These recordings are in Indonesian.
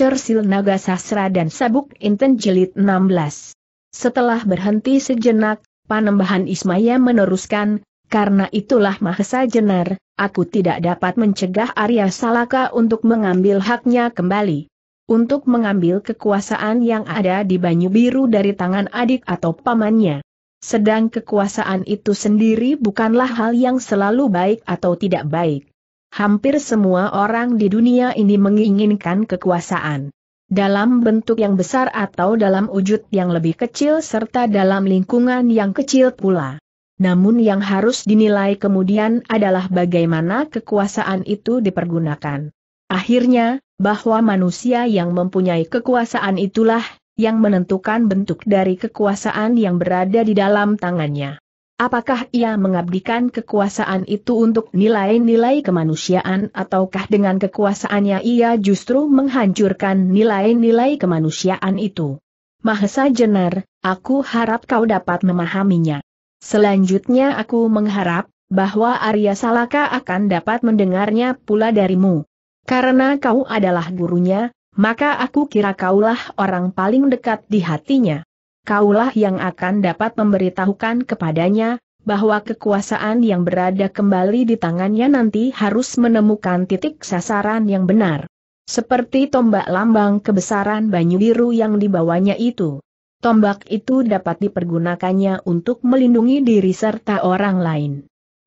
Cersil Naga Sasra dan Sabuk Inten Jilid 16. Setelah berhenti sejenak, Panembahan Ismaya meneruskan, karena itulah Mahesa Jenar, aku tidak dapat mencegah Arya Salaka untuk mengambil haknya kembali. Untuk mengambil kekuasaan yang ada di Banyu Biru dari tangan adik atau pamannya. Sedang kekuasaan itu sendiri bukanlah hal yang selalu baik atau tidak baik hampir semua orang di dunia ini menginginkan kekuasaan. Dalam bentuk yang besar atau dalam wujud yang lebih kecil serta dalam lingkungan yang kecil pula. Namun yang harus dinilai kemudian adalah bagaimana kekuasaan itu dipergunakan. Akhirnya, bahwa manusia yang mempunyai kekuasaan itulah yang menentukan bentuk dari kekuasaan yang berada di dalam tangannya. Apakah ia mengabdikan kekuasaan itu untuk nilai-nilai kemanusiaan ataukah dengan kekuasaannya ia justru menghancurkan nilai-nilai kemanusiaan itu? Mahesa Jenar, aku harap kau dapat memahaminya. Selanjutnya aku mengharap bahwa Arya Salaka akan dapat mendengarnya pula darimu. Karena kau adalah gurunya, maka aku kira kaulah orang paling dekat di hatinya kaulah yang akan dapat memberitahukan kepadanya, bahwa kekuasaan yang berada kembali di tangannya nanti harus menemukan titik sasaran yang benar. Seperti tombak lambang kebesaran banyu biru yang dibawanya itu. Tombak itu dapat dipergunakannya untuk melindungi diri serta orang lain.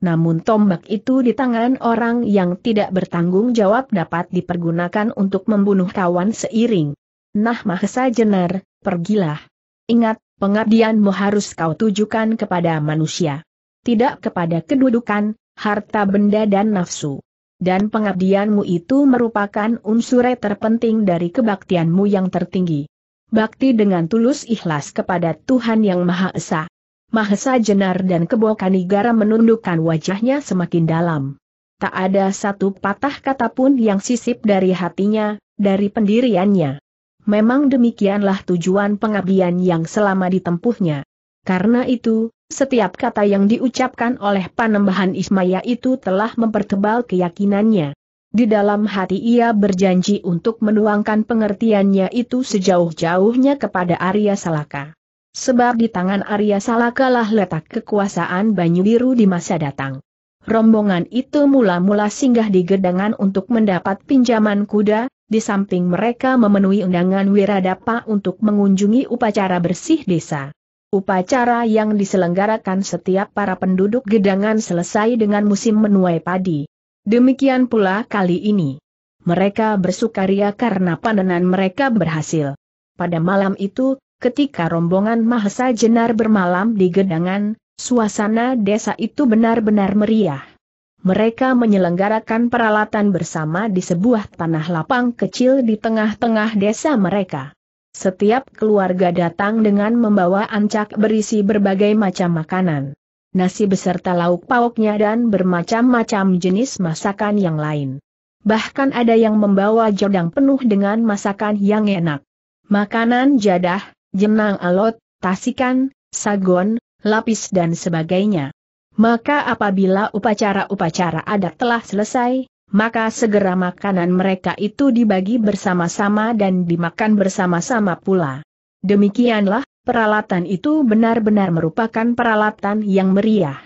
Namun tombak itu di tangan orang yang tidak bertanggung jawab dapat dipergunakan untuk membunuh kawan seiring. Nah Mahesa Jenar, pergilah. Ingat, pengabdianmu harus kau tujukan kepada manusia. Tidak kepada kedudukan, harta benda dan nafsu. Dan pengabdianmu itu merupakan unsur terpenting dari kebaktianmu yang tertinggi. Bakti dengan tulus ikhlas kepada Tuhan Yang Maha Esa. Mahesa Jenar dan Kebo Kanigara menundukkan wajahnya semakin dalam. Tak ada satu patah kata pun yang sisip dari hatinya, dari pendiriannya. Memang demikianlah tujuan pengabdian yang selama ditempuhnya. Karena itu, setiap kata yang diucapkan oleh Panembahan Ismaya itu telah mempertebal keyakinannya. Di dalam hati ia berjanji untuk menuangkan pengertiannya itu sejauh-jauhnya kepada Arya Salaka. Sebab di tangan Arya Salaka lah letak kekuasaan Banyu Biru di masa datang. Rombongan itu mula-mula singgah di gedangan untuk mendapat pinjaman kuda, di samping mereka memenuhi undangan Wiradapa untuk mengunjungi upacara bersih desa. Upacara yang diselenggarakan setiap para penduduk gedangan selesai dengan musim menuai padi. Demikian pula kali ini. Mereka bersukaria karena panenan mereka berhasil. Pada malam itu, ketika rombongan Mahesa Jenar bermalam di gedangan, suasana desa itu benar-benar meriah mereka menyelenggarakan peralatan bersama di sebuah tanah lapang kecil di tengah-tengah desa mereka. Setiap keluarga datang dengan membawa ancak berisi berbagai macam makanan. Nasi beserta lauk pauknya dan bermacam-macam jenis masakan yang lain. Bahkan ada yang membawa jodang penuh dengan masakan yang enak. Makanan jadah, jenang alot, tasikan, sagon, lapis dan sebagainya. Maka apabila upacara-upacara adat telah selesai, maka segera makanan mereka itu dibagi bersama-sama dan dimakan bersama-sama pula. Demikianlah, peralatan itu benar-benar merupakan peralatan yang meriah.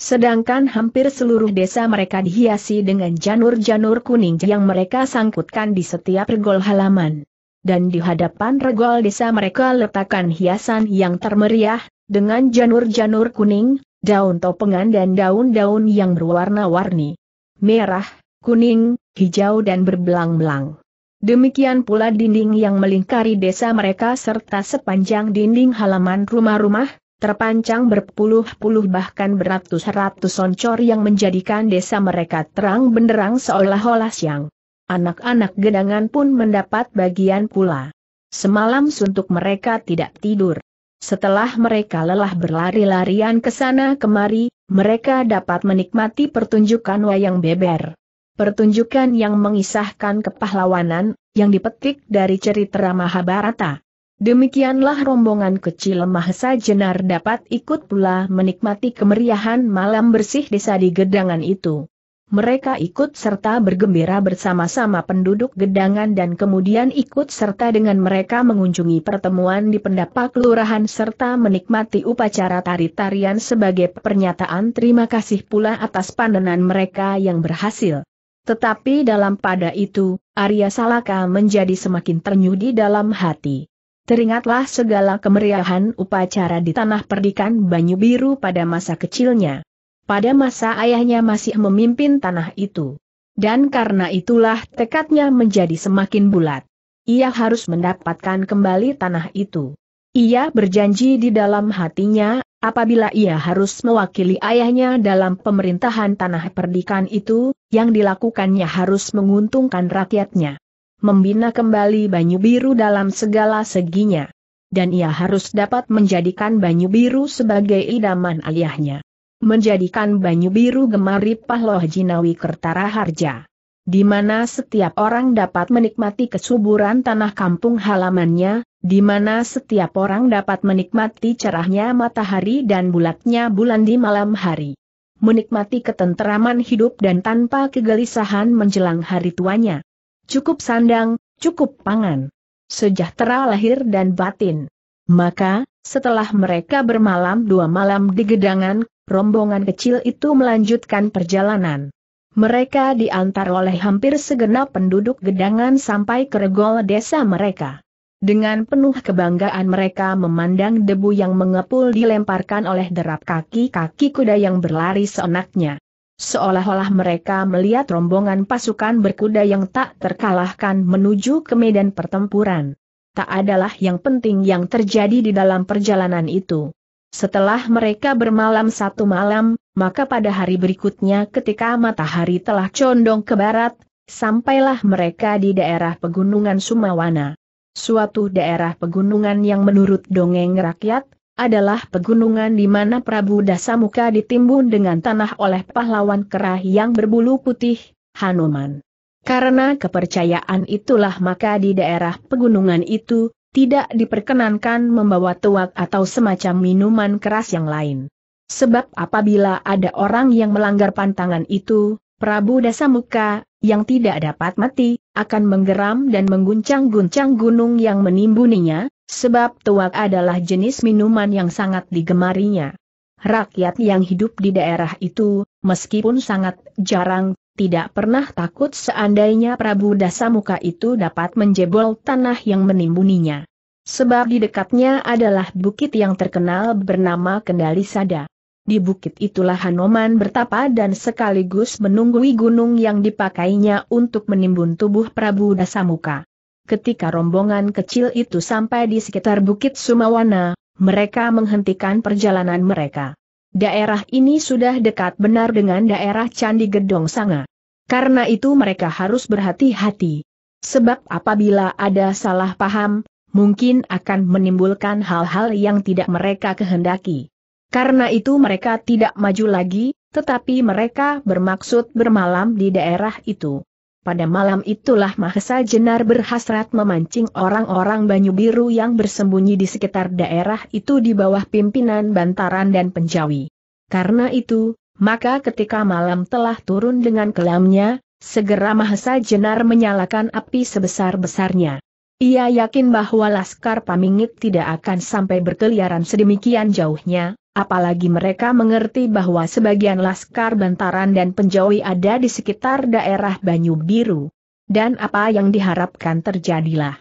Sedangkan hampir seluruh desa mereka dihiasi dengan janur-janur kuning yang mereka sangkutkan di setiap regol halaman. Dan di hadapan regol desa mereka letakkan hiasan yang termeriah, dengan janur-janur kuning, daun topengan dan daun-daun yang berwarna-warni. Merah, kuning, hijau dan berbelang-belang. Demikian pula dinding yang melingkari desa mereka serta sepanjang dinding halaman rumah-rumah, terpancang berpuluh-puluh bahkan beratus-ratus soncor yang menjadikan desa mereka terang benderang seolah-olah siang. Anak-anak gedangan pun mendapat bagian pula. Semalam suntuk mereka tidak tidur. Setelah mereka lelah berlari-larian ke sana kemari, mereka dapat menikmati pertunjukan wayang beber. Pertunjukan yang mengisahkan kepahlawanan, yang dipetik dari cerita Mahabharata. Demikianlah rombongan kecil Mahesa Jenar dapat ikut pula menikmati kemeriahan malam bersih desa di gedangan itu. Mereka ikut serta bergembira bersama-sama penduduk gedangan dan kemudian ikut serta dengan mereka mengunjungi pertemuan di pendapa kelurahan serta menikmati upacara tari-tarian sebagai pernyataan terima kasih pula atas pandanan mereka yang berhasil. Tetapi dalam pada itu, Arya Salaka menjadi semakin ternyudi dalam hati. Teringatlah segala kemeriahan upacara di tanah perdikan Banyu Biru pada masa kecilnya pada masa ayahnya masih memimpin tanah itu. Dan karena itulah tekadnya menjadi semakin bulat. Ia harus mendapatkan kembali tanah itu. Ia berjanji di dalam hatinya, apabila ia harus mewakili ayahnya dalam pemerintahan tanah perdikan itu, yang dilakukannya harus menguntungkan rakyatnya. Membina kembali Banyu Biru dalam segala seginya. Dan ia harus dapat menjadikan Banyu Biru sebagai idaman ayahnya menjadikan Banyu Biru gemari Pahloh Jinawi Kertara Harja. Di mana setiap orang dapat menikmati kesuburan tanah kampung halamannya, di mana setiap orang dapat menikmati cerahnya matahari dan bulatnya bulan di malam hari. Menikmati ketenteraman hidup dan tanpa kegelisahan menjelang hari tuanya. Cukup sandang, cukup pangan. Sejahtera lahir dan batin. Maka, setelah mereka bermalam dua malam di gedangan, rombongan kecil itu melanjutkan perjalanan. Mereka diantar oleh hampir segenap penduduk gedangan sampai ke regol desa mereka. Dengan penuh kebanggaan mereka memandang debu yang mengepul dilemparkan oleh derap kaki-kaki kuda yang berlari seenaknya. Seolah-olah mereka melihat rombongan pasukan berkuda yang tak terkalahkan menuju ke medan pertempuran. Tak adalah yang penting yang terjadi di dalam perjalanan itu. Setelah mereka bermalam satu malam, maka pada hari berikutnya ketika matahari telah condong ke barat, sampailah mereka di daerah pegunungan Sumawana. Suatu daerah pegunungan yang menurut dongeng rakyat, adalah pegunungan di mana Prabu Dasamuka ditimbun dengan tanah oleh pahlawan kerah yang berbulu putih, Hanuman. Karena kepercayaan itulah maka di daerah pegunungan itu, tidak diperkenankan membawa tuak atau semacam minuman keras yang lain. Sebab apabila ada orang yang melanggar pantangan itu, Prabu Dasamuka, yang tidak dapat mati, akan menggeram dan mengguncang-guncang gunung yang menimbuninya, sebab tuak adalah jenis minuman yang sangat digemarinya. Rakyat yang hidup di daerah itu, meskipun sangat jarang, tidak pernah takut seandainya Prabu Dasamuka itu dapat menjebol tanah yang menimbuninya. Sebab di dekatnya adalah bukit yang terkenal bernama Kendali Sada. Di bukit itulah Hanoman bertapa dan sekaligus menunggui gunung yang dipakainya untuk menimbun tubuh Prabu Dasamuka. Ketika rombongan kecil itu sampai di sekitar bukit Sumawana, mereka menghentikan perjalanan mereka. Daerah ini sudah dekat benar dengan daerah Candi Gedong Sanga. Karena itu mereka harus berhati-hati. Sebab apabila ada salah paham, mungkin akan menimbulkan hal-hal yang tidak mereka kehendaki. Karena itu mereka tidak maju lagi, tetapi mereka bermaksud bermalam di daerah itu. Pada malam itulah Mahesa Jenar berhasrat memancing orang-orang Banyu Biru yang bersembunyi di sekitar daerah itu di bawah pimpinan Bantaran dan Penjawi. Karena itu, maka ketika malam telah turun dengan kelamnya, segera Mahesa Jenar menyalakan api sebesar-besarnya. Ia yakin bahwa Laskar Pamingit tidak akan sampai berkeliaran sedemikian jauhnya, Apalagi mereka mengerti bahwa sebagian laskar bantaran dan penjauhi ada di sekitar daerah Banyu Biru. Dan apa yang diharapkan terjadilah.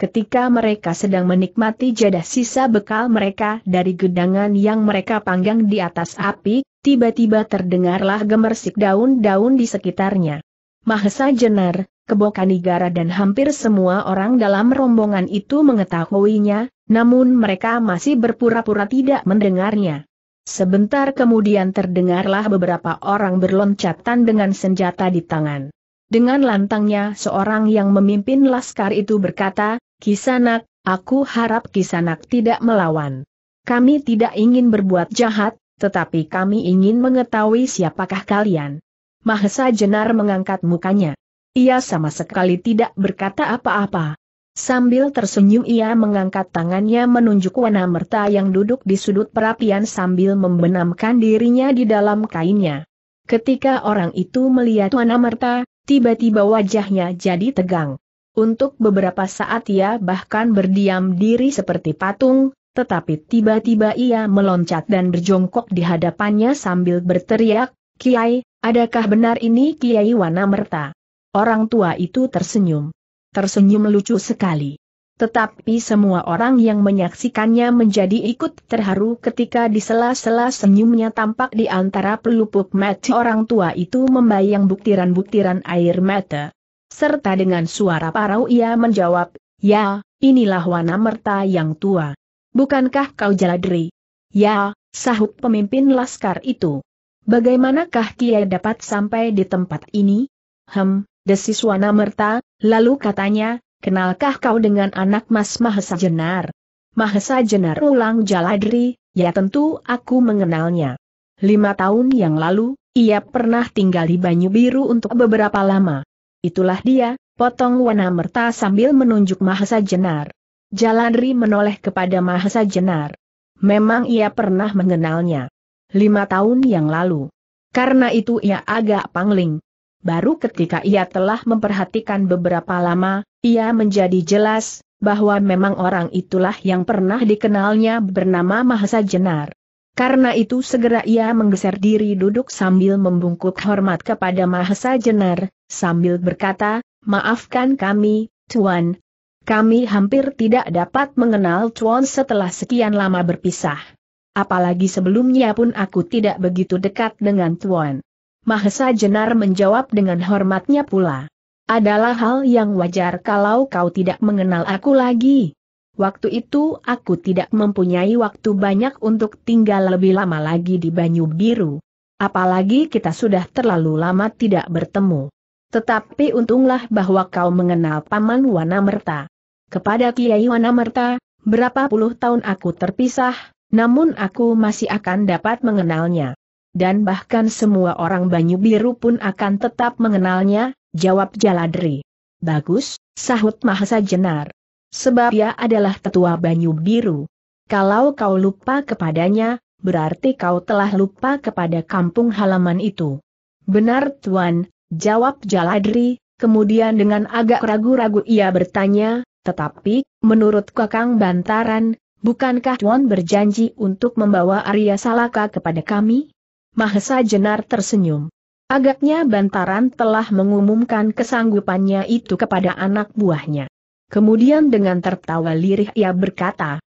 Ketika mereka sedang menikmati jadah sisa bekal mereka dari gedangan yang mereka panggang di atas api, tiba-tiba terdengarlah gemersik daun-daun di sekitarnya. Mahesa Jenar, Kebokanigara dan hampir semua orang dalam rombongan itu mengetahuinya, namun mereka masih berpura-pura tidak mendengarnya. Sebentar kemudian terdengarlah beberapa orang berloncatan dengan senjata di tangan. Dengan lantangnya seorang yang memimpin laskar itu berkata, Kisanak, aku harap Kisanak tidak melawan. Kami tidak ingin berbuat jahat, tetapi kami ingin mengetahui siapakah kalian. Mahesa Jenar mengangkat mukanya. Ia sama sekali tidak berkata apa-apa. Sambil tersenyum ia mengangkat tangannya menunjuk Wanamerta yang duduk di sudut perapian sambil membenamkan dirinya di dalam kainnya. Ketika orang itu melihat Wanamerta, tiba-tiba wajahnya jadi tegang. Untuk beberapa saat ia bahkan berdiam diri seperti patung, tetapi tiba-tiba ia meloncat dan berjongkok di hadapannya sambil berteriak, Kiai, adakah benar ini Kiai Wanamerta? Orang tua itu tersenyum tersenyum lucu sekali. Tetapi semua orang yang menyaksikannya menjadi ikut terharu ketika di sela-sela senyumnya tampak di antara pelupuk mata orang tua itu membayang buktiran-buktiran air mata. Serta dengan suara parau ia menjawab, Ya, inilah wana merta yang tua. Bukankah kau jaladri? Ya, sahut pemimpin laskar itu. Bagaimanakah kia dapat sampai di tempat ini? Hem, desis Wana Merta, lalu katanya, kenalkah kau dengan anak Mas Mahesa Jenar? Mahesa Jenar ulang Jaladri, ya tentu aku mengenalnya. Lima tahun yang lalu, ia pernah tinggal di Banyu Biru untuk beberapa lama. Itulah dia, potong Wana Merta sambil menunjuk Mahesa Jenar. Jaladri menoleh kepada Mahesa Jenar. Memang ia pernah mengenalnya. Lima tahun yang lalu. Karena itu ia agak pangling, Baru ketika ia telah memperhatikan beberapa lama, ia menjadi jelas, bahwa memang orang itulah yang pernah dikenalnya bernama Mahasa Jenar. Karena itu segera ia menggeser diri duduk sambil membungkuk hormat kepada Mahesa Jenar, sambil berkata, Maafkan kami, Tuan. Kami hampir tidak dapat mengenal Tuan setelah sekian lama berpisah. Apalagi sebelumnya pun aku tidak begitu dekat dengan Tuan. Mahesa Jenar menjawab dengan hormatnya pula. Adalah hal yang wajar kalau kau tidak mengenal aku lagi. Waktu itu aku tidak mempunyai waktu banyak untuk tinggal lebih lama lagi di Banyu Biru. Apalagi kita sudah terlalu lama tidak bertemu. Tetapi untunglah bahwa kau mengenal Paman Wanamerta. Kepada Kiai Wanamerta, berapa puluh tahun aku terpisah, namun aku masih akan dapat mengenalnya dan bahkan semua orang Banyu Biru pun akan tetap mengenalnya, jawab Jaladri. Bagus, sahut Mahesa Jenar. Sebab ia adalah tetua Banyu Biru. Kalau kau lupa kepadanya, berarti kau telah lupa kepada kampung halaman itu. Benar Tuan, jawab Jaladri, kemudian dengan agak ragu-ragu ia bertanya, tetapi, menurut Kakang Bantaran, bukankah Tuan berjanji untuk membawa Arya Salaka kepada kami? Mahesa Jenar tersenyum. Agaknya Bantaran telah mengumumkan kesanggupannya itu kepada anak buahnya. Kemudian dengan tertawa lirih ia berkata,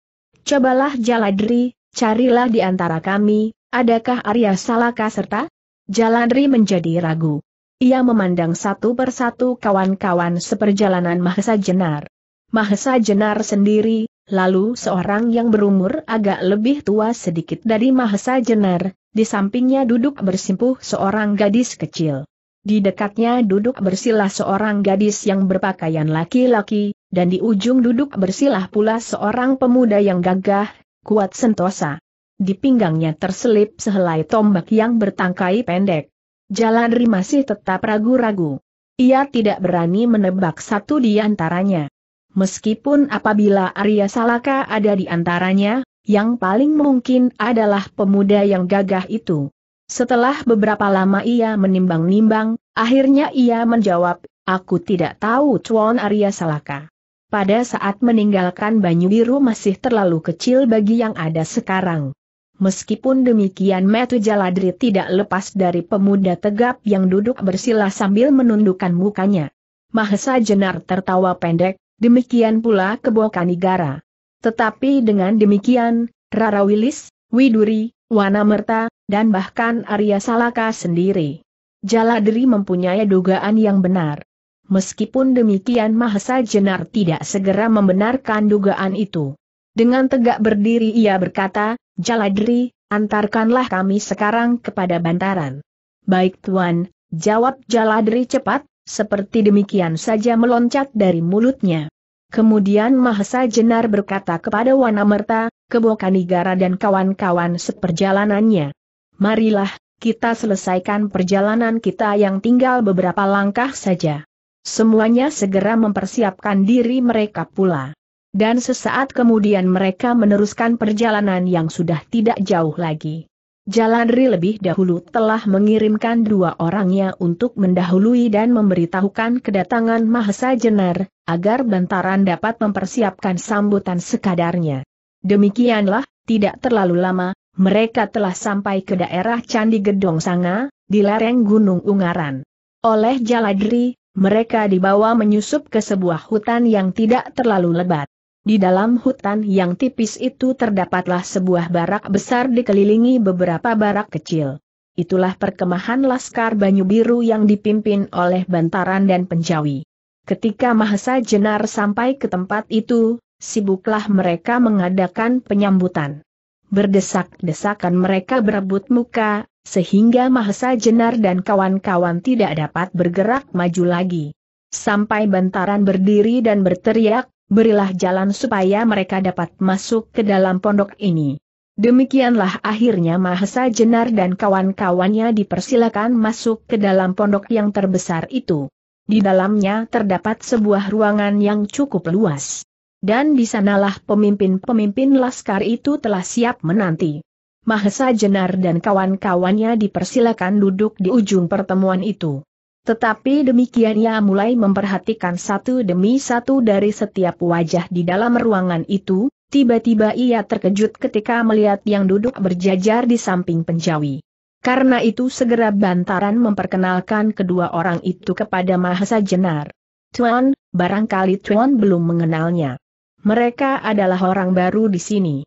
Cobalah Jaladri, carilah di antara kami, adakah Arya Salaka serta? Jaladri menjadi ragu. Ia memandang satu persatu kawan-kawan seperjalanan Mahesa Jenar. Mahesa Jenar sendiri, lalu seorang yang berumur agak lebih tua sedikit dari Mahesa Jenar, di sampingnya duduk bersimpuh seorang gadis kecil. Di dekatnya duduk bersilah seorang gadis yang berpakaian laki-laki, dan di ujung duduk bersilah pula seorang pemuda yang gagah, kuat sentosa. Di pinggangnya terselip sehelai tombak yang bertangkai pendek. Jalan Ri masih tetap ragu-ragu. Ia tidak berani menebak satu di antaranya. Meskipun apabila Arya Salaka ada di antaranya, yang paling mungkin adalah pemuda yang gagah itu. Setelah beberapa lama ia menimbang-nimbang, akhirnya ia menjawab, aku tidak tahu Chuan Arya Salaka. Pada saat meninggalkan Banyu Biru masih terlalu kecil bagi yang ada sekarang. Meskipun demikian Metu Jaladri tidak lepas dari pemuda tegap yang duduk bersila sambil menundukkan mukanya. Mahesa Jenar tertawa pendek, demikian pula Kebo negara. Tetapi dengan demikian, Rara Wilis, Widuri, Wanamerta, dan bahkan Arya Salaka sendiri. Jaladri mempunyai dugaan yang benar. Meskipun demikian Mahesa Jenar tidak segera membenarkan dugaan itu. Dengan tegak berdiri ia berkata, Jaladri, antarkanlah kami sekarang kepada bantaran. Baik tuan, jawab Jaladri cepat, seperti demikian saja meloncat dari mulutnya. Kemudian Mahesa Jenar berkata kepada Wanamerta, Kebokanigara dan kawan-kawan seperjalanannya. Marilah, kita selesaikan perjalanan kita yang tinggal beberapa langkah saja. Semuanya segera mempersiapkan diri mereka pula. Dan sesaat kemudian mereka meneruskan perjalanan yang sudah tidak jauh lagi. Jalan lebih dahulu telah mengirimkan dua orangnya untuk mendahului dan memberitahukan kedatangan Mahesa Jenar, agar Bantaran dapat mempersiapkan sambutan sekadarnya. Demikianlah, tidak terlalu lama, mereka telah sampai ke daerah Candi Gedong Sanga, di lereng Gunung Ungaran. Oleh Jaladri, mereka dibawa menyusup ke sebuah hutan yang tidak terlalu lebat. Di dalam hutan yang tipis itu terdapatlah sebuah barak besar dikelilingi beberapa barak kecil. Itulah perkemahan Laskar Banyu Biru yang dipimpin oleh Bantaran dan Penjawi. Ketika Mahesa Jenar sampai ke tempat itu, sibuklah mereka mengadakan penyambutan. Berdesak-desakan mereka berebut muka, sehingga Mahesa Jenar dan kawan-kawan tidak dapat bergerak maju lagi. Sampai bantaran berdiri dan berteriak, berilah jalan supaya mereka dapat masuk ke dalam pondok ini. Demikianlah akhirnya Mahesa Jenar dan kawan-kawannya dipersilakan masuk ke dalam pondok yang terbesar itu. Di dalamnya terdapat sebuah ruangan yang cukup luas. Dan di sanalah pemimpin-pemimpin laskar itu telah siap menanti. Mahesa Jenar dan kawan-kawannya dipersilakan duduk di ujung pertemuan itu. Tetapi demikian ia mulai memperhatikan satu demi satu dari setiap wajah di dalam ruangan itu, tiba-tiba ia terkejut ketika melihat yang duduk berjajar di samping penjawi. Karena itu segera Bantaran memperkenalkan kedua orang itu kepada Mahesa Jenar. Tuan, barangkali Tuan belum mengenalnya. Mereka adalah orang baru di sini.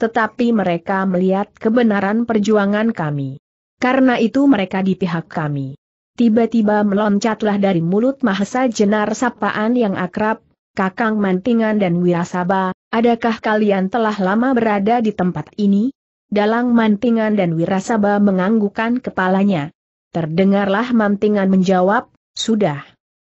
Tetapi mereka melihat kebenaran perjuangan kami. Karena itu mereka di pihak kami tiba-tiba meloncatlah dari mulut Mahesa Jenar sapaan yang akrab, Kakang Mantingan dan Wirasaba, adakah kalian telah lama berada di tempat ini? Dalang Mantingan dan Wirasaba menganggukkan kepalanya. Terdengarlah Mantingan menjawab, sudah.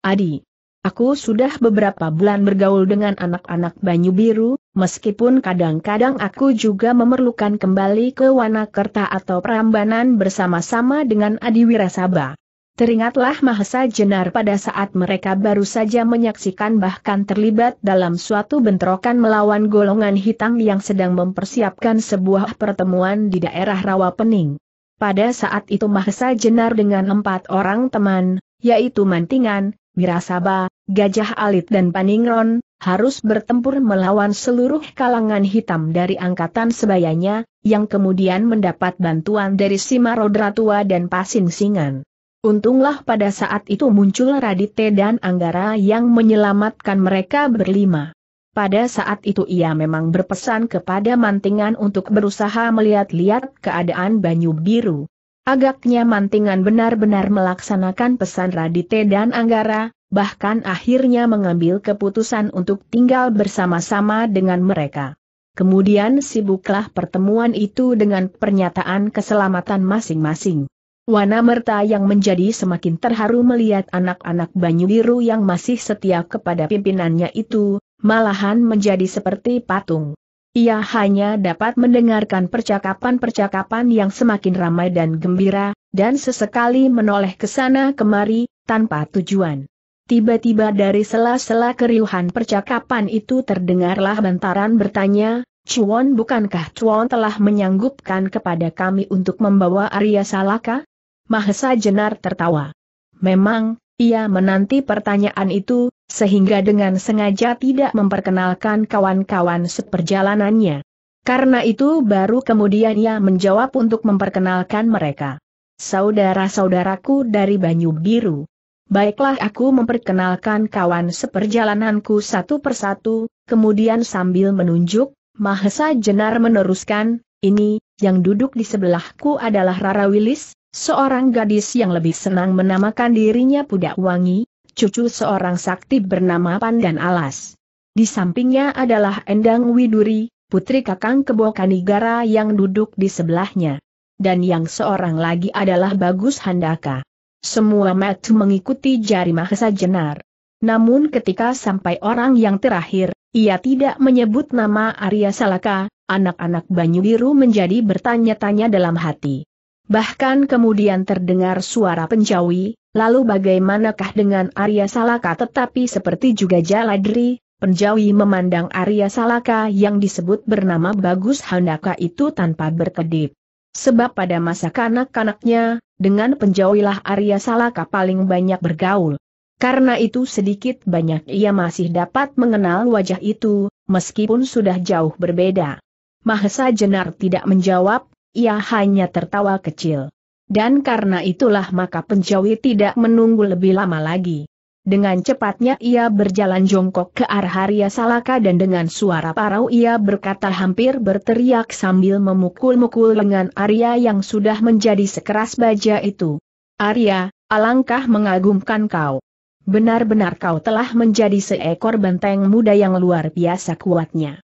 Adi, aku sudah beberapa bulan bergaul dengan anak-anak Banyu Biru, meskipun kadang-kadang aku juga memerlukan kembali ke Wanakerta atau Prambanan bersama-sama dengan Adi Wirasaba. Teringatlah Mahesa Jenar pada saat mereka baru saja menyaksikan bahkan terlibat dalam suatu bentrokan melawan golongan hitam yang sedang mempersiapkan sebuah pertemuan di daerah rawa pening. Pada saat itu Mahesa Jenar dengan empat orang teman, yaitu Mantingan, Mirasaba, Gajah Alit dan Paningron, harus bertempur melawan seluruh kalangan hitam dari angkatan sebayanya, yang kemudian mendapat bantuan dari Simarodra Tua dan Pasing Singan. Untunglah pada saat itu muncul Radite dan Anggara yang menyelamatkan mereka berlima. Pada saat itu ia memang berpesan kepada Mantingan untuk berusaha melihat-lihat keadaan Banyu Biru. Agaknya Mantingan benar-benar melaksanakan pesan Radite dan Anggara, bahkan akhirnya mengambil keputusan untuk tinggal bersama-sama dengan mereka. Kemudian sibuklah pertemuan itu dengan pernyataan keselamatan masing-masing. Wana Merta yang menjadi semakin terharu melihat anak-anak Banyu Biru yang masih setia kepada pimpinannya itu, malahan menjadi seperti patung. Ia hanya dapat mendengarkan percakapan-percakapan yang semakin ramai dan gembira, dan sesekali menoleh ke sana kemari, tanpa tujuan. Tiba-tiba dari sela-sela keriuhan percakapan itu terdengarlah bantaran bertanya, Cuan bukankah Cuan telah menyanggupkan kepada kami untuk membawa Arya Salaka? Mahesa Jenar tertawa. Memang, ia menanti pertanyaan itu, sehingga dengan sengaja tidak memperkenalkan kawan-kawan seperjalanannya. Karena itu baru kemudian ia menjawab untuk memperkenalkan mereka. Saudara-saudaraku dari Banyu Biru. Baiklah aku memperkenalkan kawan seperjalananku satu persatu, kemudian sambil menunjuk, Mahesa Jenar meneruskan, ini, yang duduk di sebelahku adalah Rara Wilis, Seorang gadis yang lebih senang menamakan dirinya Pudak Wangi, cucu seorang sakti bernama Pandan Alas. Di sampingnya adalah Endang Widuri, putri Kakang Kebo Kanigara yang duduk di sebelahnya. Dan yang seorang lagi adalah Bagus Handaka. Semua mata mengikuti jari Mahesa Jenar. Namun ketika sampai orang yang terakhir, ia tidak menyebut nama Arya Salaka, anak-anak Banyu Biru menjadi bertanya-tanya dalam hati. Bahkan kemudian terdengar suara penjawi. lalu bagaimanakah dengan Arya Salaka tetapi seperti juga Jaladri, penjawi memandang Arya Salaka yang disebut bernama Bagus Handaka itu tanpa berkedip. Sebab pada masa kanak-kanaknya, dengan penjawilah Arya Salaka paling banyak bergaul. Karena itu sedikit banyak ia masih dapat mengenal wajah itu, meskipun sudah jauh berbeda. Mahesa Jenar tidak menjawab, ia hanya tertawa kecil. Dan karena itulah maka penjawi tidak menunggu lebih lama lagi. Dengan cepatnya ia berjalan jongkok ke arah Arya Salaka dan dengan suara parau ia berkata hampir berteriak sambil memukul-mukul lengan Arya yang sudah menjadi sekeras baja itu. Arya, alangkah mengagumkan kau. Benar-benar kau telah menjadi seekor benteng muda yang luar biasa kuatnya.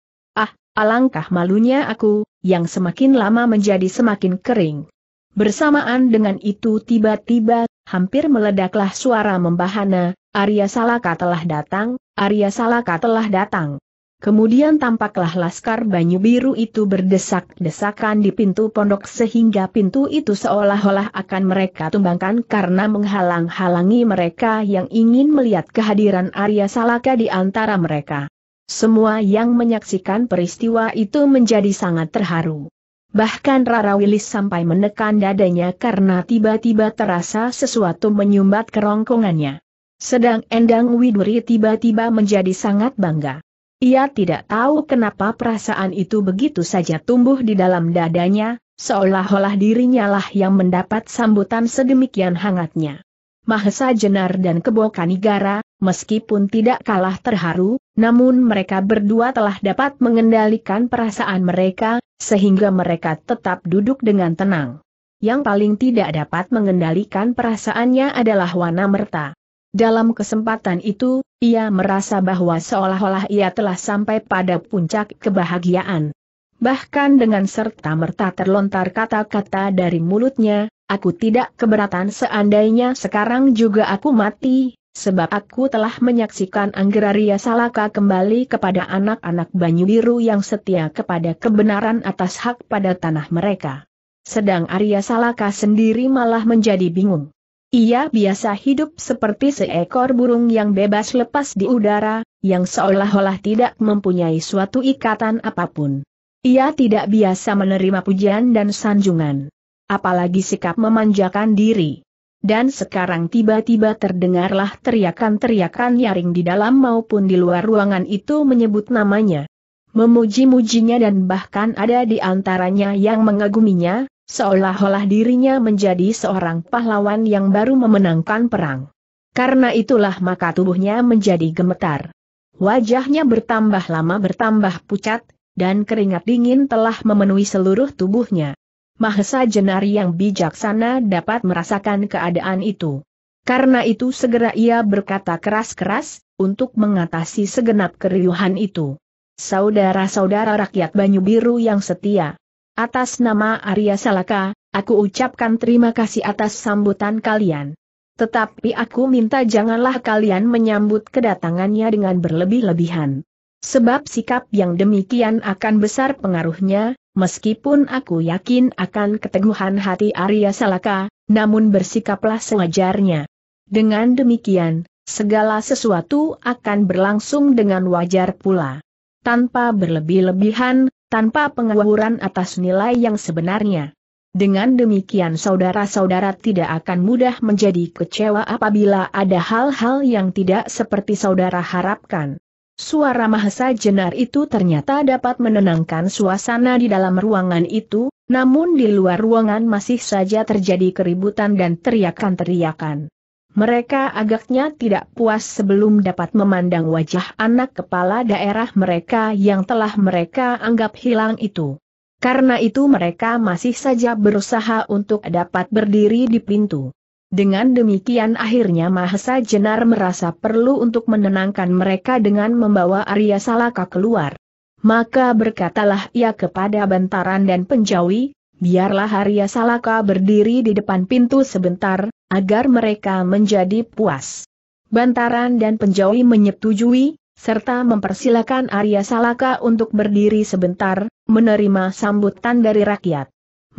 Alangkah malunya aku, yang semakin lama menjadi semakin kering. Bersamaan dengan itu tiba-tiba, hampir meledaklah suara membahana, Arya Salaka telah datang, Arya Salaka telah datang. Kemudian tampaklah laskar Banyu Biru itu berdesak-desakan di pintu pondok sehingga pintu itu seolah-olah akan mereka tumbangkan karena menghalang-halangi mereka yang ingin melihat kehadiran Arya Salaka di antara mereka. Semua yang menyaksikan peristiwa itu menjadi sangat terharu. Bahkan Rara Wilis sampai menekan dadanya karena tiba-tiba terasa sesuatu menyumbat kerongkongannya. Sedang Endang Widuri tiba-tiba menjadi sangat bangga. Ia tidak tahu kenapa perasaan itu begitu saja tumbuh di dalam dadanya, seolah-olah dirinya lah yang mendapat sambutan sedemikian hangatnya. Mahesa Jenar dan Kebo Kanigara, meskipun tidak kalah terharu, namun mereka berdua telah dapat mengendalikan perasaan mereka, sehingga mereka tetap duduk dengan tenang. Yang paling tidak dapat mengendalikan perasaannya adalah Wana Merta. Dalam kesempatan itu, ia merasa bahwa seolah-olah ia telah sampai pada puncak kebahagiaan. Bahkan dengan serta-merta terlontar kata-kata dari mulutnya, aku tidak keberatan seandainya sekarang juga aku mati, Sebab aku telah menyaksikan Anggeraria Salaka kembali kepada anak-anak Banyu Biru yang setia kepada kebenaran atas hak pada tanah mereka. Sedang Arya Salaka sendiri malah menjadi bingung. Ia biasa hidup seperti seekor burung yang bebas lepas di udara, yang seolah-olah tidak mempunyai suatu ikatan apapun. Ia tidak biasa menerima pujian dan sanjungan. Apalagi sikap memanjakan diri. Dan sekarang tiba-tiba terdengarlah teriakan-teriakan nyaring di dalam maupun di luar ruangan itu menyebut namanya. Memuji-mujinya dan bahkan ada di antaranya yang mengaguminya, seolah-olah dirinya menjadi seorang pahlawan yang baru memenangkan perang. Karena itulah maka tubuhnya menjadi gemetar. Wajahnya bertambah lama bertambah pucat, dan keringat dingin telah memenuhi seluruh tubuhnya. Mahesa Jenari yang bijaksana dapat merasakan keadaan itu. Karena itu segera ia berkata keras-keras, untuk mengatasi segenap keriuhan itu. Saudara-saudara rakyat Banyu Biru yang setia. Atas nama Arya Salaka, aku ucapkan terima kasih atas sambutan kalian. Tetapi aku minta janganlah kalian menyambut kedatangannya dengan berlebih-lebihan. Sebab sikap yang demikian akan besar pengaruhnya, meskipun aku yakin akan keteguhan hati Arya Salaka, namun bersikaplah sewajarnya. Dengan demikian, segala sesuatu akan berlangsung dengan wajar pula. Tanpa berlebih-lebihan, tanpa pengawuran atas nilai yang sebenarnya. Dengan demikian saudara-saudara tidak akan mudah menjadi kecewa apabila ada hal-hal yang tidak seperti saudara harapkan. Suara Mahesa Jenar itu ternyata dapat menenangkan suasana di dalam ruangan itu, namun di luar ruangan masih saja terjadi keributan dan teriakan-teriakan. Mereka agaknya tidak puas sebelum dapat memandang wajah anak kepala daerah mereka yang telah mereka anggap hilang itu. Karena itu mereka masih saja berusaha untuk dapat berdiri di pintu. Dengan demikian akhirnya Mahesa Jenar merasa perlu untuk menenangkan mereka dengan membawa Arya Salaka keluar. Maka berkatalah ia kepada Bantaran dan Penjawi, biarlah Arya Salaka berdiri di depan pintu sebentar, agar mereka menjadi puas. Bantaran dan Penjawi menyetujui, serta mempersilakan Arya Salaka untuk berdiri sebentar, menerima sambutan dari rakyat.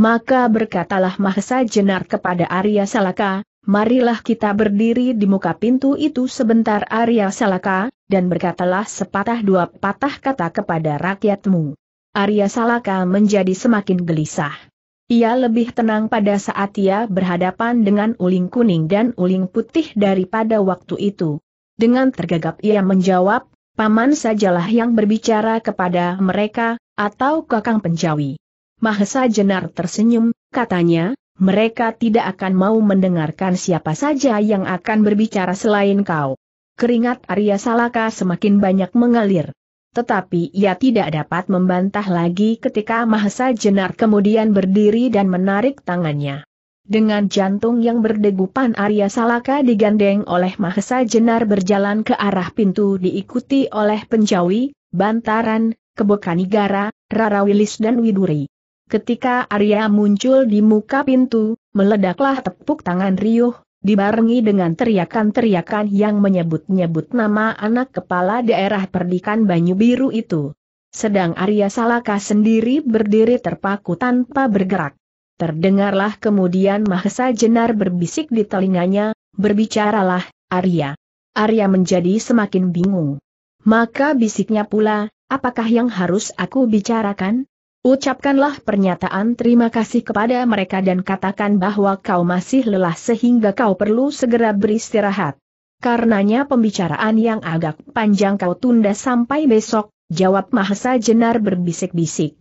Maka berkatalah Mahesa Jenar kepada Arya Salaka, marilah kita berdiri di muka pintu itu sebentar Arya Salaka, dan berkatalah sepatah dua patah kata kepada rakyatmu. Arya Salaka menjadi semakin gelisah. Ia lebih tenang pada saat ia berhadapan dengan uling kuning dan uling putih daripada waktu itu. Dengan tergagap ia menjawab, paman sajalah yang berbicara kepada mereka, atau kakang penjawi. Mahesa Jenar tersenyum, katanya, mereka tidak akan mau mendengarkan siapa saja yang akan berbicara selain kau. Keringat Arya Salaka semakin banyak mengalir. Tetapi ia tidak dapat membantah lagi ketika Mahesa Jenar kemudian berdiri dan menarik tangannya. Dengan jantung yang berdegupan Arya Salaka digandeng oleh Mahesa Jenar berjalan ke arah pintu diikuti oleh Penjawi, Bantaran, Kebokanigara, Rara Wilis dan Widuri. Ketika Arya muncul di muka pintu, meledaklah tepuk tangan riuh, dibarengi dengan teriakan-teriakan yang menyebut-nyebut nama anak kepala daerah perdikan Banyu Biru itu. Sedang Arya Salaka sendiri berdiri terpaku tanpa bergerak. Terdengarlah kemudian Mahesa Jenar berbisik di telinganya, berbicaralah, Arya. Arya menjadi semakin bingung. Maka bisiknya pula, apakah yang harus aku bicarakan? Ucapkanlah pernyataan terima kasih kepada mereka dan katakan bahwa kau masih lelah sehingga kau perlu segera beristirahat. Karenanya pembicaraan yang agak panjang kau tunda sampai besok, jawab Mahesa Jenar berbisik-bisik.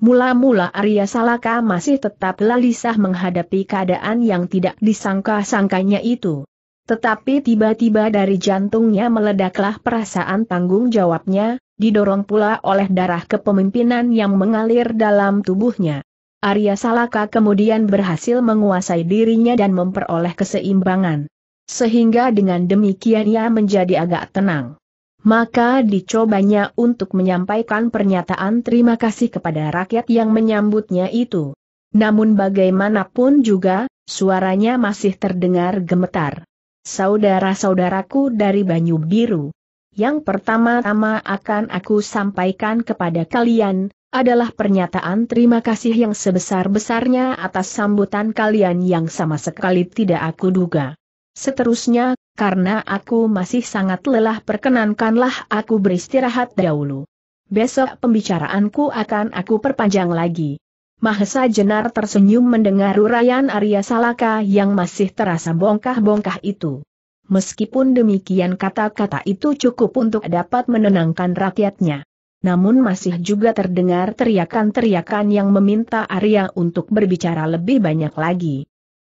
Mula-mula Arya Salaka masih tetap lalisah menghadapi keadaan yang tidak disangka-sangkanya itu. Tetapi tiba-tiba dari jantungnya meledaklah perasaan tanggung jawabnya, didorong pula oleh darah kepemimpinan yang mengalir dalam tubuhnya. Arya Salaka kemudian berhasil menguasai dirinya dan memperoleh keseimbangan. Sehingga dengan demikian ia menjadi agak tenang. Maka dicobanya untuk menyampaikan pernyataan terima kasih kepada rakyat yang menyambutnya itu. Namun bagaimanapun juga, suaranya masih terdengar gemetar saudara-saudaraku dari Banyu Biru. Yang pertama-tama akan aku sampaikan kepada kalian, adalah pernyataan terima kasih yang sebesar-besarnya atas sambutan kalian yang sama sekali tidak aku duga. Seterusnya, karena aku masih sangat lelah perkenankanlah aku beristirahat dahulu. Besok pembicaraanku akan aku perpanjang lagi. Mahesa Jenar tersenyum mendengar uraian Arya Salaka yang masih terasa bongkah-bongkah itu. Meskipun demikian kata-kata itu cukup untuk dapat menenangkan rakyatnya. Namun masih juga terdengar teriakan-teriakan yang meminta Arya untuk berbicara lebih banyak lagi.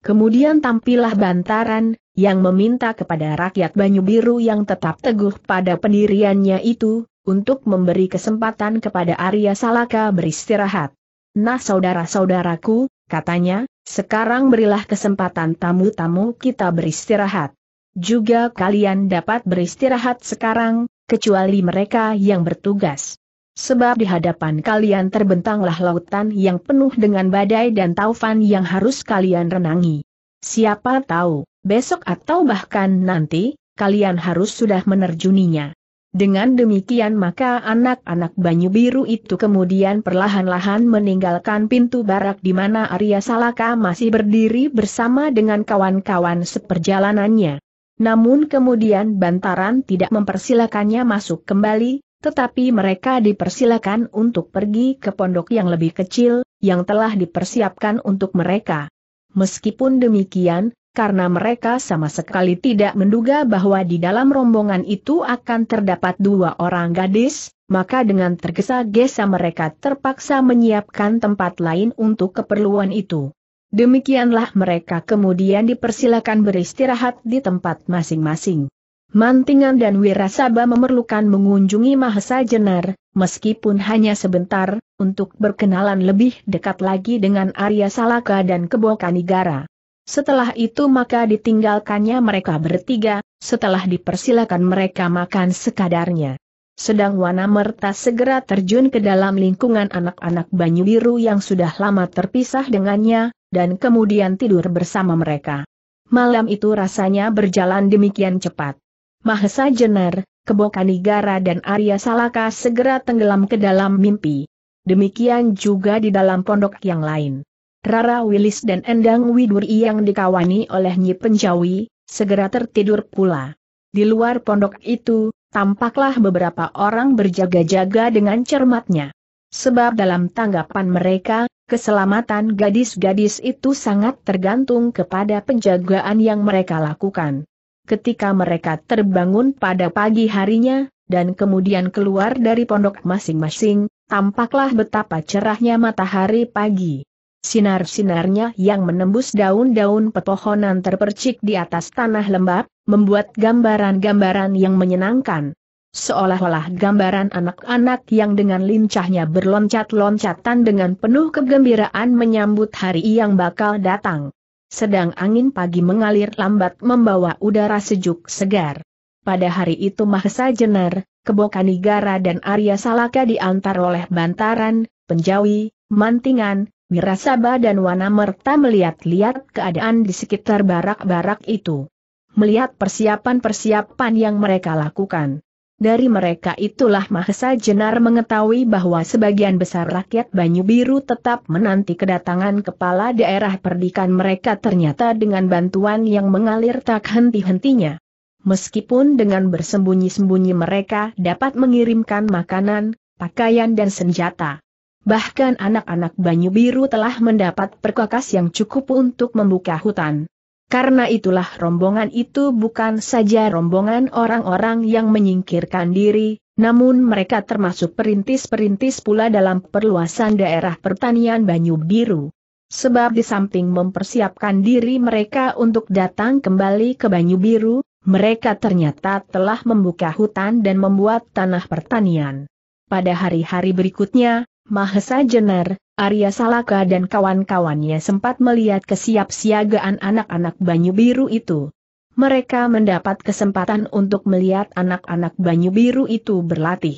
Kemudian tampillah bantaran, yang meminta kepada rakyat Banyu Biru yang tetap teguh pada pendiriannya itu, untuk memberi kesempatan kepada Arya Salaka beristirahat. Nah saudara-saudaraku, katanya, sekarang berilah kesempatan tamu-tamu kita beristirahat. Juga kalian dapat beristirahat sekarang, kecuali mereka yang bertugas. Sebab di hadapan kalian terbentanglah lautan yang penuh dengan badai dan taufan yang harus kalian renangi. Siapa tahu, besok atau bahkan nanti, kalian harus sudah menerjuninya. Dengan demikian maka anak-anak Banyu Biru itu kemudian perlahan-lahan meninggalkan pintu barak di mana Arya Salaka masih berdiri bersama dengan kawan-kawan seperjalanannya. Namun kemudian Bantaran tidak mempersilakannya masuk kembali, tetapi mereka dipersilakan untuk pergi ke pondok yang lebih kecil, yang telah dipersiapkan untuk mereka. Meskipun demikian, karena mereka sama sekali tidak menduga bahwa di dalam rombongan itu akan terdapat dua orang gadis, maka dengan tergesa-gesa mereka terpaksa menyiapkan tempat lain untuk keperluan itu. Demikianlah mereka kemudian dipersilakan beristirahat di tempat masing-masing. Mantingan dan Wirasaba memerlukan mengunjungi Mahesa Jenar, meskipun hanya sebentar, untuk berkenalan lebih dekat lagi dengan Arya Salaka dan Kebo Kanigara. Setelah itu maka ditinggalkannya mereka bertiga, setelah dipersilakan mereka makan sekadarnya. Sedang Wana Merta segera terjun ke dalam lingkungan anak-anak Banyu Biru yang sudah lama terpisah dengannya, dan kemudian tidur bersama mereka. Malam itu rasanya berjalan demikian cepat. Mahesa Jenar, Kebokanigara dan Arya Salaka segera tenggelam ke dalam mimpi. Demikian juga di dalam pondok yang lain. Rara Wilis dan Endang Widuri yang dikawani oleh Nyi Penjawi, segera tertidur pula. Di luar pondok itu, tampaklah beberapa orang berjaga-jaga dengan cermatnya. Sebab dalam tanggapan mereka, keselamatan gadis-gadis itu sangat tergantung kepada penjagaan yang mereka lakukan. Ketika mereka terbangun pada pagi harinya, dan kemudian keluar dari pondok masing-masing, tampaklah betapa cerahnya matahari pagi. Sinar-sinarnya yang menembus daun-daun pepohonan terpercik di atas tanah lembab, membuat gambaran-gambaran yang menyenangkan. Seolah-olah gambaran anak-anak yang dengan lincahnya berloncat-loncatan dengan penuh kegembiraan menyambut hari yang bakal datang. Sedang angin pagi mengalir lambat membawa udara sejuk segar. Pada hari itu Mahesa Jenar, Kebokanigara dan Arya Salaka diantar oleh Bantaran, Penjawi, Mantingan, Wirasaba dan Wanamerta melihat-lihat keadaan di sekitar barak-barak itu. Melihat persiapan-persiapan yang mereka lakukan. Dari mereka itulah Mahesa Jenar mengetahui bahwa sebagian besar rakyat Banyu Biru tetap menanti kedatangan kepala daerah perdikan mereka ternyata dengan bantuan yang mengalir tak henti-hentinya. Meskipun dengan bersembunyi-sembunyi mereka dapat mengirimkan makanan, pakaian dan senjata. Bahkan anak-anak Banyu Biru telah mendapat perkakas yang cukup untuk membuka hutan. Karena itulah rombongan itu bukan saja rombongan orang-orang yang menyingkirkan diri, namun mereka termasuk perintis-perintis pula dalam perluasan daerah pertanian Banyu Biru. Sebab di samping mempersiapkan diri mereka untuk datang kembali ke Banyu Biru, mereka ternyata telah membuka hutan dan membuat tanah pertanian. Pada hari-hari berikutnya, Mahesa Jenar, Arya Salaka dan kawan-kawannya sempat melihat kesiapsiagaan anak-anak Banyu Biru itu. Mereka mendapat kesempatan untuk melihat anak-anak Banyu Biru itu berlatih.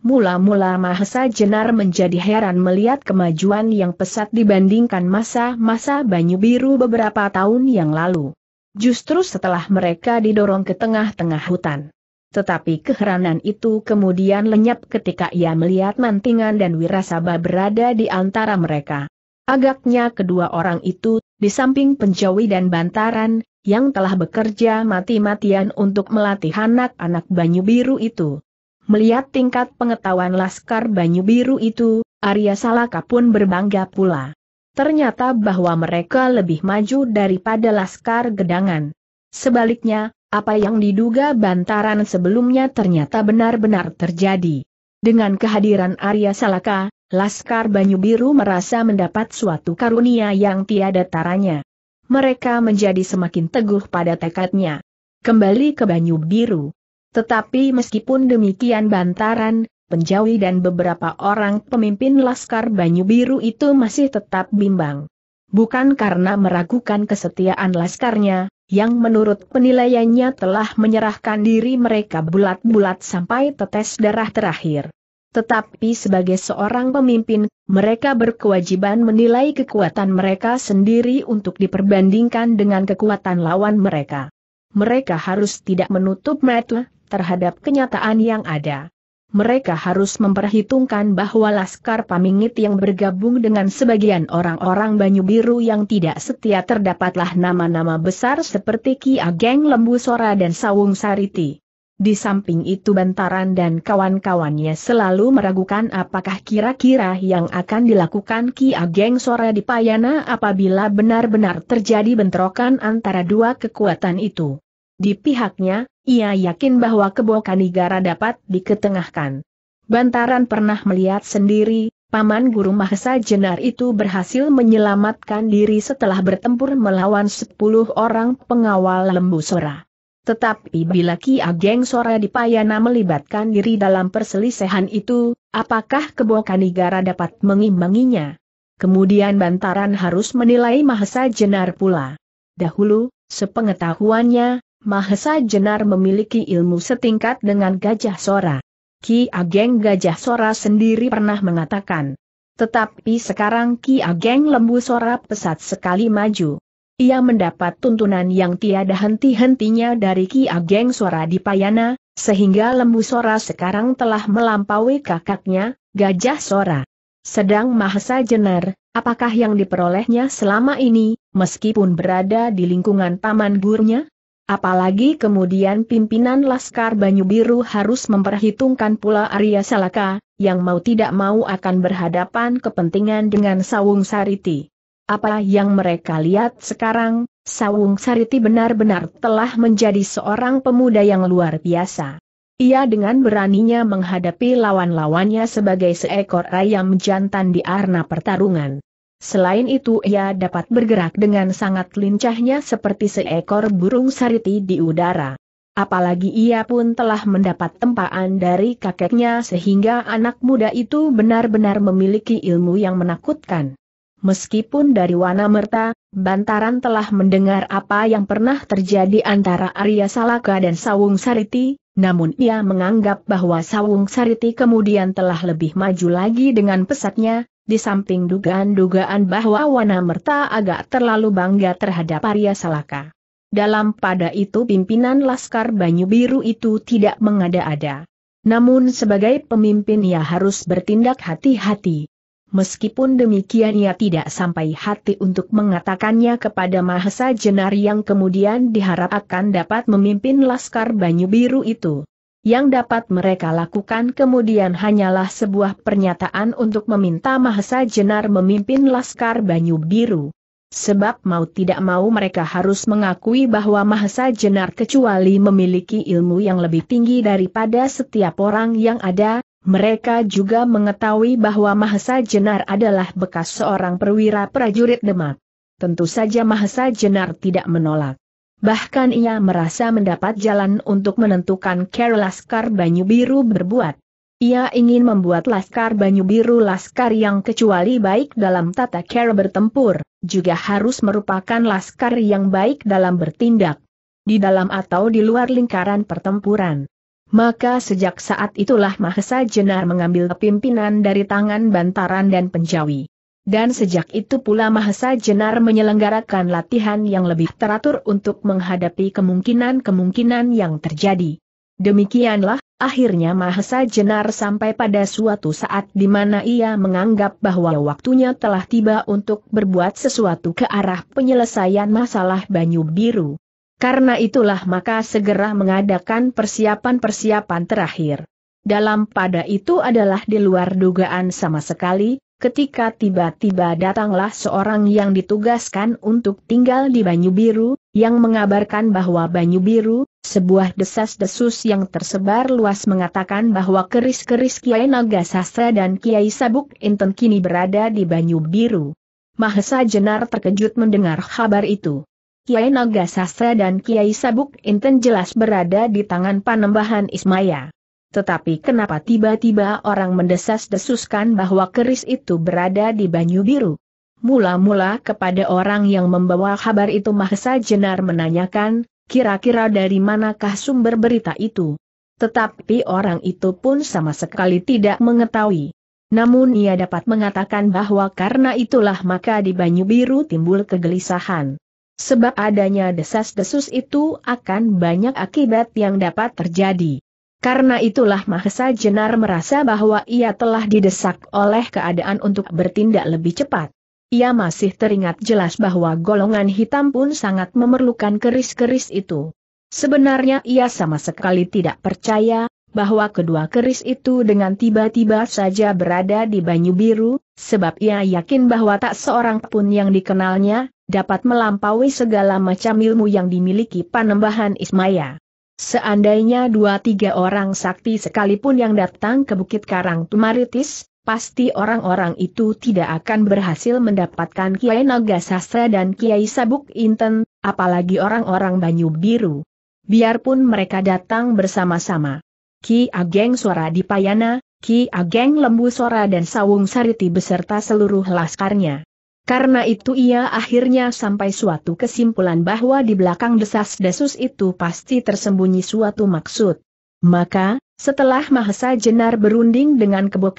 Mula-mula Mahesa Jenar menjadi heran melihat kemajuan yang pesat dibandingkan masa-masa Banyu Biru beberapa tahun yang lalu. Justru setelah mereka didorong ke tengah-tengah hutan tetapi keheranan itu kemudian lenyap ketika ia melihat Mantingan dan Wirasaba berada di antara mereka. Agaknya kedua orang itu, di samping penjawi dan bantaran, yang telah bekerja mati-matian untuk melatih anak-anak Banyu Biru itu. Melihat tingkat pengetahuan Laskar Banyu Biru itu, Arya Salaka pun berbangga pula. Ternyata bahwa mereka lebih maju daripada Laskar Gedangan. Sebaliknya, apa yang diduga bantaran sebelumnya ternyata benar-benar terjadi. Dengan kehadiran Arya Salaka, Laskar Banyu Biru merasa mendapat suatu karunia yang tiada taranya. Mereka menjadi semakin teguh pada tekadnya. Kembali ke Banyu Biru. Tetapi meskipun demikian bantaran, penjawi dan beberapa orang pemimpin Laskar Banyu Biru itu masih tetap bimbang. Bukan karena meragukan kesetiaan Laskarnya, yang menurut penilaiannya telah menyerahkan diri mereka bulat-bulat sampai tetes darah terakhir. Tetapi sebagai seorang pemimpin, mereka berkewajiban menilai kekuatan mereka sendiri untuk diperbandingkan dengan kekuatan lawan mereka. Mereka harus tidak menutup mata terhadap kenyataan yang ada mereka harus memperhitungkan bahwa Laskar Pamingit yang bergabung dengan sebagian orang-orang Banyu Biru yang tidak setia terdapatlah nama-nama besar seperti Ki Ageng Lembu Sora dan Sawung Sariti. Di samping itu Bantaran dan kawan-kawannya selalu meragukan apakah kira-kira yang akan dilakukan Ki Ageng Sora di Payana apabila benar-benar terjadi bentrokan antara dua kekuatan itu. Di pihaknya, ia yakin bahwa kebokan negara dapat diketengahkan. Bantaran pernah melihat sendiri, Paman Guru Mahesa Jenar itu berhasil menyelamatkan diri setelah bertempur melawan 10 orang pengawal lembu sora. Tetapi bila Ki Ageng Sora di Payana melibatkan diri dalam perselisihan itu, apakah kebokan negara dapat mengimbanginya? Kemudian Bantaran harus menilai Mahesa Jenar pula. Dahulu, sepengetahuannya, Mahesa Jenar memiliki ilmu setingkat dengan Gajah Sora. Ki Ageng Gajah Sora sendiri pernah mengatakan. Tetapi sekarang Ki Ageng Lembu Sora pesat sekali maju. Ia mendapat tuntunan yang tiada henti-hentinya dari Ki Ageng Sora di Payana, sehingga Lembu Sora sekarang telah melampaui kakaknya, Gajah Sora. Sedang Mahesa Jenar, apakah yang diperolehnya selama ini, meskipun berada di lingkungan paman gurnya? Apalagi kemudian pimpinan Laskar Banyu Biru harus memperhitungkan pula Arya Salaka, yang mau tidak mau akan berhadapan kepentingan dengan Sawung Sariti. Apa yang mereka lihat sekarang, Sawung Sariti benar-benar telah menjadi seorang pemuda yang luar biasa. Ia dengan beraninya menghadapi lawan-lawannya sebagai seekor ayam jantan di arena pertarungan. Selain itu ia dapat bergerak dengan sangat lincahnya seperti seekor burung sariti di udara. Apalagi ia pun telah mendapat tempaan dari kakeknya sehingga anak muda itu benar-benar memiliki ilmu yang menakutkan. Meskipun dari Wana Merta, Bantaran telah mendengar apa yang pernah terjadi antara Arya Salaka dan Sawung Sariti, namun ia menganggap bahwa Sawung Sariti kemudian telah lebih maju lagi dengan pesatnya, di samping dugaan-dugaan bahwa Wana Merta agak terlalu bangga terhadap Arya Salaka. Dalam pada itu pimpinan Laskar Banyu Biru itu tidak mengada-ada. Namun sebagai pemimpin ia harus bertindak hati-hati. Meskipun demikian ia tidak sampai hati untuk mengatakannya kepada Mahesa Jenar yang kemudian diharapkan dapat memimpin Laskar Banyu Biru itu. Yang dapat mereka lakukan kemudian hanyalah sebuah pernyataan untuk meminta Mahesa Jenar memimpin Laskar Banyu Biru. Sebab mau tidak mau mereka harus mengakui bahwa Mahesa Jenar kecuali memiliki ilmu yang lebih tinggi daripada setiap orang yang ada, mereka juga mengetahui bahwa Mahesa Jenar adalah bekas seorang perwira prajurit Demak. Tentu saja Mahesa Jenar tidak menolak bahkan ia merasa mendapat jalan untuk menentukan care Laskar Banyu Biru berbuat. Ia ingin membuat Laskar Banyu Biru Laskar yang kecuali baik dalam tata care bertempur, juga harus merupakan Laskar yang baik dalam bertindak. Di dalam atau di luar lingkaran pertempuran. Maka sejak saat itulah Mahesa Jenar mengambil pimpinan dari tangan Bantaran dan Penjawi. Dan sejak itu pula Mahesa Jenar menyelenggarakan latihan yang lebih teratur untuk menghadapi kemungkinan-kemungkinan yang terjadi. Demikianlah, akhirnya Mahesa Jenar sampai pada suatu saat di mana ia menganggap bahwa waktunya telah tiba untuk berbuat sesuatu ke arah penyelesaian masalah Banyu Biru. Karena itulah maka segera mengadakan persiapan-persiapan terakhir. Dalam pada itu adalah di luar dugaan sama sekali, ketika tiba-tiba datanglah seorang yang ditugaskan untuk tinggal di Banyu Biru, yang mengabarkan bahwa Banyu Biru, sebuah desas-desus yang tersebar luas mengatakan bahwa keris-keris Kiai Naga Sastra dan Kiai Sabuk Inten kini berada di Banyu Biru. Mahesa Jenar terkejut mendengar kabar itu. Kiai Naga Sastra dan Kiai Sabuk Inten jelas berada di tangan Panembahan Ismaya. Tetapi kenapa tiba-tiba orang mendesas-desuskan bahwa keris itu berada di Banyu Biru? Mula-mula kepada orang yang membawa kabar itu Mahesa Jenar menanyakan, kira-kira dari manakah sumber berita itu? Tetapi orang itu pun sama sekali tidak mengetahui. Namun ia dapat mengatakan bahwa karena itulah maka di Banyu Biru timbul kegelisahan. Sebab adanya desas-desus itu akan banyak akibat yang dapat terjadi. Karena itulah Mahesa Jenar merasa bahwa ia telah didesak oleh keadaan untuk bertindak lebih cepat. Ia masih teringat jelas bahwa golongan hitam pun sangat memerlukan keris-keris itu. Sebenarnya ia sama sekali tidak percaya bahwa kedua keris itu dengan tiba-tiba saja berada di Banyu Biru, sebab ia yakin bahwa tak seorang pun yang dikenalnya dapat melampaui segala macam ilmu yang dimiliki Panembahan Ismaya. Seandainya dua tiga orang sakti sekalipun yang datang ke Bukit Karang Tumaritis, pasti orang-orang itu tidak akan berhasil mendapatkan Kiai Naga Sastra dan Kiai Sabuk Inten, apalagi orang-orang Banyu Biru. Biarpun mereka datang bersama-sama. Ki Ageng Suara Dipayana, Ki Ageng Lembu Sora dan Sawung Sariti beserta seluruh laskarnya. Karena itu ia akhirnya sampai suatu kesimpulan bahwa di belakang desas-desus itu pasti tersembunyi suatu maksud. Maka, setelah Mahesa Jenar berunding dengan Kebo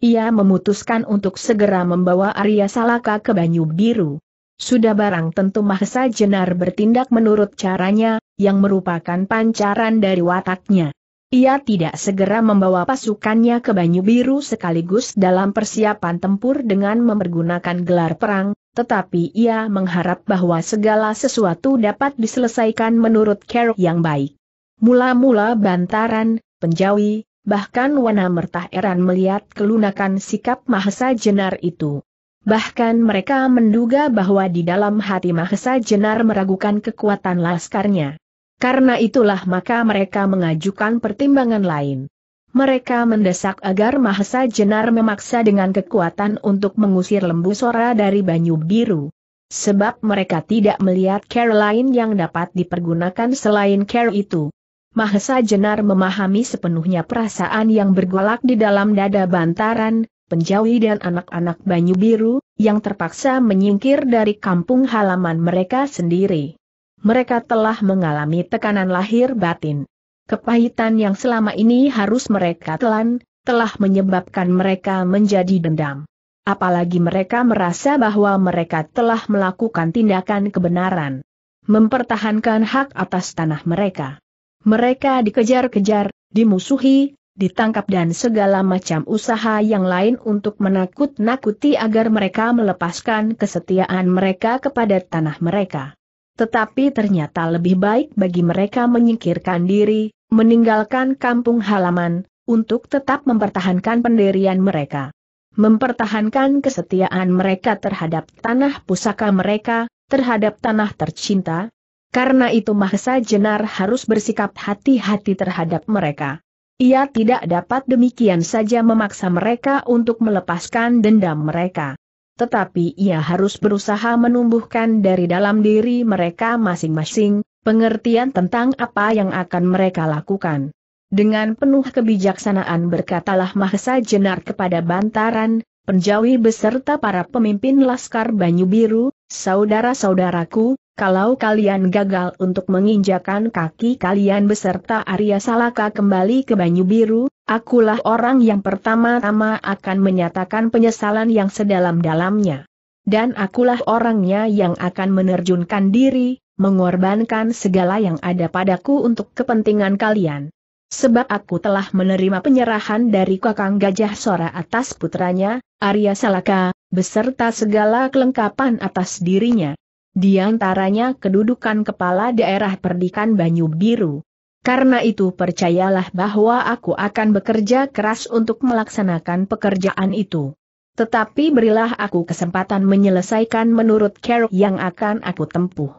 ia memutuskan untuk segera membawa Arya Salaka ke Banyu Biru. Sudah barang tentu Mahesa Jenar bertindak menurut caranya, yang merupakan pancaran dari wataknya. Ia tidak segera membawa pasukannya ke Banyu Biru sekaligus dalam persiapan tempur dengan mempergunakan gelar perang, tetapi ia mengharap bahwa segala sesuatu dapat diselesaikan menurut cara yang baik. Mula-mula Bantaran, Penjawi, bahkan Wana Mertah Eran melihat kelunakan sikap Mahesa Jenar itu. Bahkan mereka menduga bahwa di dalam hati Mahesa Jenar meragukan kekuatan laskarnya. Karena itulah maka mereka mengajukan pertimbangan lain. Mereka mendesak agar Mahesa Jenar memaksa dengan kekuatan untuk mengusir lembu sora dari Banyu Biru. Sebab mereka tidak melihat care lain yang dapat dipergunakan selain care itu. Mahesa Jenar memahami sepenuhnya perasaan yang bergolak di dalam dada bantaran, penjauhi dan anak-anak Banyu Biru, yang terpaksa menyingkir dari kampung halaman mereka sendiri mereka telah mengalami tekanan lahir batin. Kepahitan yang selama ini harus mereka telan, telah menyebabkan mereka menjadi dendam. Apalagi mereka merasa bahwa mereka telah melakukan tindakan kebenaran. Mempertahankan hak atas tanah mereka. Mereka dikejar-kejar, dimusuhi, ditangkap dan segala macam usaha yang lain untuk menakut-nakuti agar mereka melepaskan kesetiaan mereka kepada tanah mereka. Tetapi ternyata lebih baik bagi mereka menyingkirkan diri, meninggalkan kampung halaman, untuk tetap mempertahankan pendirian mereka. Mempertahankan kesetiaan mereka terhadap tanah pusaka mereka, terhadap tanah tercinta, karena itu Mahesa Jenar harus bersikap hati-hati terhadap mereka. Ia tidak dapat demikian saja memaksa mereka untuk melepaskan dendam mereka. Tetapi ia harus berusaha menumbuhkan dari dalam diri mereka masing-masing, pengertian tentang apa yang akan mereka lakukan. Dengan penuh kebijaksanaan berkatalah Mahesa Jenar kepada Bantaran, Penjawi beserta para pemimpin Laskar Banyu Biru, saudara-saudaraku, kalau kalian gagal untuk menginjakan kaki kalian beserta Arya Salaka kembali ke Banyu Biru, akulah orang yang pertama-tama akan menyatakan penyesalan yang sedalam-dalamnya. Dan akulah orangnya yang akan menerjunkan diri, mengorbankan segala yang ada padaku untuk kepentingan kalian. Sebab aku telah menerima penyerahan dari Kakang Gajah Sora atas putranya, Arya Salaka, beserta segala kelengkapan atas dirinya, di antaranya kedudukan kepala daerah perdikan Banyu Biru. Karena itu percayalah bahwa aku akan bekerja keras untuk melaksanakan pekerjaan itu. Tetapi berilah aku kesempatan menyelesaikan menurut care yang akan aku tempuh.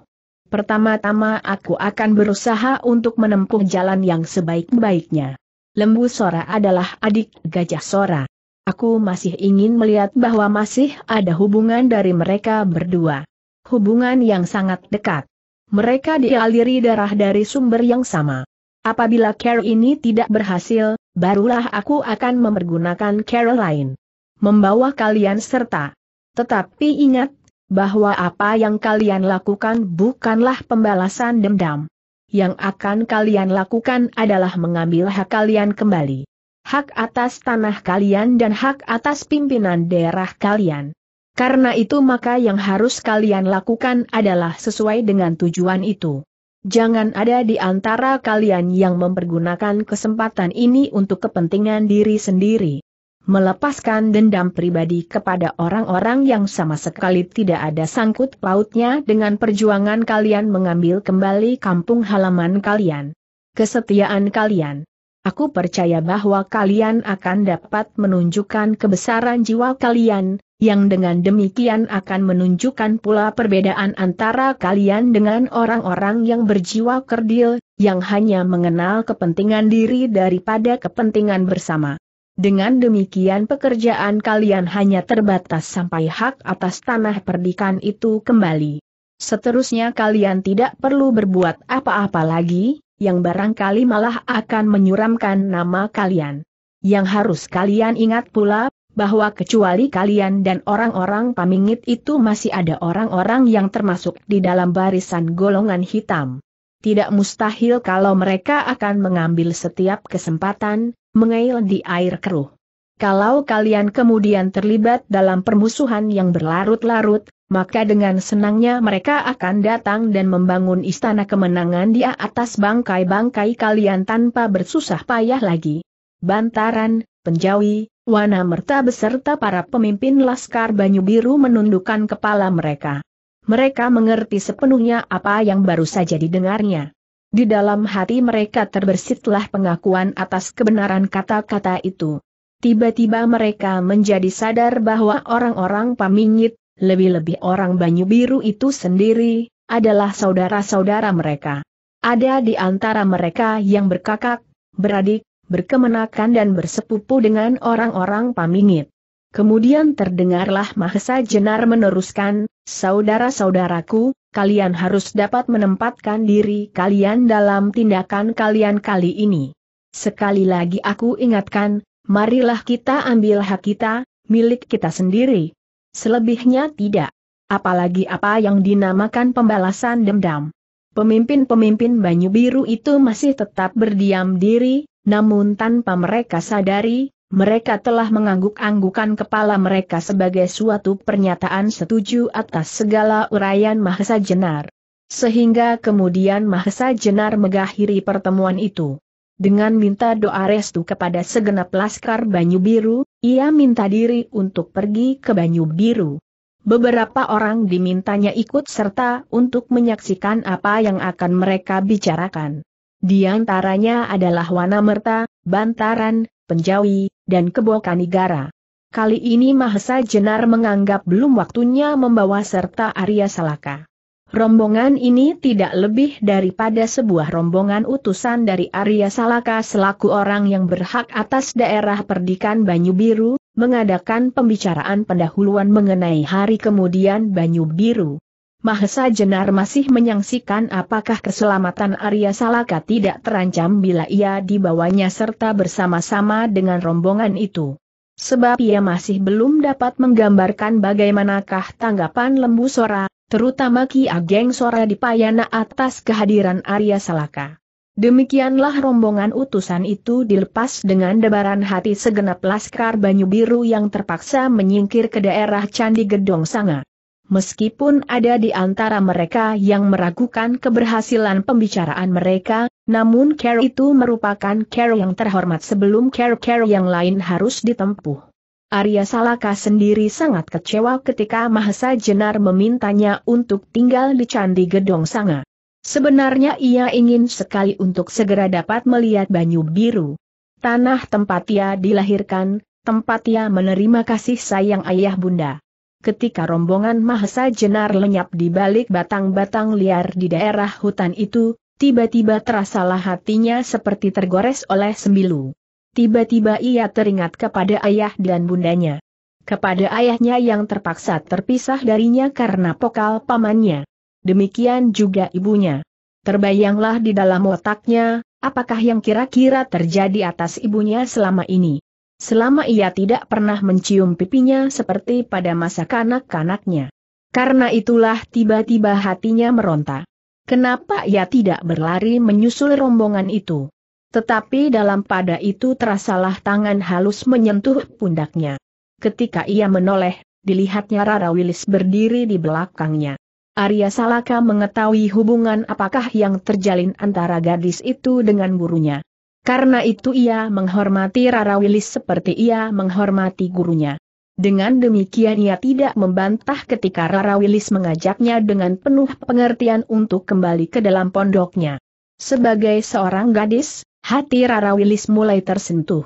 Pertama-tama aku akan berusaha untuk menempuh jalan yang sebaik-baiknya. Lembu Sora adalah adik Gajah Sora. Aku masih ingin melihat bahwa masih ada hubungan dari mereka berdua hubungan yang sangat dekat. Mereka dialiri darah dari sumber yang sama. Apabila care ini tidak berhasil, barulah aku akan mempergunakan care lain. Membawa kalian serta. Tetapi ingat, bahwa apa yang kalian lakukan bukanlah pembalasan dendam. Yang akan kalian lakukan adalah mengambil hak kalian kembali. Hak atas tanah kalian dan hak atas pimpinan daerah kalian. Karena itu maka yang harus kalian lakukan adalah sesuai dengan tujuan itu. Jangan ada di antara kalian yang mempergunakan kesempatan ini untuk kepentingan diri sendiri. Melepaskan dendam pribadi kepada orang-orang yang sama sekali tidak ada sangkut pautnya dengan perjuangan kalian mengambil kembali kampung halaman kalian. Kesetiaan kalian. Aku percaya bahwa kalian akan dapat menunjukkan kebesaran jiwa kalian, yang dengan demikian akan menunjukkan pula perbedaan antara kalian dengan orang-orang yang berjiwa kerdil, yang hanya mengenal kepentingan diri daripada kepentingan bersama. Dengan demikian pekerjaan kalian hanya terbatas sampai hak atas tanah perdikan itu kembali. Seterusnya kalian tidak perlu berbuat apa-apa lagi, yang barangkali malah akan menyuramkan nama kalian. Yang harus kalian ingat pula, bahwa kecuali kalian dan orang-orang pamingit itu masih ada orang-orang yang termasuk di dalam barisan golongan hitam. Tidak mustahil kalau mereka akan mengambil setiap kesempatan, mengail di air keruh. Kalau kalian kemudian terlibat dalam permusuhan yang berlarut-larut, maka dengan senangnya mereka akan datang dan membangun istana kemenangan di atas bangkai-bangkai kalian tanpa bersusah payah lagi. Bantaran, Penjawi, Wana Merta beserta para pemimpin Laskar Banyu Biru menundukkan kepala mereka. Mereka mengerti sepenuhnya apa yang baru saja didengarnya. Di dalam hati mereka terbersitlah pengakuan atas kebenaran kata-kata itu. Tiba-tiba mereka menjadi sadar bahwa orang-orang pamingit, lebih-lebih orang Banyu Biru itu sendiri, adalah saudara-saudara mereka. Ada di antara mereka yang berkakak, beradik, berkemenakan dan bersepupu dengan orang-orang pamingit. Kemudian terdengarlah Mahesa Jenar meneruskan, Saudara-saudaraku, kalian harus dapat menempatkan diri kalian dalam tindakan kalian kali ini. Sekali lagi aku ingatkan, marilah kita ambil hak kita, milik kita sendiri. Selebihnya tidak. Apalagi apa yang dinamakan pembalasan dendam. Pemimpin-pemimpin Banyu Biru itu masih tetap berdiam diri, namun tanpa mereka sadari, mereka telah mengangguk-anggukan kepala mereka sebagai suatu pernyataan setuju atas segala uraian Mahesa Jenar. Sehingga kemudian Mahesa Jenar mengakhiri pertemuan itu. Dengan minta doa restu kepada segenap laskar Banyu Biru, ia minta diri untuk pergi ke Banyu Biru. Beberapa orang dimintanya ikut serta untuk menyaksikan apa yang akan mereka bicarakan. Di antaranya adalah Wanamerta, Bantaran, Penjawi, dan Kebokanigara. Kali ini Mahesa Jenar menganggap belum waktunya membawa serta Arya Salaka. Rombongan ini tidak lebih daripada sebuah rombongan utusan dari Arya Salaka selaku orang yang berhak atas daerah perdikan Banyu Biru, mengadakan pembicaraan pendahuluan mengenai hari kemudian Banyu Biru. Mahesa Jenar masih menyaksikan apakah keselamatan Arya Salaka tidak terancam bila ia dibawanya serta bersama-sama dengan rombongan itu. Sebab ia masih belum dapat menggambarkan bagaimanakah tanggapan Lembu Sora, terutama Ki Ageng Sora di Payana atas kehadiran Arya Salaka. Demikianlah rombongan utusan itu dilepas dengan debaran hati segenap laskar Banyu Biru yang terpaksa menyingkir ke daerah Candi Gedong Sanga. Meskipun ada di antara mereka yang meragukan keberhasilan pembicaraan mereka, namun care itu merupakan care yang terhormat sebelum care-care yang lain harus ditempuh. Arya Salaka sendiri sangat kecewa ketika Mahesa Jenar memintanya untuk tinggal di Candi Gedong Sanga. Sebenarnya ia ingin sekali untuk segera dapat melihat Banyu Biru. Tanah tempat ia dilahirkan, tempat ia menerima kasih sayang ayah bunda ketika rombongan Mahesa Jenar lenyap di balik batang-batang liar di daerah hutan itu, tiba-tiba terasalah hatinya seperti tergores oleh sembilu. Tiba-tiba ia teringat kepada ayah dan bundanya. Kepada ayahnya yang terpaksa terpisah darinya karena pokal pamannya. Demikian juga ibunya. Terbayanglah di dalam otaknya, apakah yang kira-kira terjadi atas ibunya selama ini selama ia tidak pernah mencium pipinya seperti pada masa kanak-kanaknya. Karena itulah tiba-tiba hatinya meronta. Kenapa ia tidak berlari menyusul rombongan itu? Tetapi dalam pada itu terasalah tangan halus menyentuh pundaknya. Ketika ia menoleh, dilihatnya Rara Wilis berdiri di belakangnya. Arya Salaka mengetahui hubungan apakah yang terjalin antara gadis itu dengan burunya. Karena itu ia menghormati Rara Wilis seperti ia menghormati gurunya. Dengan demikian ia tidak membantah ketika Rara Wilis mengajaknya dengan penuh pengertian untuk kembali ke dalam pondoknya. Sebagai seorang gadis, hati Rara Wilis mulai tersentuh.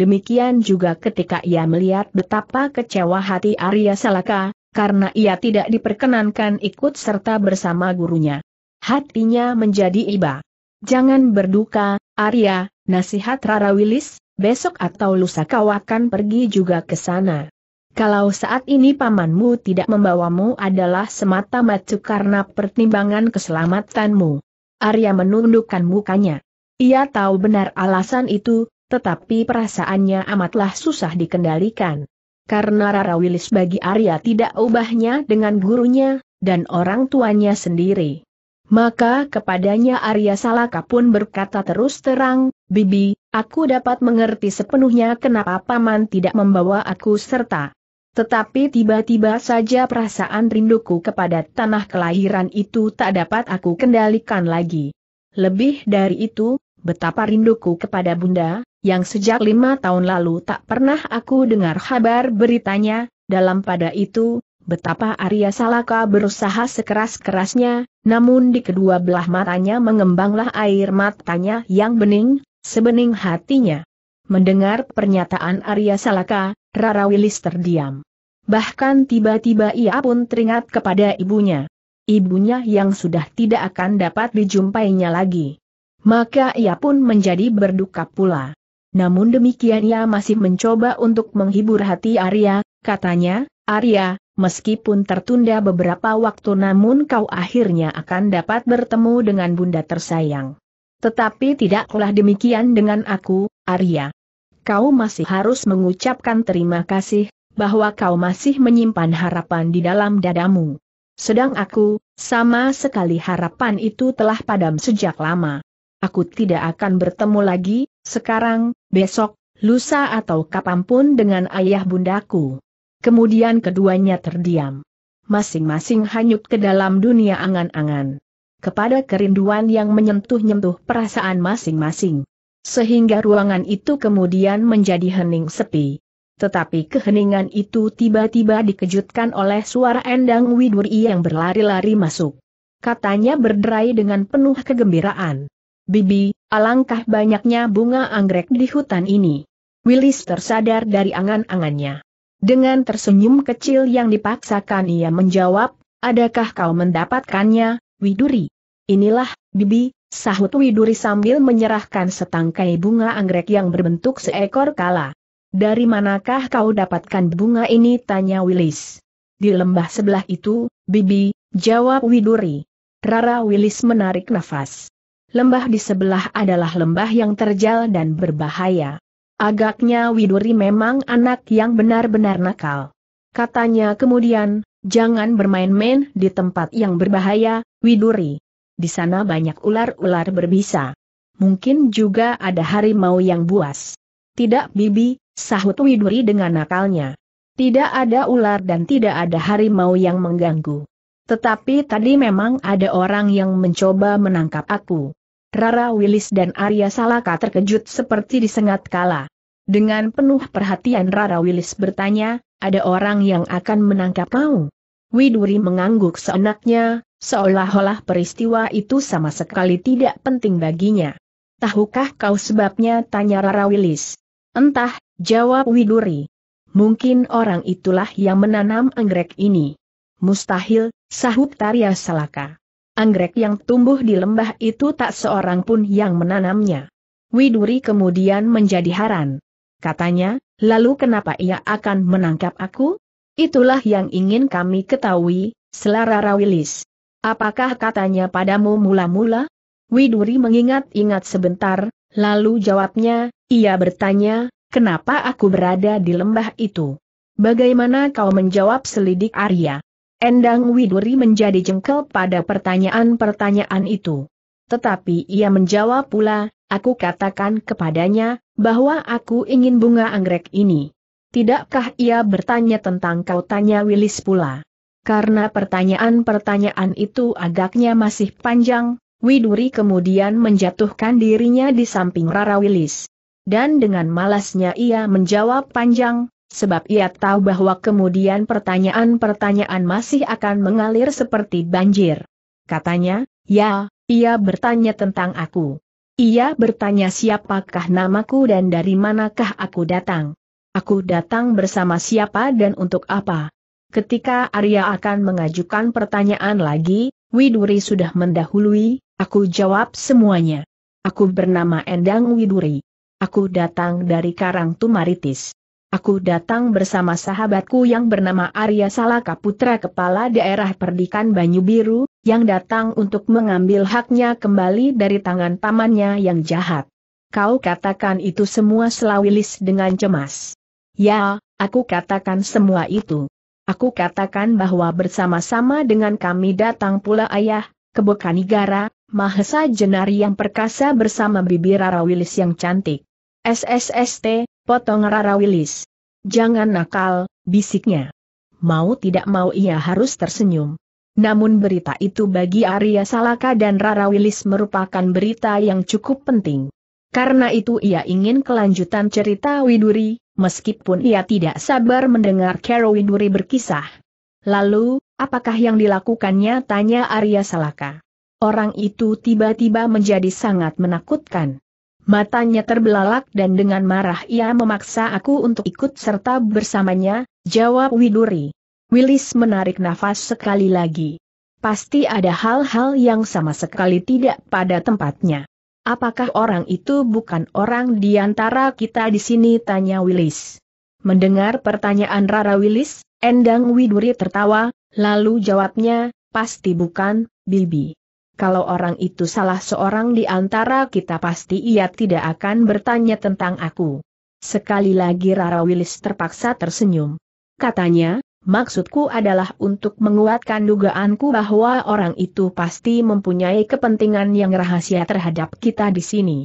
Demikian juga ketika ia melihat betapa kecewa hati Arya Salaka, karena ia tidak diperkenankan ikut serta bersama gurunya. Hatinya menjadi iba. Jangan berduka, Arya, nasihat Rara Wilis, besok atau lusa kau akan pergi juga ke sana. Kalau saat ini pamanmu tidak membawamu adalah semata-mata karena pertimbangan keselamatanmu. Arya menundukkan mukanya. Ia tahu benar alasan itu, tetapi perasaannya amatlah susah dikendalikan. Karena Rara Wilis bagi Arya tidak ubahnya dengan gurunya, dan orang tuanya sendiri. Maka kepadanya Arya Salaka pun berkata terus terang, Bibi, aku dapat mengerti sepenuhnya kenapa Paman tidak membawa aku serta. Tetapi tiba-tiba saja perasaan rinduku kepada tanah kelahiran itu tak dapat aku kendalikan lagi. Lebih dari itu, betapa rinduku kepada Bunda, yang sejak lima tahun lalu tak pernah aku dengar kabar beritanya, dalam pada itu, Betapa Arya Salaka berusaha sekeras-kerasnya, namun di kedua belah matanya mengembanglah air matanya yang bening, sebening hatinya. Mendengar pernyataan Arya Salaka, Rara Wilis terdiam. Bahkan tiba-tiba ia pun teringat kepada ibunya. Ibunya yang sudah tidak akan dapat dijumpainya lagi. Maka ia pun menjadi berduka pula. Namun demikian ia masih mencoba untuk menghibur hati Arya, katanya, Arya, meskipun tertunda beberapa waktu namun kau akhirnya akan dapat bertemu dengan bunda tersayang. Tetapi tidaklah demikian dengan aku, Arya. Kau masih harus mengucapkan terima kasih, bahwa kau masih menyimpan harapan di dalam dadamu. Sedang aku, sama sekali harapan itu telah padam sejak lama. Aku tidak akan bertemu lagi, sekarang, besok, lusa atau kapanpun dengan ayah bundaku. Kemudian keduanya terdiam. Masing-masing hanyut ke dalam dunia angan-angan. Kepada kerinduan yang menyentuh-nyentuh perasaan masing-masing. Sehingga ruangan itu kemudian menjadi hening sepi. Tetapi keheningan itu tiba-tiba dikejutkan oleh suara Endang Widuri yang berlari-lari masuk. Katanya berderai dengan penuh kegembiraan. Bibi, alangkah banyaknya bunga anggrek di hutan ini. Willis tersadar dari angan-angannya. Dengan tersenyum kecil yang dipaksakan ia menjawab, adakah kau mendapatkannya, Widuri? Inilah, Bibi, sahut Widuri sambil menyerahkan setangkai bunga anggrek yang berbentuk seekor kala. Dari manakah kau dapatkan bunga ini? tanya Willis. Di lembah sebelah itu, Bibi, jawab Widuri. Rara Willis menarik nafas. Lembah di sebelah adalah lembah yang terjal dan berbahaya. Agaknya Widuri memang anak yang benar-benar nakal. Katanya kemudian, jangan bermain-main di tempat yang berbahaya, Widuri. Di sana banyak ular-ular berbisa. Mungkin juga ada harimau yang buas. Tidak bibi, sahut Widuri dengan nakalnya. Tidak ada ular dan tidak ada harimau yang mengganggu. Tetapi tadi memang ada orang yang mencoba menangkap aku. Rara Willis dan Arya Salaka terkejut seperti disengat kala. Dengan penuh perhatian Rara Wilis bertanya, ada orang yang akan menangkap kau. Widuri mengangguk seenaknya, seolah-olah peristiwa itu sama sekali tidak penting baginya. Tahukah kau sebabnya tanya Rara Wilis? Entah, jawab Widuri. Mungkin orang itulah yang menanam anggrek ini. Mustahil, sahut Tarya Salaka. Anggrek yang tumbuh di lembah itu tak seorang pun yang menanamnya. Widuri kemudian menjadi haran katanya, lalu kenapa ia akan menangkap aku? Itulah yang ingin kami ketahui, Selara Rawilis. Apakah katanya padamu mula-mula? Widuri mengingat-ingat sebentar, lalu jawabnya, ia bertanya, kenapa aku berada di lembah itu? Bagaimana kau menjawab selidik Arya? Endang Widuri menjadi jengkel pada pertanyaan-pertanyaan itu. Tetapi ia menjawab pula, Aku katakan kepadanya, bahwa aku ingin bunga anggrek ini. Tidakkah ia bertanya tentang kau tanya Willis pula? Karena pertanyaan-pertanyaan itu agaknya masih panjang, Widuri kemudian menjatuhkan dirinya di samping Rara Willis. Dan dengan malasnya ia menjawab panjang, sebab ia tahu bahwa kemudian pertanyaan-pertanyaan masih akan mengalir seperti banjir. Katanya, ya, ia bertanya tentang aku. Ia bertanya siapakah namaku dan dari manakah aku datang. Aku datang bersama siapa dan untuk apa. Ketika Arya akan mengajukan pertanyaan lagi, Widuri sudah mendahului, aku jawab semuanya. Aku bernama Endang Widuri. Aku datang dari Karang Tumaritis. Aku datang bersama sahabatku yang bernama Arya Salaka Putra Kepala Daerah Perdikan Banyu Biru, yang datang untuk mengambil haknya kembali dari tangan pamannya yang jahat. Kau katakan itu semua selawilis dengan cemas. Ya, aku katakan semua itu. Aku katakan bahwa bersama-sama dengan kami datang pula ayah, Kebokanigara, Mahesa Jenari yang perkasa bersama bibi Rarawilis yang cantik. SSST, potong Rara Rarawilis. Jangan nakal, bisiknya. Mau tidak mau ia harus tersenyum. Namun berita itu bagi Arya Salaka dan Rara Wilis merupakan berita yang cukup penting. Karena itu ia ingin kelanjutan cerita Widuri, meskipun ia tidak sabar mendengar Kero Widuri berkisah. Lalu, apakah yang dilakukannya tanya Arya Salaka. Orang itu tiba-tiba menjadi sangat menakutkan. Matanya terbelalak dan dengan marah ia memaksa aku untuk ikut serta bersamanya, jawab Widuri. Willis menarik nafas sekali lagi. Pasti ada hal-hal yang sama sekali tidak pada tempatnya. Apakah orang itu bukan orang di antara kita di sini? Tanya Willis. Mendengar pertanyaan Rara Willis, Endang Widuri tertawa, lalu jawabnya, pasti bukan, Bibi. Kalau orang itu salah seorang di antara kita pasti ia tidak akan bertanya tentang aku. Sekali lagi Rara Willis terpaksa tersenyum. Katanya, Maksudku adalah untuk menguatkan dugaanku bahwa orang itu pasti mempunyai kepentingan yang rahasia terhadap kita di sini.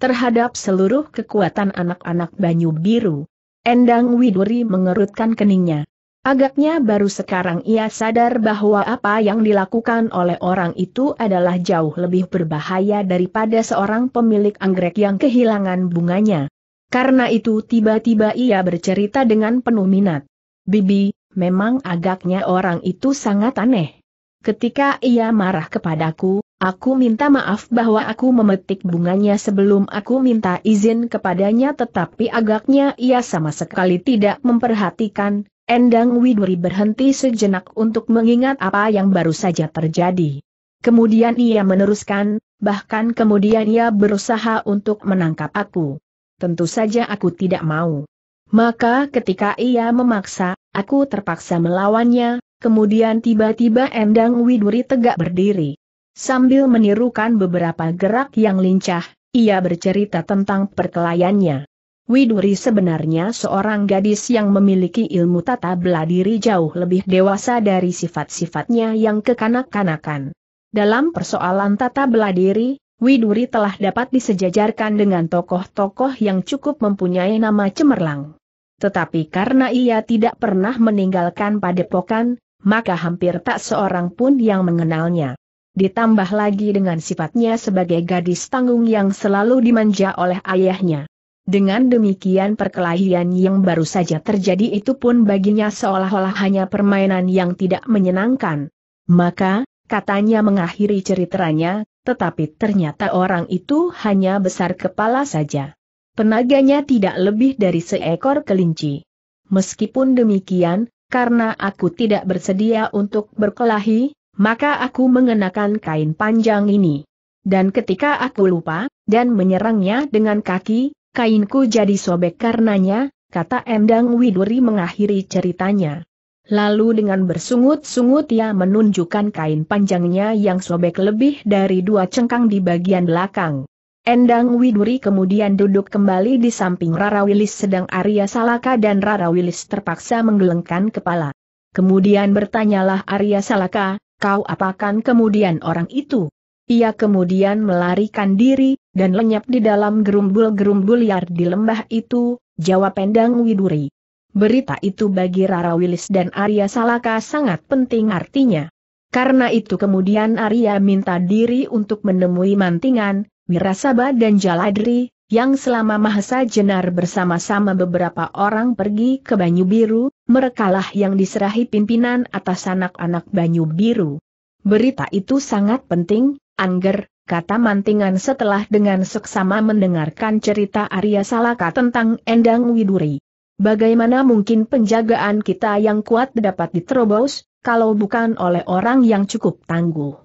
Terhadap seluruh kekuatan anak-anak Banyu Biru. Endang Widuri mengerutkan keningnya. Agaknya baru sekarang ia sadar bahwa apa yang dilakukan oleh orang itu adalah jauh lebih berbahaya daripada seorang pemilik anggrek yang kehilangan bunganya. Karena itu tiba-tiba ia bercerita dengan penuh minat. Bibi, memang agaknya orang itu sangat aneh. Ketika ia marah kepadaku, aku minta maaf bahwa aku memetik bunganya sebelum aku minta izin kepadanya tetapi agaknya ia sama sekali tidak memperhatikan, Endang Widuri berhenti sejenak untuk mengingat apa yang baru saja terjadi. Kemudian ia meneruskan, bahkan kemudian ia berusaha untuk menangkap aku. Tentu saja aku tidak mau. Maka ketika ia memaksa, aku terpaksa melawannya, kemudian tiba-tiba Endang Widuri tegak berdiri. Sambil menirukan beberapa gerak yang lincah, ia bercerita tentang perkelayannya. Widuri sebenarnya seorang gadis yang memiliki ilmu tata bela diri jauh lebih dewasa dari sifat-sifatnya yang kekanak-kanakan. Dalam persoalan tata bela diri, Widuri telah dapat disejajarkan dengan tokoh-tokoh yang cukup mempunyai nama cemerlang. Tetapi karena ia tidak pernah meninggalkan padepokan, maka hampir tak seorang pun yang mengenalnya. Ditambah lagi dengan sifatnya sebagai gadis tanggung yang selalu dimanja oleh ayahnya. Dengan demikian perkelahian yang baru saja terjadi itu pun baginya seolah-olah hanya permainan yang tidak menyenangkan. Maka, katanya mengakhiri ceritanya, tetapi ternyata orang itu hanya besar kepala saja. Tenaganya tidak lebih dari seekor kelinci. Meskipun demikian, karena aku tidak bersedia untuk berkelahi, maka aku mengenakan kain panjang ini. Dan ketika aku lupa, dan menyerangnya dengan kaki, kainku jadi sobek karenanya, kata Endang Widuri mengakhiri ceritanya. Lalu dengan bersungut-sungut ia menunjukkan kain panjangnya yang sobek lebih dari dua cengkang di bagian belakang. Endang Widuri kemudian duduk kembali di samping Rara Wilis sedang Arya Salaka dan Rara Wilis terpaksa menggelengkan kepala. Kemudian bertanyalah Arya Salaka, kau apakan kemudian orang itu? Ia kemudian melarikan diri, dan lenyap di dalam gerumbul-gerumbul liar di lembah itu, jawab Endang Widuri. Berita itu bagi Rara Wilis dan Arya Salaka sangat penting artinya. Karena itu kemudian Arya minta diri untuk menemui mantingan, Mirasaba dan Jaladri, yang selama Mahasa Jenar bersama-sama beberapa orang pergi ke Banyu Biru, merekalah yang diserahi pimpinan atas anak-anak Banyu Biru. Berita itu sangat penting, Angger, kata Mantingan setelah dengan seksama mendengarkan cerita Arya Salaka tentang Endang Widuri. Bagaimana mungkin penjagaan kita yang kuat dapat diterobos, kalau bukan oleh orang yang cukup tangguh?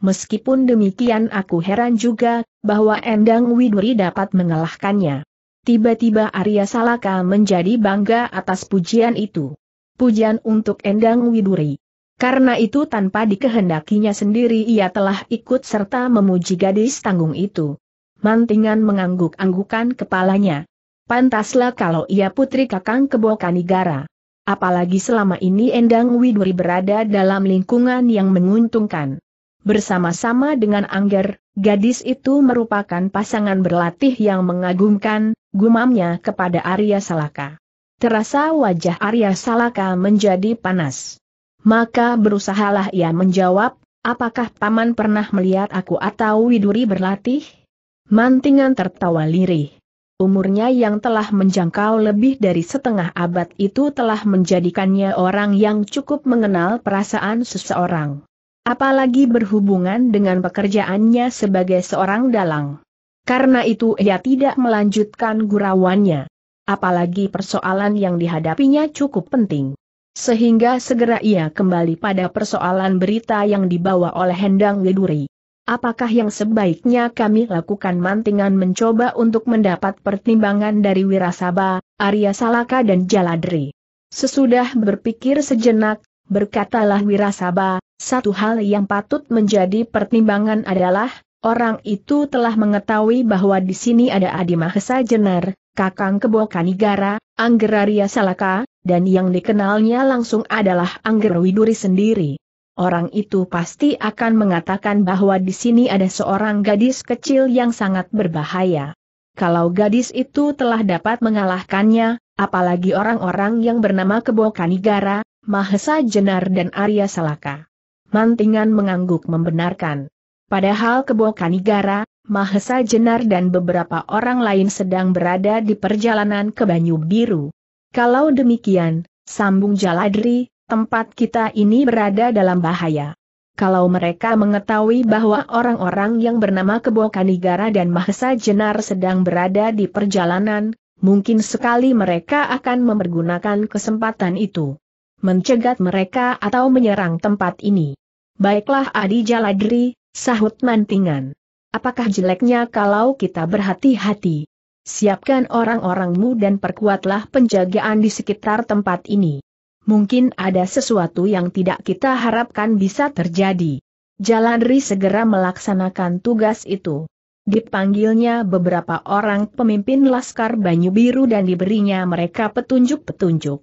Meskipun demikian aku heran juga, bahwa Endang Widuri dapat mengalahkannya. Tiba-tiba Arya Salaka menjadi bangga atas pujian itu. Pujian untuk Endang Widuri. Karena itu tanpa dikehendakinya sendiri ia telah ikut serta memuji gadis tanggung itu. Mantingan mengangguk-anggukan kepalanya. Pantaslah kalau ia putri kakang Kebokanigara. Apalagi selama ini Endang Widuri berada dalam lingkungan yang menguntungkan. Bersama-sama dengan Angger, gadis itu merupakan pasangan berlatih yang mengagumkan, gumamnya kepada Arya Salaka. Terasa wajah Arya Salaka menjadi panas. Maka berusahalah ia menjawab, apakah Paman pernah melihat aku atau Widuri berlatih? Mantingan tertawa lirih. Umurnya yang telah menjangkau lebih dari setengah abad itu telah menjadikannya orang yang cukup mengenal perasaan seseorang. Apalagi berhubungan dengan pekerjaannya sebagai seorang dalang. Karena itu ia tidak melanjutkan gurauannya. Apalagi persoalan yang dihadapinya cukup penting. Sehingga segera ia kembali pada persoalan berita yang dibawa oleh Hendang Widuri. Apakah yang sebaiknya kami lakukan mantingan mencoba untuk mendapat pertimbangan dari Wirasaba, Arya Salaka dan Jaladri. Sesudah berpikir sejenak, berkatalah Wirasaba, satu hal yang patut menjadi pertimbangan adalah, orang itu telah mengetahui bahwa di sini ada Adi Mahesa Jenar, Kakang Kebo Kanigara, Anggeraria Salaka, dan yang dikenalnya langsung adalah Angger Widuri sendiri. Orang itu pasti akan mengatakan bahwa di sini ada seorang gadis kecil yang sangat berbahaya. Kalau gadis itu telah dapat mengalahkannya, apalagi orang-orang yang bernama Kebo Kanigara, Mahesa Jenar dan Arya Salaka. Mantingan mengangguk membenarkan. Padahal Kebo Kanigara, Mahesa Jenar dan beberapa orang lain sedang berada di perjalanan ke Banyu Biru. Kalau demikian, sambung Jaladri, tempat kita ini berada dalam bahaya. Kalau mereka mengetahui bahwa orang-orang yang bernama Kebo Kanigara dan Mahesa Jenar sedang berada di perjalanan, mungkin sekali mereka akan mempergunakan kesempatan itu mencegat mereka atau menyerang tempat ini. Baiklah Adi Jaladri, sahut mantingan. Apakah jeleknya kalau kita berhati-hati? Siapkan orang-orangmu dan perkuatlah penjagaan di sekitar tempat ini. Mungkin ada sesuatu yang tidak kita harapkan bisa terjadi. Jaladri segera melaksanakan tugas itu. Dipanggilnya beberapa orang pemimpin Laskar Banyu Biru dan diberinya mereka petunjuk-petunjuk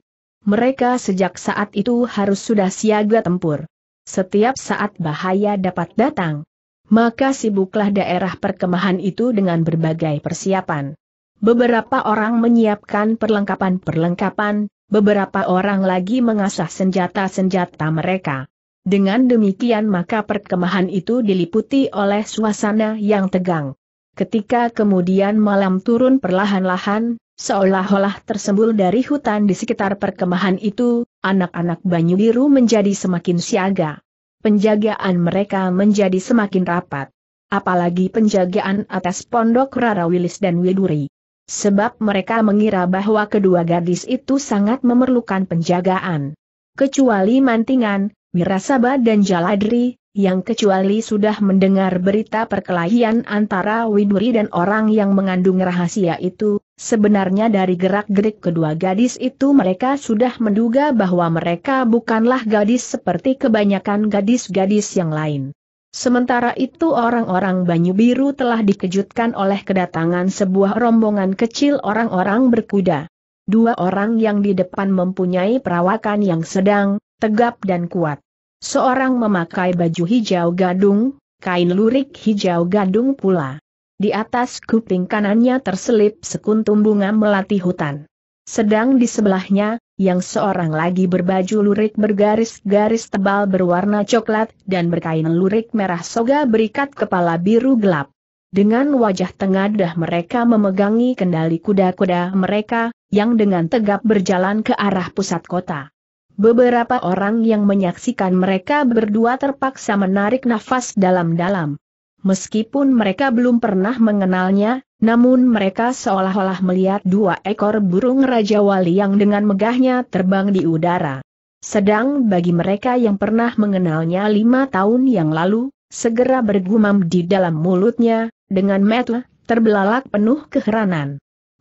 mereka sejak saat itu harus sudah siaga tempur. Setiap saat bahaya dapat datang. Maka sibuklah daerah perkemahan itu dengan berbagai persiapan. Beberapa orang menyiapkan perlengkapan-perlengkapan, beberapa orang lagi mengasah senjata-senjata mereka. Dengan demikian maka perkemahan itu diliputi oleh suasana yang tegang. Ketika kemudian malam turun perlahan-lahan, Seolah-olah tersembul dari hutan di sekitar perkemahan itu, anak-anak Banyu Biru menjadi semakin siaga. Penjagaan mereka menjadi semakin rapat. Apalagi penjagaan atas pondok Rara Wilis dan Widuri. Sebab mereka mengira bahwa kedua gadis itu sangat memerlukan penjagaan. Kecuali Mantingan, Wirasaba dan Jaladri, yang kecuali sudah mendengar berita perkelahian antara Widuri dan orang yang mengandung rahasia itu, sebenarnya dari gerak-gerik kedua gadis itu mereka sudah menduga bahwa mereka bukanlah gadis seperti kebanyakan gadis-gadis yang lain. Sementara itu orang-orang Banyu Biru telah dikejutkan oleh kedatangan sebuah rombongan kecil orang-orang berkuda. Dua orang yang di depan mempunyai perawakan yang sedang, tegap dan kuat. Seorang memakai baju hijau gadung, kain lurik hijau gadung pula. Di atas kuping kanannya terselip sekuntum bunga melati hutan. Sedang di sebelahnya, yang seorang lagi berbaju lurik bergaris-garis tebal berwarna coklat dan berkain lurik merah soga berikat kepala biru gelap. Dengan wajah tengadah mereka memegangi kendali kuda-kuda mereka, yang dengan tegap berjalan ke arah pusat kota. Beberapa orang yang menyaksikan mereka berdua terpaksa menarik nafas dalam-dalam. Meskipun mereka belum pernah mengenalnya, namun mereka seolah-olah melihat dua ekor burung Raja Wali yang dengan megahnya terbang di udara. Sedang bagi mereka yang pernah mengenalnya lima tahun yang lalu, segera bergumam di dalam mulutnya, dengan metel, terbelalak penuh keheranan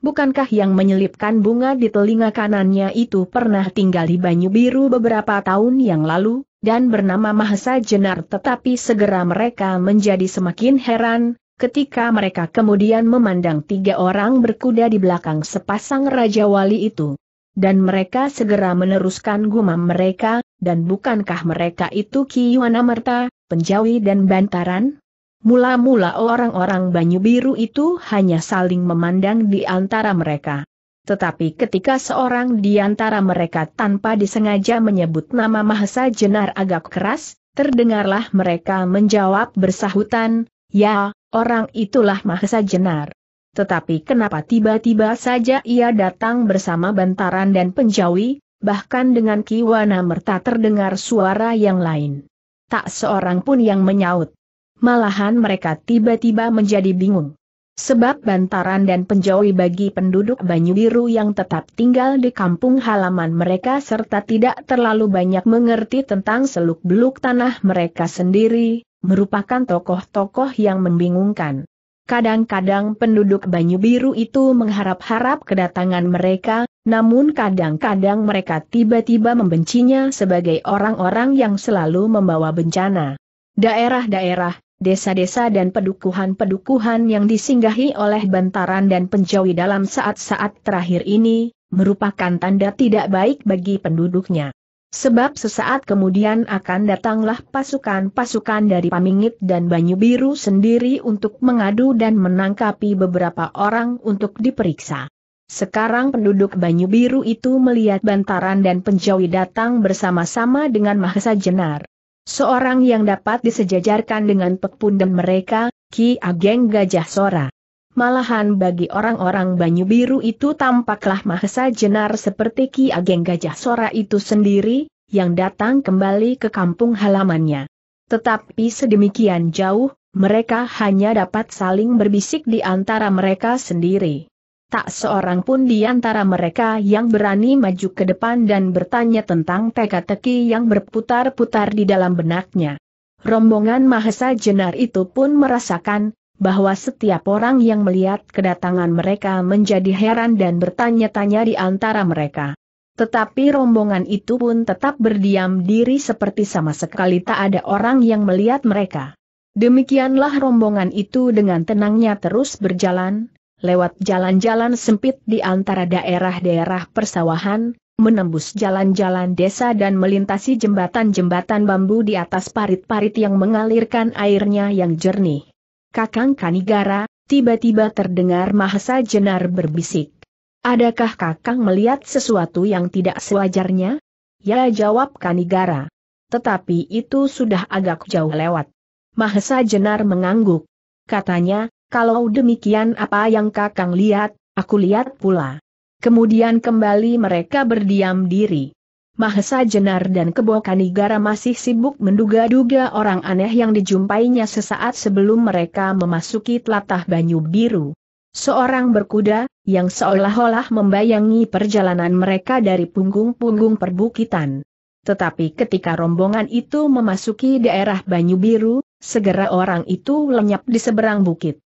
bukankah yang menyelipkan bunga di telinga kanannya itu pernah tinggal di Banyu Biru beberapa tahun yang lalu, dan bernama Mahesa Jenar tetapi segera mereka menjadi semakin heran, ketika mereka kemudian memandang tiga orang berkuda di belakang sepasang Raja Wali itu. Dan mereka segera meneruskan gumam mereka, dan bukankah mereka itu Kiyuana Merta, Penjawi dan Bantaran? Mula-mula orang-orang Banyu Biru itu hanya saling memandang di antara mereka. Tetapi ketika seorang di antara mereka tanpa disengaja menyebut nama Mahesa Jenar agak keras, terdengarlah mereka menjawab bersahutan, ya, orang itulah Mahesa Jenar. Tetapi kenapa tiba-tiba saja ia datang bersama Bantaran dan Penjawi, bahkan dengan Kiwana Merta terdengar suara yang lain. Tak seorang pun yang menyaut malahan mereka tiba-tiba menjadi bingung. Sebab bantaran dan penjauhi bagi penduduk Banyu Biru yang tetap tinggal di kampung halaman mereka serta tidak terlalu banyak mengerti tentang seluk-beluk tanah mereka sendiri, merupakan tokoh-tokoh yang membingungkan. Kadang-kadang penduduk Banyu Biru itu mengharap-harap kedatangan mereka, namun kadang-kadang mereka tiba-tiba membencinya sebagai orang-orang yang selalu membawa bencana. Daerah-daerah desa-desa dan pedukuhan-pedukuhan yang disinggahi oleh bantaran dan Penjawi dalam saat-saat terakhir ini, merupakan tanda tidak baik bagi penduduknya. Sebab sesaat kemudian akan datanglah pasukan-pasukan dari Pamingit dan Banyu Biru sendiri untuk mengadu dan menangkapi beberapa orang untuk diperiksa. Sekarang penduduk Banyu Biru itu melihat bantaran dan Penjawi datang bersama-sama dengan Mahesa Jenar. Seorang yang dapat disejajarkan dengan dan mereka, Ki Ageng Gajah Sora. Malahan bagi orang-orang Banyu Biru itu tampaklah mahesa jenar seperti Ki Ageng Gajah Sora itu sendiri, yang datang kembali ke kampung halamannya. Tetapi sedemikian jauh, mereka hanya dapat saling berbisik di antara mereka sendiri tak seorang pun di antara mereka yang berani maju ke depan dan bertanya tentang teka-teki yang berputar-putar di dalam benaknya. Rombongan Mahesa Jenar itu pun merasakan, bahwa setiap orang yang melihat kedatangan mereka menjadi heran dan bertanya-tanya di antara mereka. Tetapi rombongan itu pun tetap berdiam diri seperti sama sekali tak ada orang yang melihat mereka. Demikianlah rombongan itu dengan tenangnya terus berjalan, lewat jalan-jalan sempit di antara daerah-daerah persawahan, menembus jalan-jalan desa dan melintasi jembatan-jembatan bambu di atas parit-parit yang mengalirkan airnya yang jernih. Kakang Kanigara, tiba-tiba terdengar Mahesa Jenar berbisik. Adakah Kakang melihat sesuatu yang tidak sewajarnya? Ya jawab Kanigara. Tetapi itu sudah agak jauh lewat. Mahesa Jenar mengangguk. Katanya, kalau demikian apa yang kakang lihat, aku lihat pula. Kemudian kembali mereka berdiam diri. Mahesa Jenar dan Kebo Kanigara masih sibuk menduga-duga orang aneh yang dijumpainya sesaat sebelum mereka memasuki telatah Banyu Biru. Seorang berkuda, yang seolah-olah membayangi perjalanan mereka dari punggung-punggung perbukitan. Tetapi ketika rombongan itu memasuki daerah Banyu Biru, segera orang itu lenyap di seberang bukit.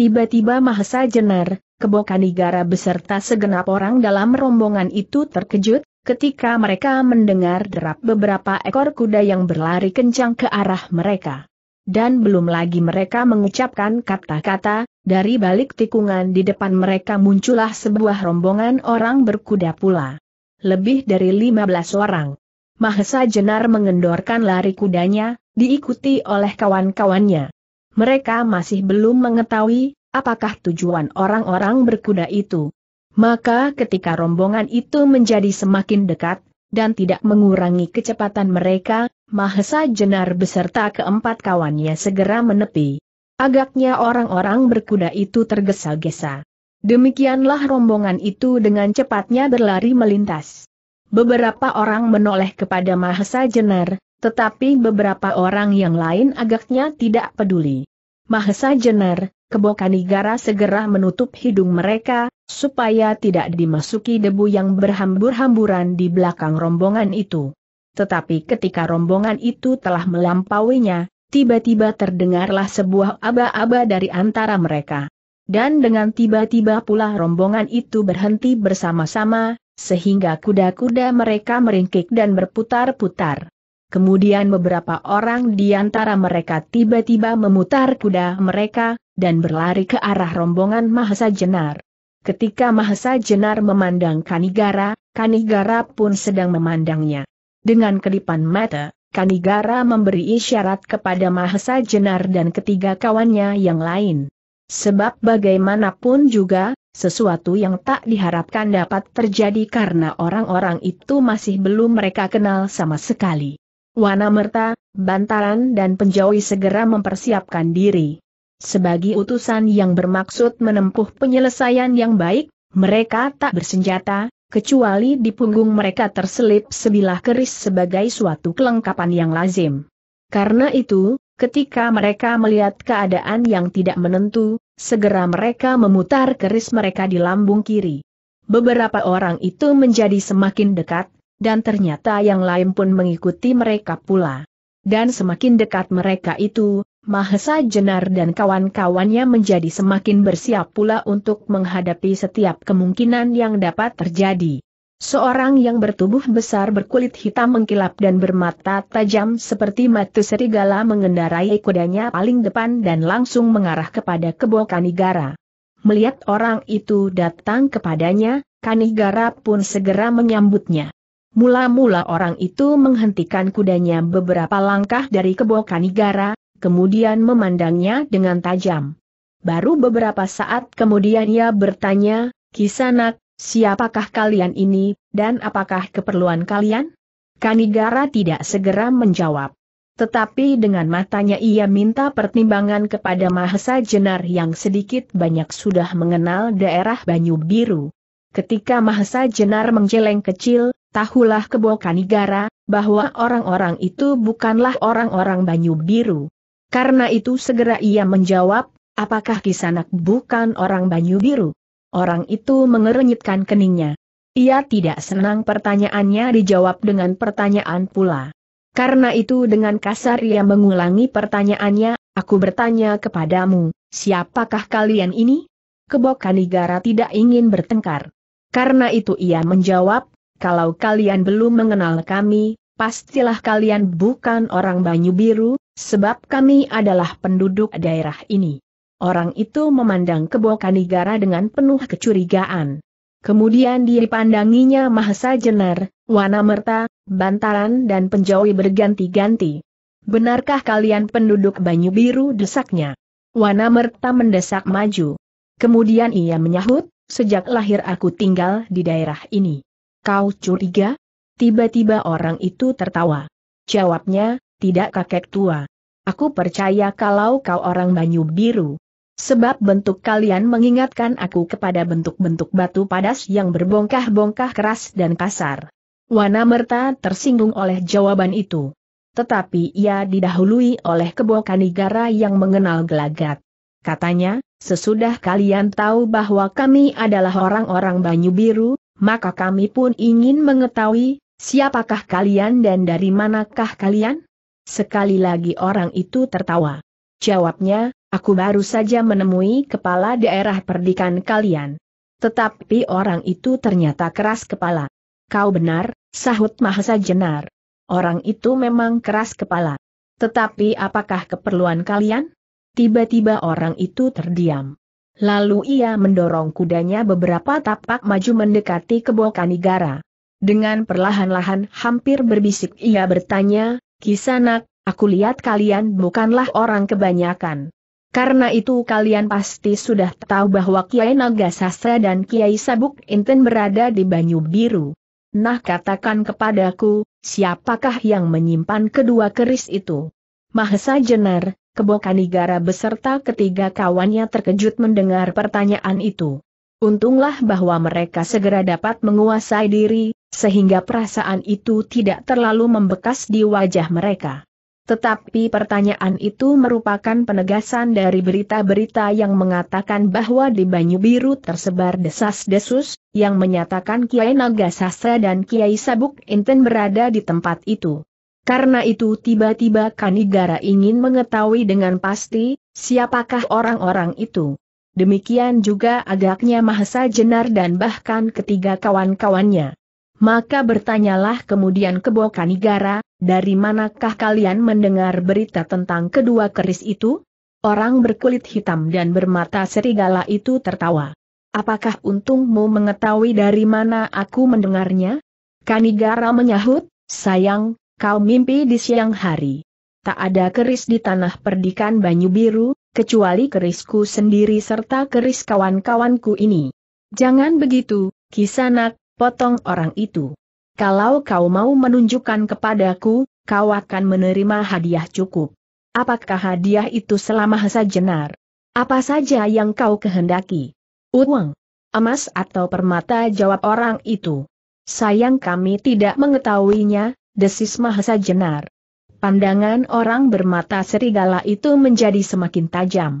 Tiba-tiba Mahesa Jenar, Kebokanigara beserta segenap orang dalam rombongan itu terkejut, ketika mereka mendengar derap beberapa ekor kuda yang berlari kencang ke arah mereka. Dan belum lagi mereka mengucapkan kata-kata, dari balik tikungan di depan mereka muncullah sebuah rombongan orang berkuda pula. Lebih dari 15 orang. Mahesa Jenar mengendorkan lari kudanya, diikuti oleh kawan-kawannya mereka masih belum mengetahui apakah tujuan orang-orang berkuda itu. Maka ketika rombongan itu menjadi semakin dekat, dan tidak mengurangi kecepatan mereka, Mahesa Jenar beserta keempat kawannya segera menepi. Agaknya orang-orang berkuda itu tergesa-gesa. Demikianlah rombongan itu dengan cepatnya berlari melintas. Beberapa orang menoleh kepada Mahesa Jenar, tetapi beberapa orang yang lain agaknya tidak peduli. Mahesa Jenar, negara segera menutup hidung mereka, supaya tidak dimasuki debu yang berhambur-hamburan di belakang rombongan itu. Tetapi ketika rombongan itu telah melampauinya, tiba-tiba terdengarlah sebuah aba-aba dari antara mereka. Dan dengan tiba-tiba pula rombongan itu berhenti bersama-sama, sehingga kuda-kuda mereka meringkik dan berputar-putar kemudian beberapa orang di antara mereka tiba-tiba memutar kuda mereka, dan berlari ke arah rombongan Mahesa Jenar. Ketika Mahesa Jenar memandang Kanigara, Kanigara pun sedang memandangnya. Dengan kedipan mata, Kanigara memberi isyarat kepada Mahesa Jenar dan ketiga kawannya yang lain. Sebab bagaimanapun juga, sesuatu yang tak diharapkan dapat terjadi karena orang-orang itu masih belum mereka kenal sama sekali. Wanamerta, Bantaran dan Penjawi segera mempersiapkan diri. Sebagai utusan yang bermaksud menempuh penyelesaian yang baik, mereka tak bersenjata, kecuali di punggung mereka terselip sebilah keris sebagai suatu kelengkapan yang lazim. Karena itu, ketika mereka melihat keadaan yang tidak menentu, segera mereka memutar keris mereka di lambung kiri. Beberapa orang itu menjadi semakin dekat, dan ternyata yang lain pun mengikuti mereka pula. Dan semakin dekat mereka itu, Mahesa Jenar dan kawan-kawannya menjadi semakin bersiap pula untuk menghadapi setiap kemungkinan yang dapat terjadi. Seorang yang bertubuh besar berkulit hitam mengkilap dan bermata tajam seperti mata serigala mengendarai kudanya paling depan dan langsung mengarah kepada kebo Kanigara. Melihat orang itu datang kepadanya, Kanigara pun segera menyambutnya. Mula-mula orang itu menghentikan kudanya beberapa langkah dari kebokan Igara, kemudian memandangnya dengan tajam. Baru beberapa saat kemudian ia bertanya, Kisanak, siapakah kalian ini, dan apakah keperluan kalian? Kanigara tidak segera menjawab. Tetapi dengan matanya ia minta pertimbangan kepada Mahesa Jenar yang sedikit banyak sudah mengenal daerah Banyu Biru. Ketika Mahesa Jenar menjeleng kecil, Tahulah kebokanigara negara, bahwa orang-orang itu bukanlah orang-orang Banyu Biru. Karena itu segera ia menjawab, apakah Kisanak bukan orang Banyu Biru? Orang itu mengerenyitkan keningnya. Ia tidak senang pertanyaannya dijawab dengan pertanyaan pula. Karena itu dengan kasar ia mengulangi pertanyaannya, aku bertanya kepadamu, siapakah kalian ini? Kebokanigara negara tidak ingin bertengkar. Karena itu ia menjawab, kalau kalian belum mengenal kami, pastilah kalian bukan orang Banyu Biru, sebab kami adalah penduduk daerah ini. Orang itu memandang ke Bokanigara dengan penuh kecurigaan. Kemudian dipandanginya Mahesa Jenar, Wanamerta, Bantaran dan Penjawi berganti-ganti. Benarkah kalian penduduk Banyu Biru desaknya? Wanamerta mendesak maju. Kemudian ia menyahut, sejak lahir aku tinggal di daerah ini. Kau curiga? Tiba-tiba orang itu tertawa. Jawabnya, tidak kakek tua. Aku percaya kalau kau orang Banyu Biru. Sebab bentuk kalian mengingatkan aku kepada bentuk-bentuk batu padas yang berbongkah-bongkah keras dan kasar. Wana Merta tersinggung oleh jawaban itu. Tetapi ia didahului oleh kebohongan negara yang mengenal gelagat. Katanya, sesudah kalian tahu bahwa kami adalah orang-orang Banyu Biru, maka kami pun ingin mengetahui, siapakah kalian dan dari manakah kalian? Sekali lagi orang itu tertawa. Jawabnya, aku baru saja menemui kepala daerah perdikan kalian. Tetapi orang itu ternyata keras kepala. Kau benar, sahut Mahesa Jenar. Orang itu memang keras kepala. Tetapi apakah keperluan kalian? Tiba-tiba orang itu terdiam. Lalu ia mendorong kudanya beberapa tapak maju mendekati Kebokanigara. Dengan perlahan-lahan hampir berbisik ia bertanya, Kisanak, aku lihat kalian bukanlah orang kebanyakan. Karena itu kalian pasti sudah tahu bahwa Kiai Naga Sastra dan Kiai Sabuk Inten berada di Banyu Biru. Nah katakan kepadaku, siapakah yang menyimpan kedua keris itu? Mahesa Jenar, Kebokanigara beserta ketiga kawannya terkejut mendengar pertanyaan itu. Untunglah bahwa mereka segera dapat menguasai diri, sehingga perasaan itu tidak terlalu membekas di wajah mereka. Tetapi pertanyaan itu merupakan penegasan dari berita-berita yang mengatakan bahwa di Banyu Biru tersebar desas-desus, yang menyatakan Kiai Naga Sastra dan Kiai Sabuk Inten berada di tempat itu. Karena itu tiba-tiba Kanigara ingin mengetahui dengan pasti, siapakah orang-orang itu. Demikian juga agaknya Mahesa Jenar dan bahkan ketiga kawan-kawannya. Maka bertanyalah kemudian Kebo Kanigara, dari manakah kalian mendengar berita tentang kedua keris itu? Orang berkulit hitam dan bermata serigala itu tertawa. Apakah untungmu mengetahui dari mana aku mendengarnya? Kanigara menyahut, sayang, Kau mimpi di siang hari. Tak ada keris di tanah perdikan Banyu Biru, kecuali kerisku sendiri serta keris kawan-kawanku ini. Jangan begitu, kisanak, potong orang itu. Kalau kau mau menunjukkan kepadaku, kau akan menerima hadiah cukup. Apakah hadiah itu selama sejenar? Apa saja yang kau kehendaki? Uang, emas atau permata jawab orang itu. Sayang kami tidak mengetahuinya, desis Mahesa Jenar. Pandangan orang bermata serigala itu menjadi semakin tajam.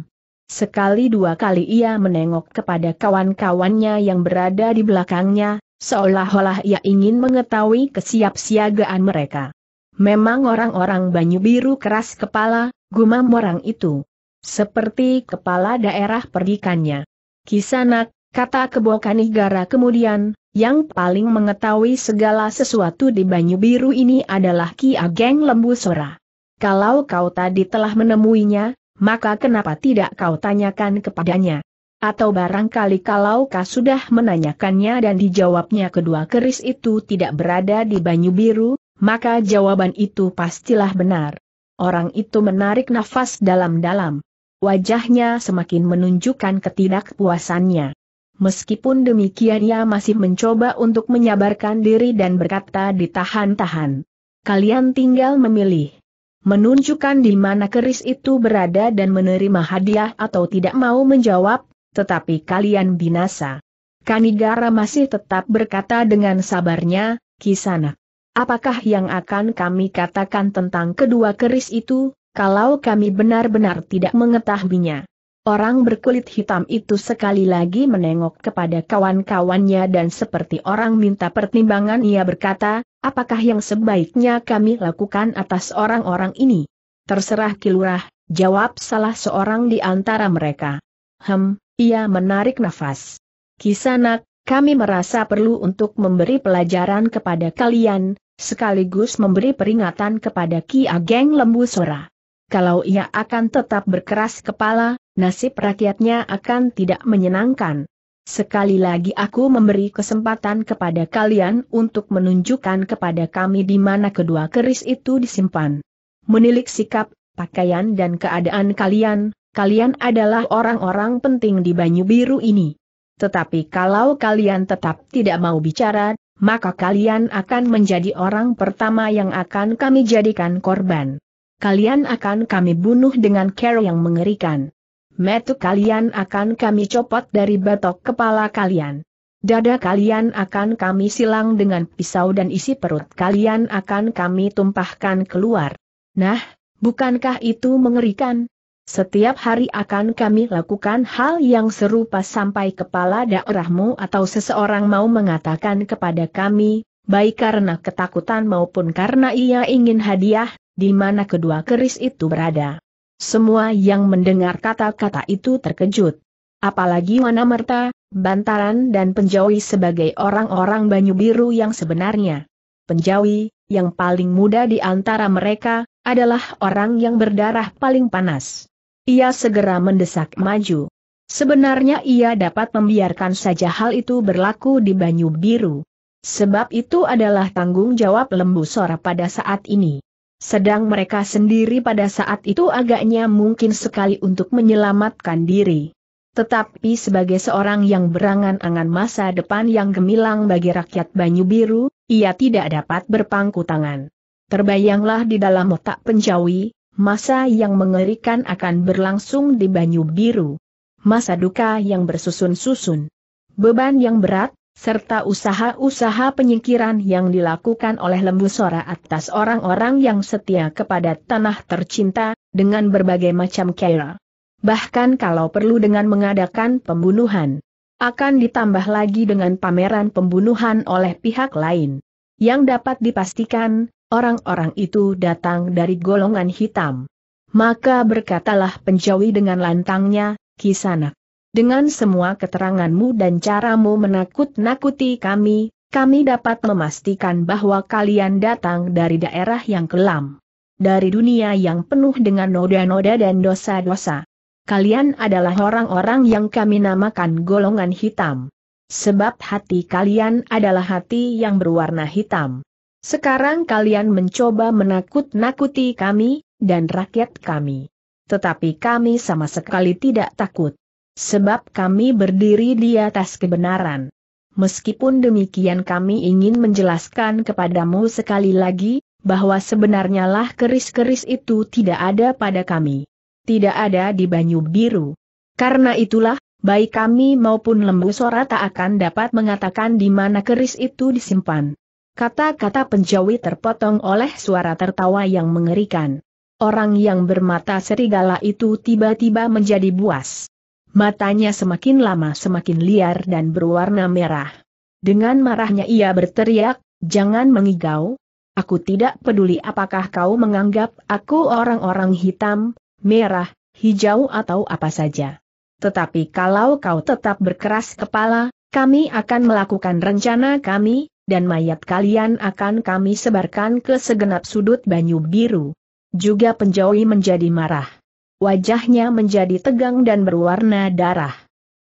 Sekali dua kali ia menengok kepada kawan-kawannya yang berada di belakangnya, seolah-olah ia ingin mengetahui kesiapsiagaan mereka. Memang orang-orang Banyu Biru keras kepala, gumam orang itu. Seperti kepala daerah perdikannya. Kisanak, Kata Kanigara kemudian, yang paling mengetahui segala sesuatu di Banyu Biru ini adalah Ki Ageng Lembu Sora. Kalau kau tadi telah menemuinya, maka kenapa tidak kau tanyakan kepadanya? Atau barangkali kalau kau sudah menanyakannya dan dijawabnya kedua keris itu tidak berada di Banyu Biru, maka jawaban itu pastilah benar. Orang itu menarik nafas dalam-dalam. Wajahnya semakin menunjukkan ketidakpuasannya meskipun demikian ia masih mencoba untuk menyabarkan diri dan berkata ditahan-tahan. Kalian tinggal memilih. Menunjukkan di mana keris itu berada dan menerima hadiah atau tidak mau menjawab, tetapi kalian binasa. Kanigara masih tetap berkata dengan sabarnya, Kisana. Apakah yang akan kami katakan tentang kedua keris itu, kalau kami benar-benar tidak mengetahuinya? Orang berkulit hitam itu sekali lagi menengok kepada kawan-kawannya dan seperti orang minta pertimbangan ia berkata, apakah yang sebaiknya kami lakukan atas orang-orang ini? Terserah kilurah, jawab salah seorang di antara mereka. Hem, ia menarik nafas. Kisanak, kami merasa perlu untuk memberi pelajaran kepada kalian, sekaligus memberi peringatan kepada Ki Ageng Lembu Sora. Kalau ia akan tetap berkeras kepala, nasib rakyatnya akan tidak menyenangkan. Sekali lagi aku memberi kesempatan kepada kalian untuk menunjukkan kepada kami di mana kedua keris itu disimpan. Menilik sikap, pakaian dan keadaan kalian, kalian adalah orang-orang penting di Banyu Biru ini. Tetapi kalau kalian tetap tidak mau bicara, maka kalian akan menjadi orang pertama yang akan kami jadikan korban. Kalian akan kami bunuh dengan cara yang mengerikan metu kalian akan kami copot dari batok kepala kalian. Dada kalian akan kami silang dengan pisau dan isi perut kalian akan kami tumpahkan keluar. Nah, bukankah itu mengerikan? Setiap hari akan kami lakukan hal yang serupa sampai kepala daerahmu atau seseorang mau mengatakan kepada kami, baik karena ketakutan maupun karena ia ingin hadiah, di mana kedua keris itu berada. Semua yang mendengar kata-kata itu terkejut. Apalagi Wanamerta, Bantaran dan Penjawi sebagai orang-orang Banyu Biru yang sebenarnya. Penjawi, yang paling muda di antara mereka, adalah orang yang berdarah paling panas. Ia segera mendesak maju. Sebenarnya ia dapat membiarkan saja hal itu berlaku di Banyu Biru. Sebab itu adalah tanggung jawab lembu sora pada saat ini. Sedang mereka sendiri pada saat itu agaknya mungkin sekali untuk menyelamatkan diri. Tetapi sebagai seorang yang berangan-angan masa depan yang gemilang bagi rakyat Banyu Biru, ia tidak dapat berpangku tangan. Terbayanglah di dalam otak penjawi, masa yang mengerikan akan berlangsung di Banyu Biru. Masa duka yang bersusun-susun. Beban yang berat, serta usaha-usaha penyingkiran yang dilakukan oleh lembu Sora atas orang-orang yang setia kepada tanah tercinta, dengan berbagai macam cara. Bahkan kalau perlu dengan mengadakan pembunuhan. Akan ditambah lagi dengan pameran pembunuhan oleh pihak lain. Yang dapat dipastikan, orang-orang itu datang dari golongan hitam. Maka berkatalah penjawi dengan lantangnya, Kisanak. Dengan semua keteranganmu dan caramu menakut-nakuti kami, kami dapat memastikan bahwa kalian datang dari daerah yang kelam. Dari dunia yang penuh dengan noda-noda dan dosa-dosa. Kalian adalah orang-orang yang kami namakan golongan hitam. Sebab hati kalian adalah hati yang berwarna hitam. Sekarang kalian mencoba menakut-nakuti kami, dan rakyat kami. Tetapi kami sama sekali tidak takut sebab kami berdiri di atas kebenaran. Meskipun demikian kami ingin menjelaskan kepadamu sekali lagi, bahwa sebenarnya lah keris-keris itu tidak ada pada kami. Tidak ada di Banyu Biru. Karena itulah, baik kami maupun lembu sora tak akan dapat mengatakan di mana keris itu disimpan. Kata-kata penjawi terpotong oleh suara tertawa yang mengerikan. Orang yang bermata serigala itu tiba-tiba menjadi buas. Matanya semakin lama semakin liar dan berwarna merah. Dengan marahnya ia berteriak, jangan mengigau. Aku tidak peduli apakah kau menganggap aku orang-orang hitam, merah, hijau atau apa saja. Tetapi kalau kau tetap berkeras kepala, kami akan melakukan rencana kami, dan mayat kalian akan kami sebarkan ke segenap sudut banyu biru. Juga penjauhi menjadi marah. Wajahnya menjadi tegang dan berwarna darah.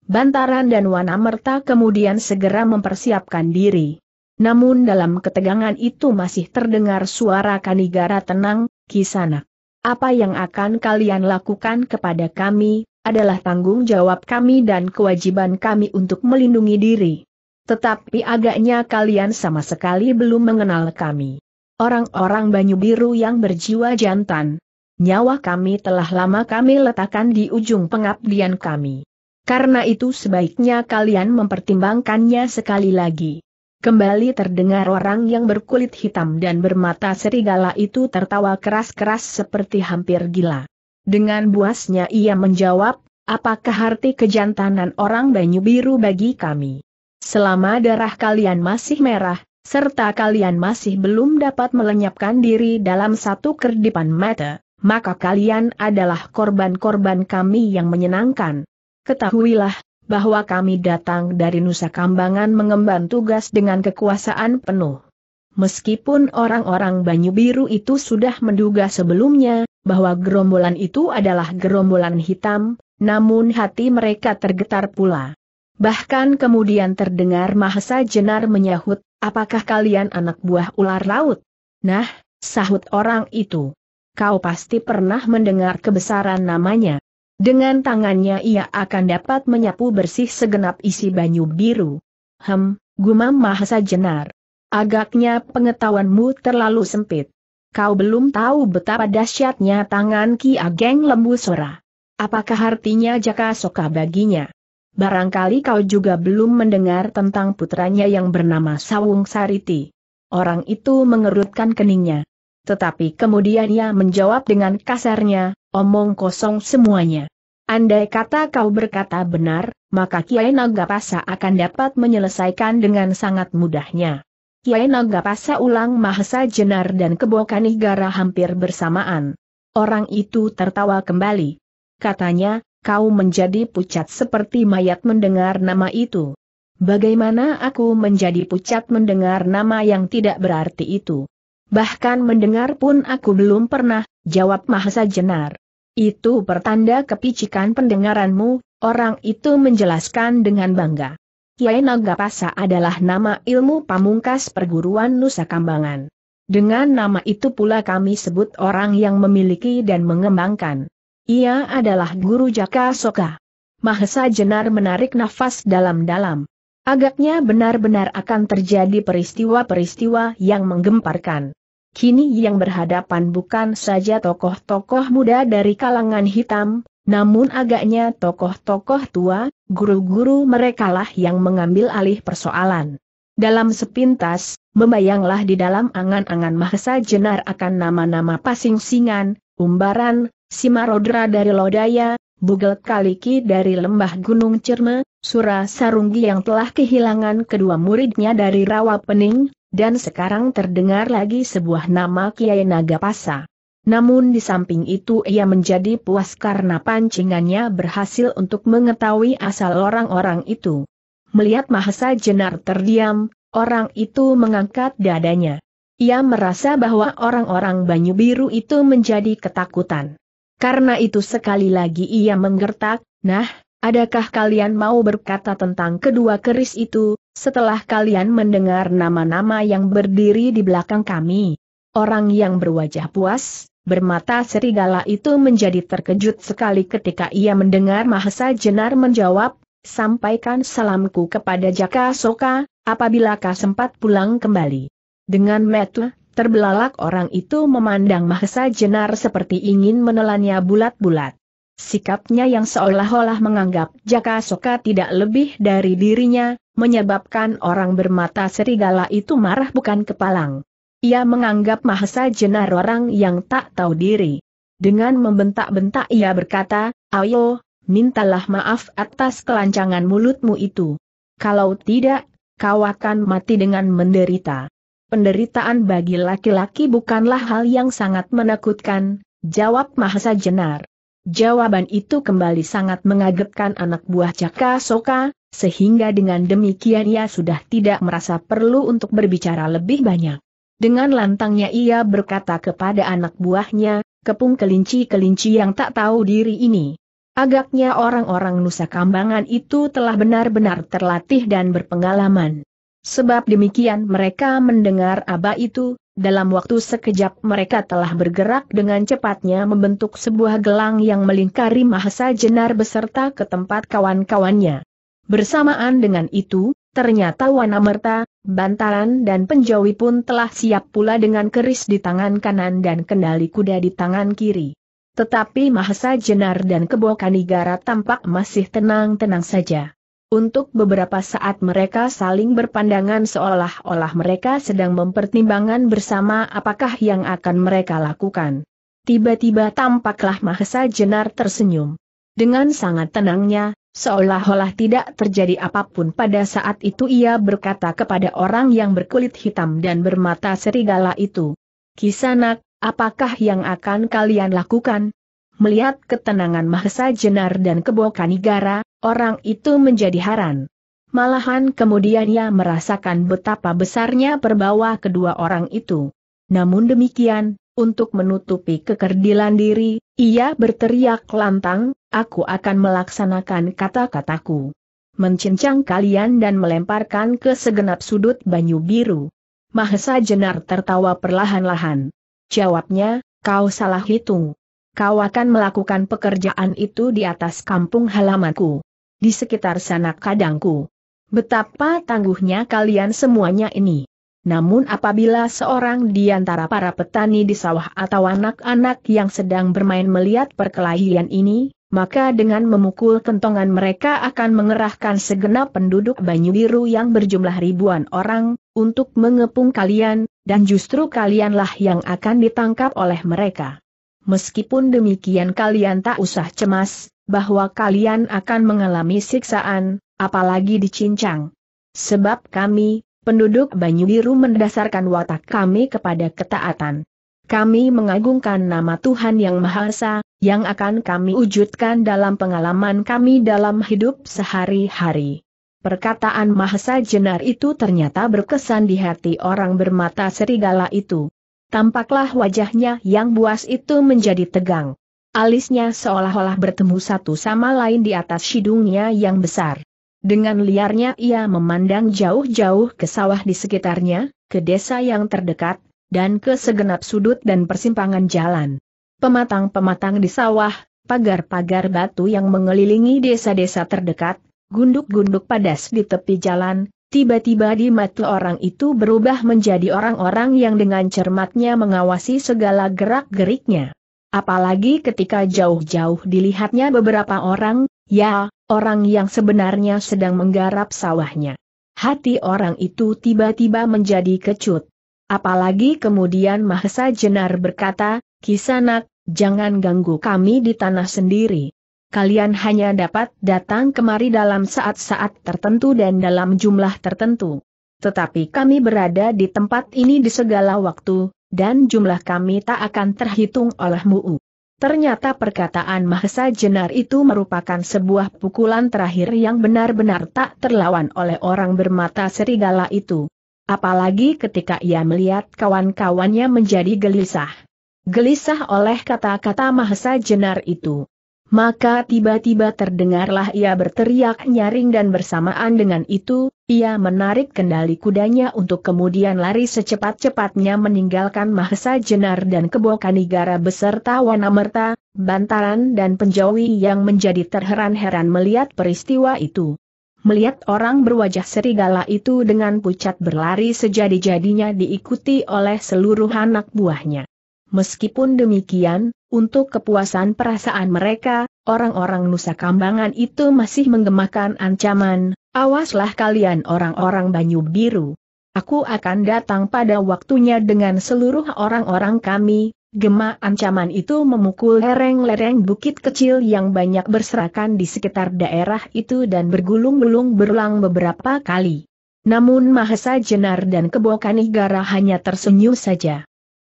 Bantaran dan Wanamerta kemudian segera mempersiapkan diri. Namun dalam ketegangan itu masih terdengar suara Kanigara tenang, Kisana. Apa yang akan kalian lakukan kepada kami, adalah tanggung jawab kami dan kewajiban kami untuk melindungi diri. Tetapi agaknya kalian sama sekali belum mengenal kami. Orang-orang Banyu Biru yang berjiwa jantan, Nyawa kami telah lama kami letakkan di ujung pengabdian kami. Karena itu sebaiknya kalian mempertimbangkannya sekali lagi. Kembali terdengar orang yang berkulit hitam dan bermata serigala itu tertawa keras-keras seperti hampir gila. Dengan buasnya ia menjawab, apakah arti kejantanan orang Banyu Biru bagi kami? Selama darah kalian masih merah, serta kalian masih belum dapat melenyapkan diri dalam satu kerdipan mata, maka kalian adalah korban-korban kami yang menyenangkan. Ketahuilah, bahwa kami datang dari Nusa Kambangan mengemban tugas dengan kekuasaan penuh. Meskipun orang-orang Banyu Biru itu sudah menduga sebelumnya, bahwa gerombolan itu adalah gerombolan hitam, namun hati mereka tergetar pula. Bahkan kemudian terdengar Mahesa Jenar menyahut, apakah kalian anak buah ular laut? Nah, sahut orang itu kau pasti pernah mendengar kebesaran namanya. Dengan tangannya ia akan dapat menyapu bersih segenap isi banyu biru. Hem, gumam Mahasa Jenar. Agaknya pengetahuanmu terlalu sempit. Kau belum tahu betapa dahsyatnya tangan Ki Ageng Lembu Sora. Apakah artinya jaka soka baginya? Barangkali kau juga belum mendengar tentang putranya yang bernama Sawung Sariti. Orang itu mengerutkan keningnya tetapi kemudian ia menjawab dengan kasarnya, omong kosong semuanya. Andai kata kau berkata benar, maka Kiai Nagapasa akan dapat menyelesaikan dengan sangat mudahnya. Kiai Nagapasa ulang Mahesa Jenar dan Kebokan Igara hampir bersamaan. Orang itu tertawa kembali. Katanya, kau menjadi pucat seperti mayat mendengar nama itu. Bagaimana aku menjadi pucat mendengar nama yang tidak berarti itu? Bahkan mendengar pun aku belum pernah, jawab Mahesa Jenar. Itu pertanda kepicikan pendengaranmu, orang itu menjelaskan dengan bangga. Kiai Nagapasa adalah nama ilmu pamungkas perguruan Nusa Kambangan. Dengan nama itu pula kami sebut orang yang memiliki dan mengembangkan. Ia adalah guru Jaka Soka. Mahesa Jenar menarik nafas dalam-dalam. Agaknya benar-benar akan terjadi peristiwa-peristiwa yang menggemparkan. Kini yang berhadapan bukan saja tokoh-tokoh muda dari kalangan hitam, namun agaknya tokoh-tokoh tua, guru-guru merekalah yang mengambil alih persoalan. Dalam sepintas, membayanglah di dalam angan-angan Mahesa Jenar akan nama-nama pasing-singan, umbaran, simarodra dari Lodaya, bugel kaliki dari lembah Gunung Cerme, Surah Sarunggi yang telah kehilangan kedua muridnya dari Rawa Pening, dan sekarang terdengar lagi sebuah nama Kiai Nagapasa. Namun di samping itu ia menjadi puas karena pancingannya berhasil untuk mengetahui asal orang-orang itu. Melihat Mahasa Jenar terdiam, orang itu mengangkat dadanya. Ia merasa bahwa orang-orang Banyu Biru itu menjadi ketakutan. Karena itu sekali lagi ia menggertak, nah, Adakah kalian mau berkata tentang kedua keris itu, setelah kalian mendengar nama-nama yang berdiri di belakang kami? Orang yang berwajah puas, bermata serigala itu menjadi terkejut sekali ketika ia mendengar Mahesa Jenar menjawab, Sampaikan salamku kepada Jaka Soka, apabila kau sempat pulang kembali. Dengan metu, terbelalak orang itu memandang Mahesa Jenar seperti ingin menelannya bulat-bulat. Sikapnya yang seolah-olah menganggap Jaka Soka tidak lebih dari dirinya, menyebabkan orang bermata serigala itu marah bukan kepalang. Ia menganggap Mahesa Jenar orang yang tak tahu diri. Dengan membentak-bentak ia berkata, Ayo, mintalah maaf atas kelancangan mulutmu itu. Kalau tidak, kau akan mati dengan menderita. Penderitaan bagi laki-laki bukanlah hal yang sangat menakutkan, jawab Mahesa Jenar. Jawaban itu kembali sangat mengagetkan anak buah Caka Soka, sehingga dengan demikian ia sudah tidak merasa perlu untuk berbicara lebih banyak. Dengan lantangnya ia berkata kepada anak buahnya, kepung kelinci-kelinci yang tak tahu diri ini. Agaknya orang-orang Nusa Kambangan itu telah benar-benar terlatih dan berpengalaman. Sebab demikian mereka mendengar aba itu, dalam waktu sekejap mereka telah bergerak dengan cepatnya membentuk sebuah gelang yang melingkari Mahesa Jenar beserta ke tempat kawan-kawannya. Bersamaan dengan itu, ternyata Wanamerta, Bantaran dan Penjawi pun telah siap pula dengan keris di tangan kanan dan kendali kuda di tangan kiri. Tetapi Mahesa Jenar dan kebo Kanigara tampak masih tenang-tenang saja. Untuk beberapa saat mereka saling berpandangan seolah-olah mereka sedang mempertimbangkan bersama apakah yang akan mereka lakukan. Tiba-tiba tampaklah Mahesa Jenar tersenyum. Dengan sangat tenangnya, seolah-olah tidak terjadi apapun pada saat itu ia berkata kepada orang yang berkulit hitam dan bermata serigala itu. Kisanak, apakah yang akan kalian lakukan? Melihat ketenangan Mahesa Jenar dan kebokan negara, Orang itu menjadi haran. Malahan kemudian ia merasakan betapa besarnya perbawa kedua orang itu. Namun demikian, untuk menutupi kekerdilan diri, ia berteriak lantang, aku akan melaksanakan kata-kataku. Mencincang kalian dan melemparkan ke segenap sudut banyu biru. Mahesa Jenar tertawa perlahan-lahan. Jawabnya, kau salah hitung. Kau akan melakukan pekerjaan itu di atas kampung halamanku di sekitar sana kadangku. Betapa tangguhnya kalian semuanya ini. Namun apabila seorang di antara para petani di sawah atau anak-anak yang sedang bermain melihat perkelahian ini, maka dengan memukul kentongan mereka akan mengerahkan segenap penduduk Banyu Biru yang berjumlah ribuan orang, untuk mengepung kalian, dan justru kalianlah yang akan ditangkap oleh mereka. Meskipun demikian kalian tak usah cemas, bahwa kalian akan mengalami siksaan, apalagi dicincang. Sebab kami, penduduk Banyu Biru mendasarkan watak kami kepada ketaatan. Kami mengagungkan nama Tuhan Yang Maha Esa, yang akan kami wujudkan dalam pengalaman kami dalam hidup sehari-hari. Perkataan Mahasa Jenar itu ternyata berkesan di hati orang bermata serigala itu. Tampaklah wajahnya yang buas itu menjadi tegang. Alisnya seolah-olah bertemu satu sama lain di atas hidungnya yang besar. Dengan liarnya ia memandang jauh-jauh ke sawah di sekitarnya, ke desa yang terdekat, dan ke segenap sudut dan persimpangan jalan. Pematang-pematang di sawah, pagar-pagar batu yang mengelilingi desa-desa terdekat, gunduk-gunduk padas di tepi jalan, tiba-tiba di mata orang itu berubah menjadi orang-orang yang dengan cermatnya mengawasi segala gerak-geriknya. Apalagi ketika jauh-jauh dilihatnya beberapa orang, ya, orang yang sebenarnya sedang menggarap sawahnya. Hati orang itu tiba-tiba menjadi kecut. Apalagi kemudian Mahesa Jenar berkata, Kisanak, jangan ganggu kami di tanah sendiri. Kalian hanya dapat datang kemari dalam saat-saat tertentu dan dalam jumlah tertentu. Tetapi kami berada di tempat ini di segala waktu, dan jumlah kami tak akan terhitung olehmu. Ternyata perkataan Mahesa Jenar itu merupakan sebuah pukulan terakhir yang benar-benar tak terlawan oleh orang bermata serigala itu. Apalagi ketika ia melihat kawan-kawannya menjadi gelisah. Gelisah oleh kata-kata Mahesa Jenar itu. Maka tiba-tiba terdengarlah ia berteriak nyaring dan bersamaan dengan itu, ia menarik kendali kudanya untuk kemudian lari secepat-cepatnya meninggalkan Mahesa Jenar dan Negara beserta Wanamerta, Bantaran dan Penjawi yang menjadi terheran-heran melihat peristiwa itu. Melihat orang berwajah serigala itu dengan pucat berlari sejadi-jadinya diikuti oleh seluruh anak buahnya. Meskipun demikian, untuk kepuasan perasaan mereka, orang-orang Nusa Kambangan itu masih menggemakan ancaman, awaslah kalian orang-orang Banyu Biru. Aku akan datang pada waktunya dengan seluruh orang-orang kami, gema ancaman itu memukul lereng-lereng bukit kecil yang banyak berserakan di sekitar daerah itu dan bergulung-gulung berulang beberapa kali. Namun Mahesa Jenar dan Kebokanigara hanya tersenyum saja.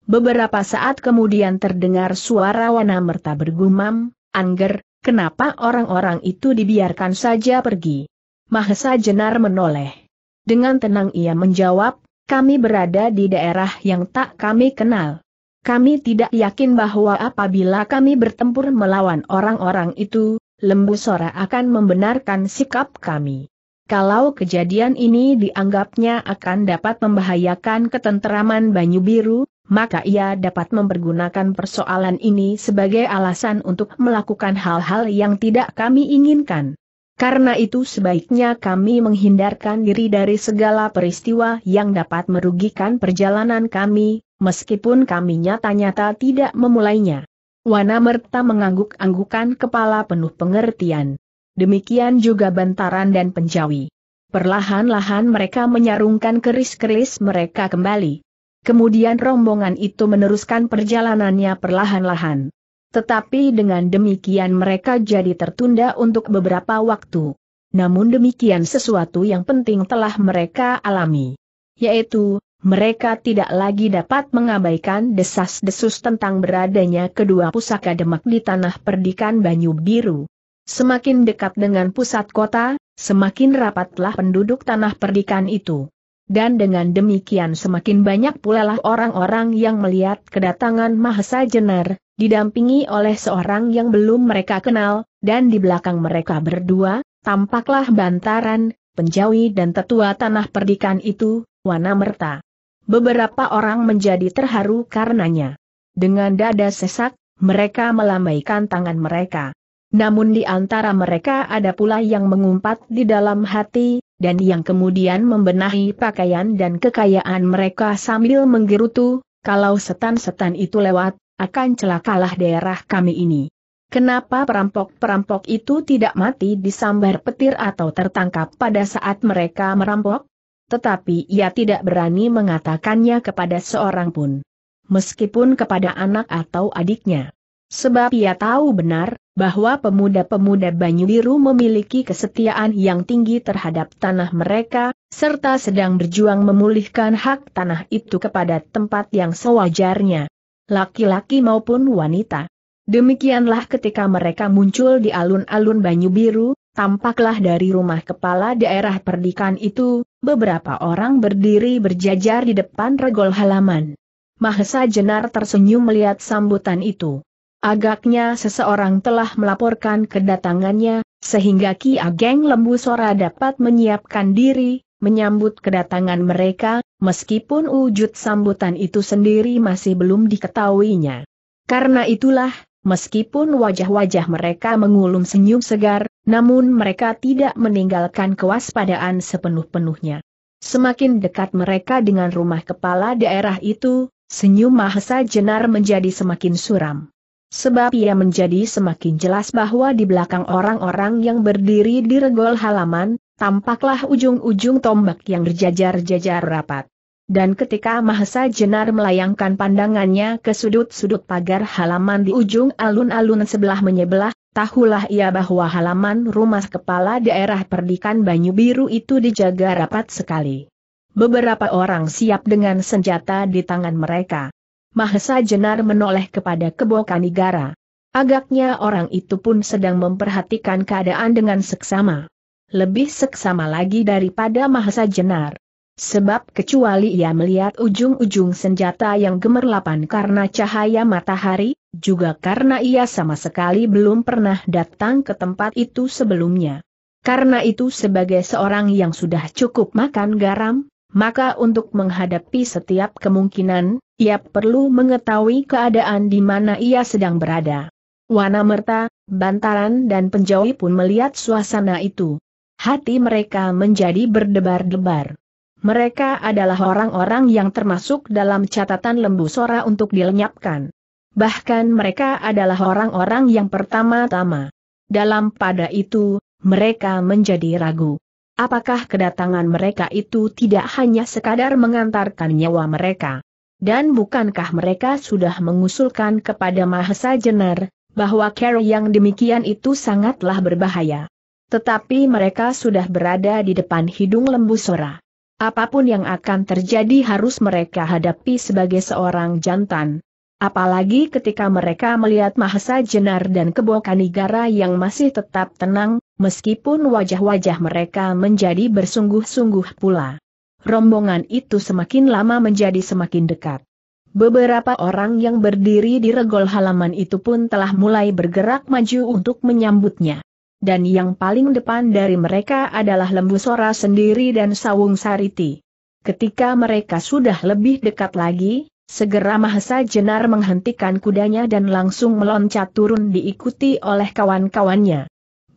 Beberapa saat kemudian terdengar suara Wana Merta bergumam, Angger, kenapa orang-orang itu dibiarkan saja pergi? Mahesa Jenar menoleh. Dengan tenang ia menjawab, kami berada di daerah yang tak kami kenal. Kami tidak yakin bahwa apabila kami bertempur melawan orang-orang itu, Lembu Sora akan membenarkan sikap kami. Kalau kejadian ini dianggapnya akan dapat membahayakan ketenteraman Banyu Biru, maka ia dapat mempergunakan persoalan ini sebagai alasan untuk melakukan hal-hal yang tidak kami inginkan. Karena itu sebaiknya kami menghindarkan diri dari segala peristiwa yang dapat merugikan perjalanan kami, meskipun kami nyata-nyata tidak memulainya. Wana Merta mengangguk-anggukan kepala penuh pengertian. Demikian juga Bantaran dan Penjawi. Perlahan-lahan mereka menyarungkan keris-keris mereka kembali. Kemudian rombongan itu meneruskan perjalanannya perlahan-lahan. Tetapi dengan demikian mereka jadi tertunda untuk beberapa waktu. Namun demikian sesuatu yang penting telah mereka alami. Yaitu, mereka tidak lagi dapat mengabaikan desas-desus tentang beradanya kedua pusaka demak di tanah perdikan Banyu Biru. Semakin dekat dengan pusat kota, semakin rapatlah penduduk tanah perdikan itu dan dengan demikian semakin banyak pulalah orang-orang yang melihat kedatangan Mahesa Jenar, didampingi oleh seorang yang belum mereka kenal, dan di belakang mereka berdua, tampaklah bantaran, penjawi dan tetua tanah perdikan itu, Wana Merta. Beberapa orang menjadi terharu karenanya. Dengan dada sesak, mereka melambaikan tangan mereka. Namun di antara mereka ada pula yang mengumpat di dalam hati, dan yang kemudian membenahi pakaian dan kekayaan mereka sambil menggerutu, kalau setan-setan itu lewat, akan celakalah daerah kami ini. Kenapa perampok-perampok itu tidak mati disambar petir atau tertangkap pada saat mereka merampok? Tetapi ia tidak berani mengatakannya kepada seorang pun. Meskipun kepada anak atau adiknya. Sebab ia tahu benar, bahwa pemuda-pemuda Banyu Biru memiliki kesetiaan yang tinggi terhadap tanah mereka, serta sedang berjuang memulihkan hak tanah itu kepada tempat yang sewajarnya. Laki-laki maupun wanita. Demikianlah ketika mereka muncul di alun-alun Banyu Biru, tampaklah dari rumah kepala daerah perdikan itu, beberapa orang berdiri berjajar di depan regol halaman. Mahesa Jenar tersenyum melihat sambutan itu. Agaknya seseorang telah melaporkan kedatangannya, sehingga Ki Ageng Lembu Sora dapat menyiapkan diri, menyambut kedatangan mereka, meskipun wujud sambutan itu sendiri masih belum diketahuinya. Karena itulah, meskipun wajah-wajah mereka mengulum senyum segar, namun mereka tidak meninggalkan kewaspadaan sepenuh-penuhnya. Semakin dekat mereka dengan rumah kepala daerah itu, senyum Mahesa Jenar menjadi semakin suram. Sebab ia menjadi semakin jelas bahwa di belakang orang-orang yang berdiri di regol halaman, tampaklah ujung-ujung tombak yang berjajar-jajar rapat. Dan ketika Mahesa Jenar melayangkan pandangannya ke sudut-sudut pagar halaman di ujung alun-alun sebelah menyebelah, tahulah ia bahwa halaman rumah kepala daerah perdikan Banyu Biru itu dijaga rapat sekali. Beberapa orang siap dengan senjata di tangan mereka. Mahesa Jenar menoleh kepada kebo Kanigara. Agaknya orang itu pun sedang memperhatikan keadaan dengan seksama. Lebih seksama lagi daripada Mahesa Jenar. Sebab kecuali ia melihat ujung-ujung senjata yang gemerlapan karena cahaya matahari, juga karena ia sama sekali belum pernah datang ke tempat itu sebelumnya. Karena itu sebagai seorang yang sudah cukup makan garam, maka untuk menghadapi setiap kemungkinan, ia perlu mengetahui keadaan di mana ia sedang berada. Wanamerta, Bantaran dan penjauh pun melihat suasana itu. Hati mereka menjadi berdebar-debar. Mereka adalah orang-orang yang termasuk dalam catatan lembu sora untuk dilenyapkan. Bahkan mereka adalah orang-orang yang pertama-tama. Dalam pada itu, mereka menjadi ragu apakah kedatangan mereka itu tidak hanya sekadar mengantarkan nyawa mereka. Dan bukankah mereka sudah mengusulkan kepada Mahesa Jenar, bahwa cara yang demikian itu sangatlah berbahaya. Tetapi mereka sudah berada di depan hidung lembu Sora. Apapun yang akan terjadi harus mereka hadapi sebagai seorang jantan. Apalagi ketika mereka melihat Mahesa Jenar dan Kebo Kanigara yang masih tetap tenang, meskipun wajah-wajah mereka menjadi bersungguh-sungguh pula. Rombongan itu semakin lama menjadi semakin dekat. Beberapa orang yang berdiri di regol halaman itu pun telah mulai bergerak maju untuk menyambutnya. Dan yang paling depan dari mereka adalah Lembu Sora sendiri dan Sawung Sariti. Ketika mereka sudah lebih dekat lagi, segera Mahesa Jenar menghentikan kudanya dan langsung meloncat turun diikuti oleh kawan-kawannya.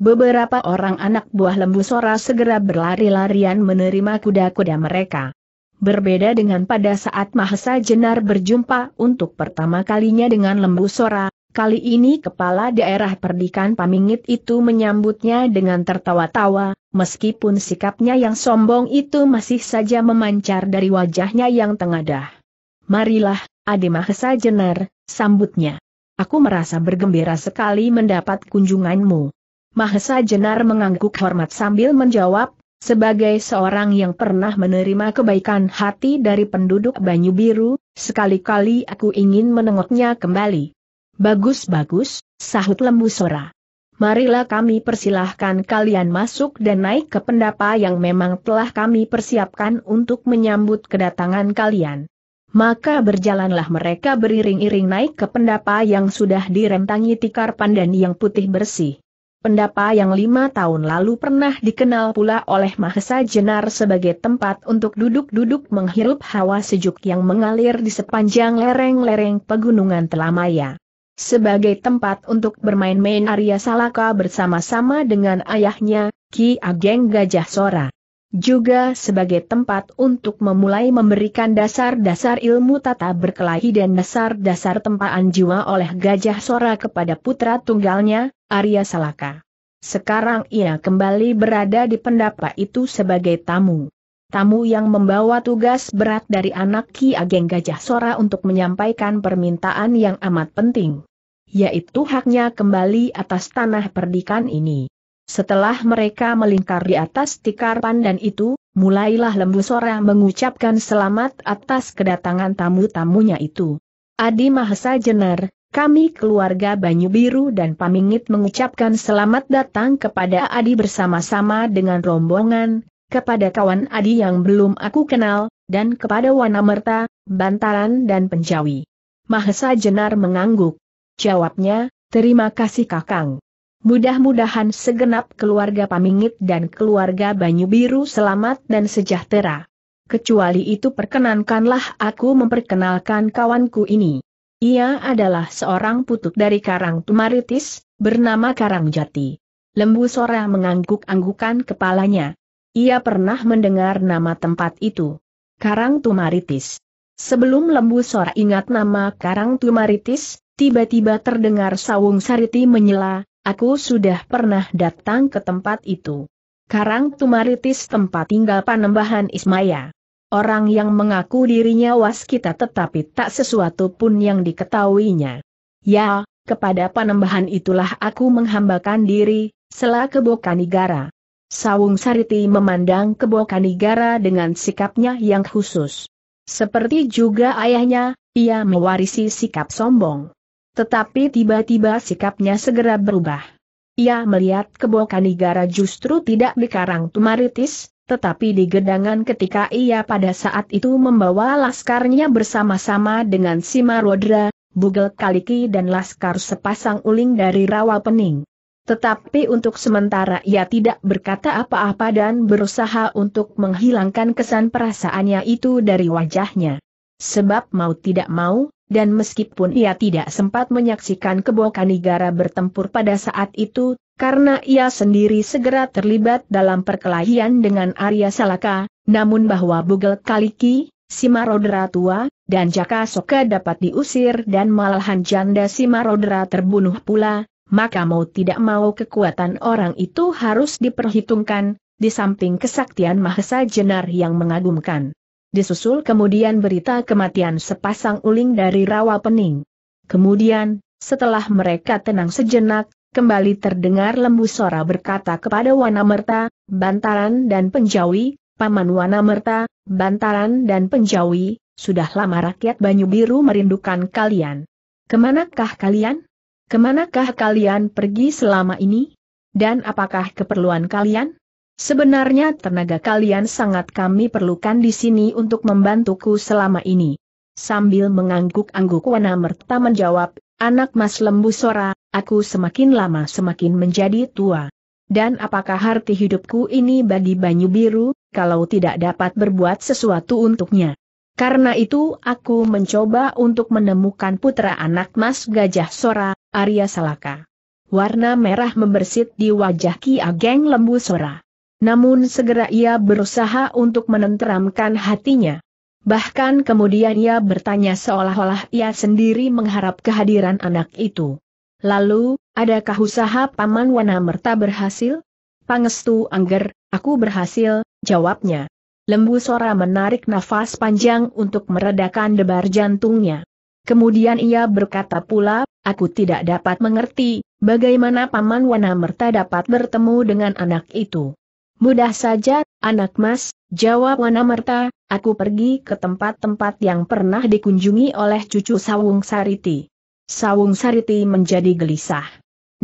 Beberapa orang anak buah lembu Sora segera berlari-larian menerima kuda-kuda mereka. Berbeda dengan pada saat Mahesa Jenar berjumpa untuk pertama kalinya dengan lembu Sora, kali ini kepala daerah perdikan Pamingit itu menyambutnya dengan tertawa-tawa, meskipun sikapnya yang sombong itu masih saja memancar dari wajahnya yang tengadah. Marilah, Ade Mahesa Jenar, sambutnya. Aku merasa bergembira sekali mendapat kunjunganmu. Mahesa Jenar mengangguk hormat sambil menjawab, sebagai seorang yang pernah menerima kebaikan hati dari penduduk Banyu Biru, sekali-kali aku ingin menengoknya kembali. Bagus-bagus, sahut Lembu Sora. Marilah kami persilahkan kalian masuk dan naik ke pendapa yang memang telah kami persiapkan untuk menyambut kedatangan kalian. Maka berjalanlah mereka beriring-iring naik ke pendapa yang sudah direntangi tikar pandan yang putih bersih. Pendapa yang lima tahun lalu pernah dikenal pula oleh Mahesa Jenar sebagai tempat untuk duduk-duduk menghirup hawa sejuk yang mengalir di sepanjang lereng-lereng pegunungan Telamaya. Sebagai tempat untuk bermain-main Arya Salaka bersama-sama dengan ayahnya, Ki Ageng Gajah Sora juga sebagai tempat untuk memulai memberikan dasar-dasar ilmu tata berkelahi dan dasar-dasar tempaan jiwa oleh Gajah Sora kepada putra tunggalnya, Arya Salaka. Sekarang ia kembali berada di pendapa itu sebagai tamu. Tamu yang membawa tugas berat dari anak Ki Ageng Gajah Sora untuk menyampaikan permintaan yang amat penting. Yaitu haknya kembali atas tanah perdikan ini. Setelah mereka melingkar di atas tikar pandan itu, mulailah lembu sora mengucapkan selamat atas kedatangan tamu-tamunya itu. Adi Mahesa Jenar, kami keluarga Banyu Biru dan Pamingit mengucapkan selamat datang kepada Adi bersama-sama dengan rombongan, kepada kawan Adi yang belum aku kenal, dan kepada Wanamerta, Bantaran dan Penjawi. Mahesa Jenar mengangguk. Jawabnya, terima kasih Kakang. Mudah-mudahan segenap keluarga Pamingit dan keluarga Banyu Biru selamat dan sejahtera. Kecuali itu perkenankanlah aku memperkenalkan kawanku ini. Ia adalah seorang putuk dari Karang Tumaritis, bernama Karang Jati. Lembu Sora mengangguk-anggukan kepalanya. Ia pernah mendengar nama tempat itu. Karang Tumaritis. Sebelum Lembu Sora ingat nama Karang Tumaritis, tiba-tiba terdengar Sawung Sariti menyela, Aku sudah pernah datang ke tempat itu. Karang Tumaritis tempat tinggal panembahan Ismaya. Orang yang mengaku dirinya waskita tetapi tak sesuatu pun yang diketahuinya. Ya, kepada panembahan itulah aku menghambakan diri, Selah kebokanigara. Sawung Sariti memandang kebokanigara dengan sikapnya yang khusus. Seperti juga ayahnya, ia mewarisi sikap sombong. Tetapi tiba-tiba sikapnya segera berubah. Ia melihat negara justru tidak di Karang Tumaritis, tetapi di gedangan ketika ia pada saat itu membawa laskarnya bersama-sama dengan Simarodra, Bugel Kaliki dan laskar sepasang uling dari rawa pening. Tetapi untuk sementara ia tidak berkata apa-apa dan berusaha untuk menghilangkan kesan perasaannya itu dari wajahnya. Sebab mau tidak mau, dan meskipun ia tidak sempat menyaksikan negara bertempur pada saat itu, karena ia sendiri segera terlibat dalam perkelahian dengan Arya Salaka, namun bahwa Bugel Kaliki, Simarodera tua, dan Jaka Soka dapat diusir dan malahan janda Simarodera terbunuh pula, maka mau tidak mau kekuatan orang itu harus diperhitungkan, di samping kesaktian Mahesa Jenar yang mengagumkan. Disusul kemudian berita kematian sepasang uling dari rawa pening. Kemudian, setelah mereka tenang sejenak, kembali terdengar lembu Sora berkata kepada Wanamerta, Bantaran dan Penjawi, Paman Wanamerta, Bantaran dan Penjawi, sudah lama rakyat Banyu Biru merindukan kalian. Kemanakah kalian? Kemanakah kalian pergi selama ini? Dan apakah keperluan kalian? Sebenarnya tenaga kalian sangat kami perlukan di sini untuk membantuku selama ini. Sambil mengangguk-angguk Wana Merta menjawab, anak mas lembu sora, aku semakin lama semakin menjadi tua. Dan apakah arti hidupku ini bagi Banyu Biru, kalau tidak dapat berbuat sesuatu untuknya? Karena itu aku mencoba untuk menemukan putra anak mas gajah sora, Arya Salaka. Warna merah membersit di wajah Ki Ageng Lembu Sora. Namun segera ia berusaha untuk menenteramkan hatinya. Bahkan kemudian ia bertanya seolah-olah ia sendiri mengharap kehadiran anak itu. Lalu, adakah usaha Paman Wanamerta berhasil? Pangestu Angger, aku berhasil, jawabnya. Lembu Sora menarik nafas panjang untuk meredakan debar jantungnya. Kemudian ia berkata pula, aku tidak dapat mengerti, bagaimana Paman Wanamerta dapat bertemu dengan anak itu. Mudah saja, anak mas, jawab Wanamerta, aku pergi ke tempat-tempat yang pernah dikunjungi oleh cucu Sawung Sariti. Sawung Sariti menjadi gelisah.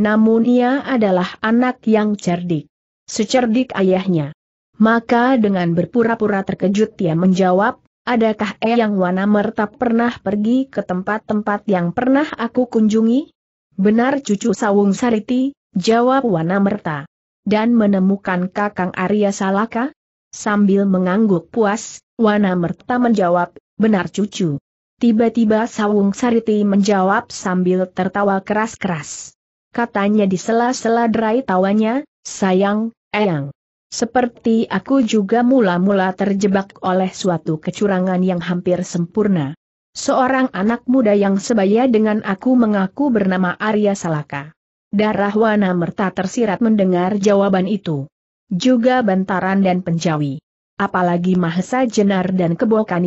Namun ia adalah anak yang cerdik. Secerdik ayahnya. Maka dengan berpura-pura terkejut ia menjawab, adakah Eyang Wanamerta pernah pergi ke tempat-tempat yang pernah aku kunjungi? Benar cucu Sawung Sariti, jawab Wanamerta dan menemukan Kakang Arya Salaka? Sambil mengangguk puas, Wana Merta menjawab, benar cucu. Tiba-tiba Sawung Sariti menjawab sambil tertawa keras-keras. Katanya di sela-sela derai tawanya, sayang, eyang. Seperti aku juga mula-mula terjebak oleh suatu kecurangan yang hampir sempurna. Seorang anak muda yang sebaya dengan aku mengaku bernama Arya Salaka. Darah Wana Merta tersirat mendengar jawaban itu. Juga Bantaran dan Penjawi. Apalagi Mahesa Jenar dan Keboka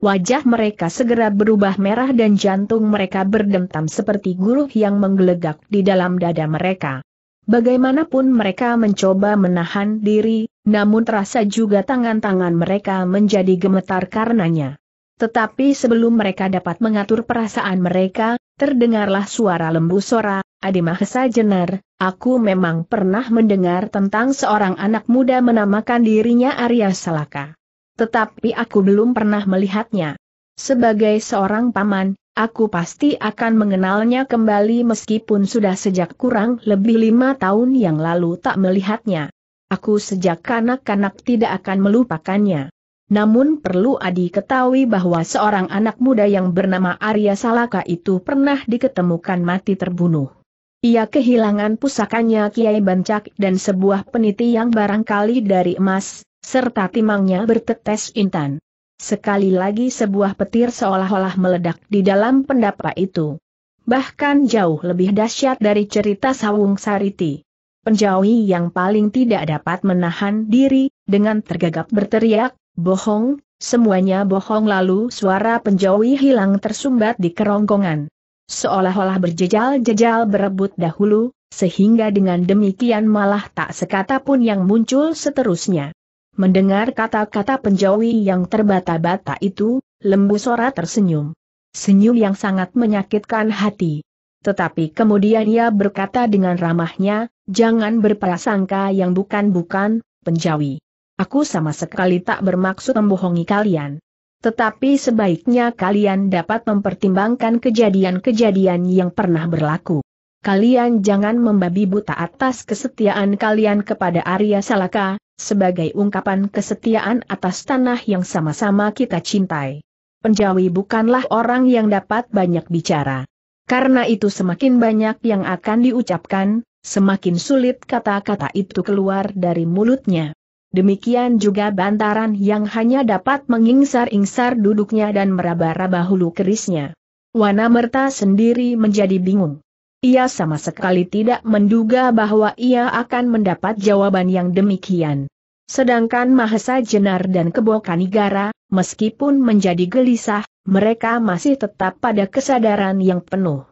Wajah mereka segera berubah merah dan jantung mereka berdentam seperti guruh yang menggelegak di dalam dada mereka. Bagaimanapun mereka mencoba menahan diri, namun terasa juga tangan-tangan mereka menjadi gemetar karenanya. Tetapi sebelum mereka dapat mengatur perasaan mereka, Terdengarlah suara lembu Sora, Adi Mahesa Jenar, aku memang pernah mendengar tentang seorang anak muda menamakan dirinya Arya Salaka. Tetapi aku belum pernah melihatnya. Sebagai seorang paman, aku pasti akan mengenalnya kembali meskipun sudah sejak kurang lebih lima tahun yang lalu tak melihatnya. Aku sejak kanak-kanak tidak akan melupakannya. Namun perlu Adi ketahui bahwa seorang anak muda yang bernama Arya Salaka itu pernah diketemukan mati terbunuh. Ia kehilangan pusakanya Kiai Bancak dan sebuah peniti yang barangkali dari emas, serta timangnya bertetes intan. Sekali lagi sebuah petir seolah-olah meledak di dalam pendapa itu. Bahkan jauh lebih dahsyat dari cerita Sawung Sariti. Penjauhi yang paling tidak dapat menahan diri, dengan tergagap berteriak, Bohong, semuanya bohong lalu suara penjauhi hilang tersumbat di kerongkongan. Seolah-olah berjejal-jejal berebut dahulu, sehingga dengan demikian malah tak sekata pun yang muncul seterusnya. Mendengar kata-kata penjauhi yang terbata-bata itu, lembu Sora tersenyum. Senyum yang sangat menyakitkan hati. Tetapi kemudian ia berkata dengan ramahnya, jangan berprasangka yang bukan-bukan, penjawi. Aku sama sekali tak bermaksud membohongi kalian. Tetapi sebaiknya kalian dapat mempertimbangkan kejadian-kejadian yang pernah berlaku. Kalian jangan membabi buta atas kesetiaan kalian kepada Arya Salaka, sebagai ungkapan kesetiaan atas tanah yang sama-sama kita cintai. Penjawi bukanlah orang yang dapat banyak bicara. Karena itu semakin banyak yang akan diucapkan, semakin sulit kata-kata itu keluar dari mulutnya. Demikian juga bantaran yang hanya dapat mengingsar-ingsar duduknya dan meraba-raba hulu kerisnya. Wanamerta sendiri menjadi bingung. Ia sama sekali tidak menduga bahwa ia akan mendapat jawaban yang demikian. Sedangkan Mahesa Jenar dan Kebo Kanigara, meskipun menjadi gelisah, mereka masih tetap pada kesadaran yang penuh.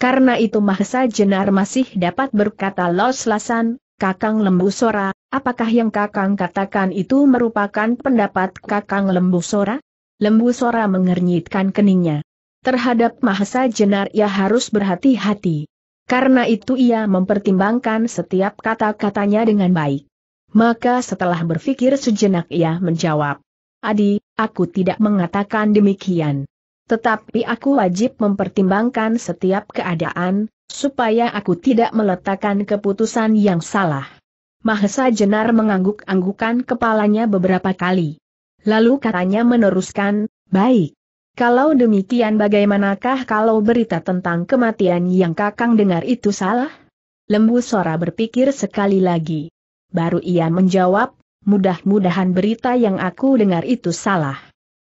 Karena itu Mahesa Jenar masih dapat berkata loslasan, Kakang Lembu Sora, apakah yang Kakang katakan itu merupakan pendapat Kakang Lembu Sora? Lembu Sora mengernyitkan keningnya. Terhadap Mahesa Jenar ia harus berhati-hati. Karena itu ia mempertimbangkan setiap kata-katanya dengan baik. Maka setelah berpikir sejenak ia menjawab. Adi, aku tidak mengatakan demikian. Tetapi aku wajib mempertimbangkan setiap keadaan, supaya aku tidak meletakkan keputusan yang salah. Mahesa Jenar mengangguk-anggukan kepalanya beberapa kali. Lalu katanya meneruskan, baik. Kalau demikian bagaimanakah kalau berita tentang kematian yang kakang dengar itu salah? Lembu Sora berpikir sekali lagi. Baru ia menjawab, mudah-mudahan berita yang aku dengar itu salah.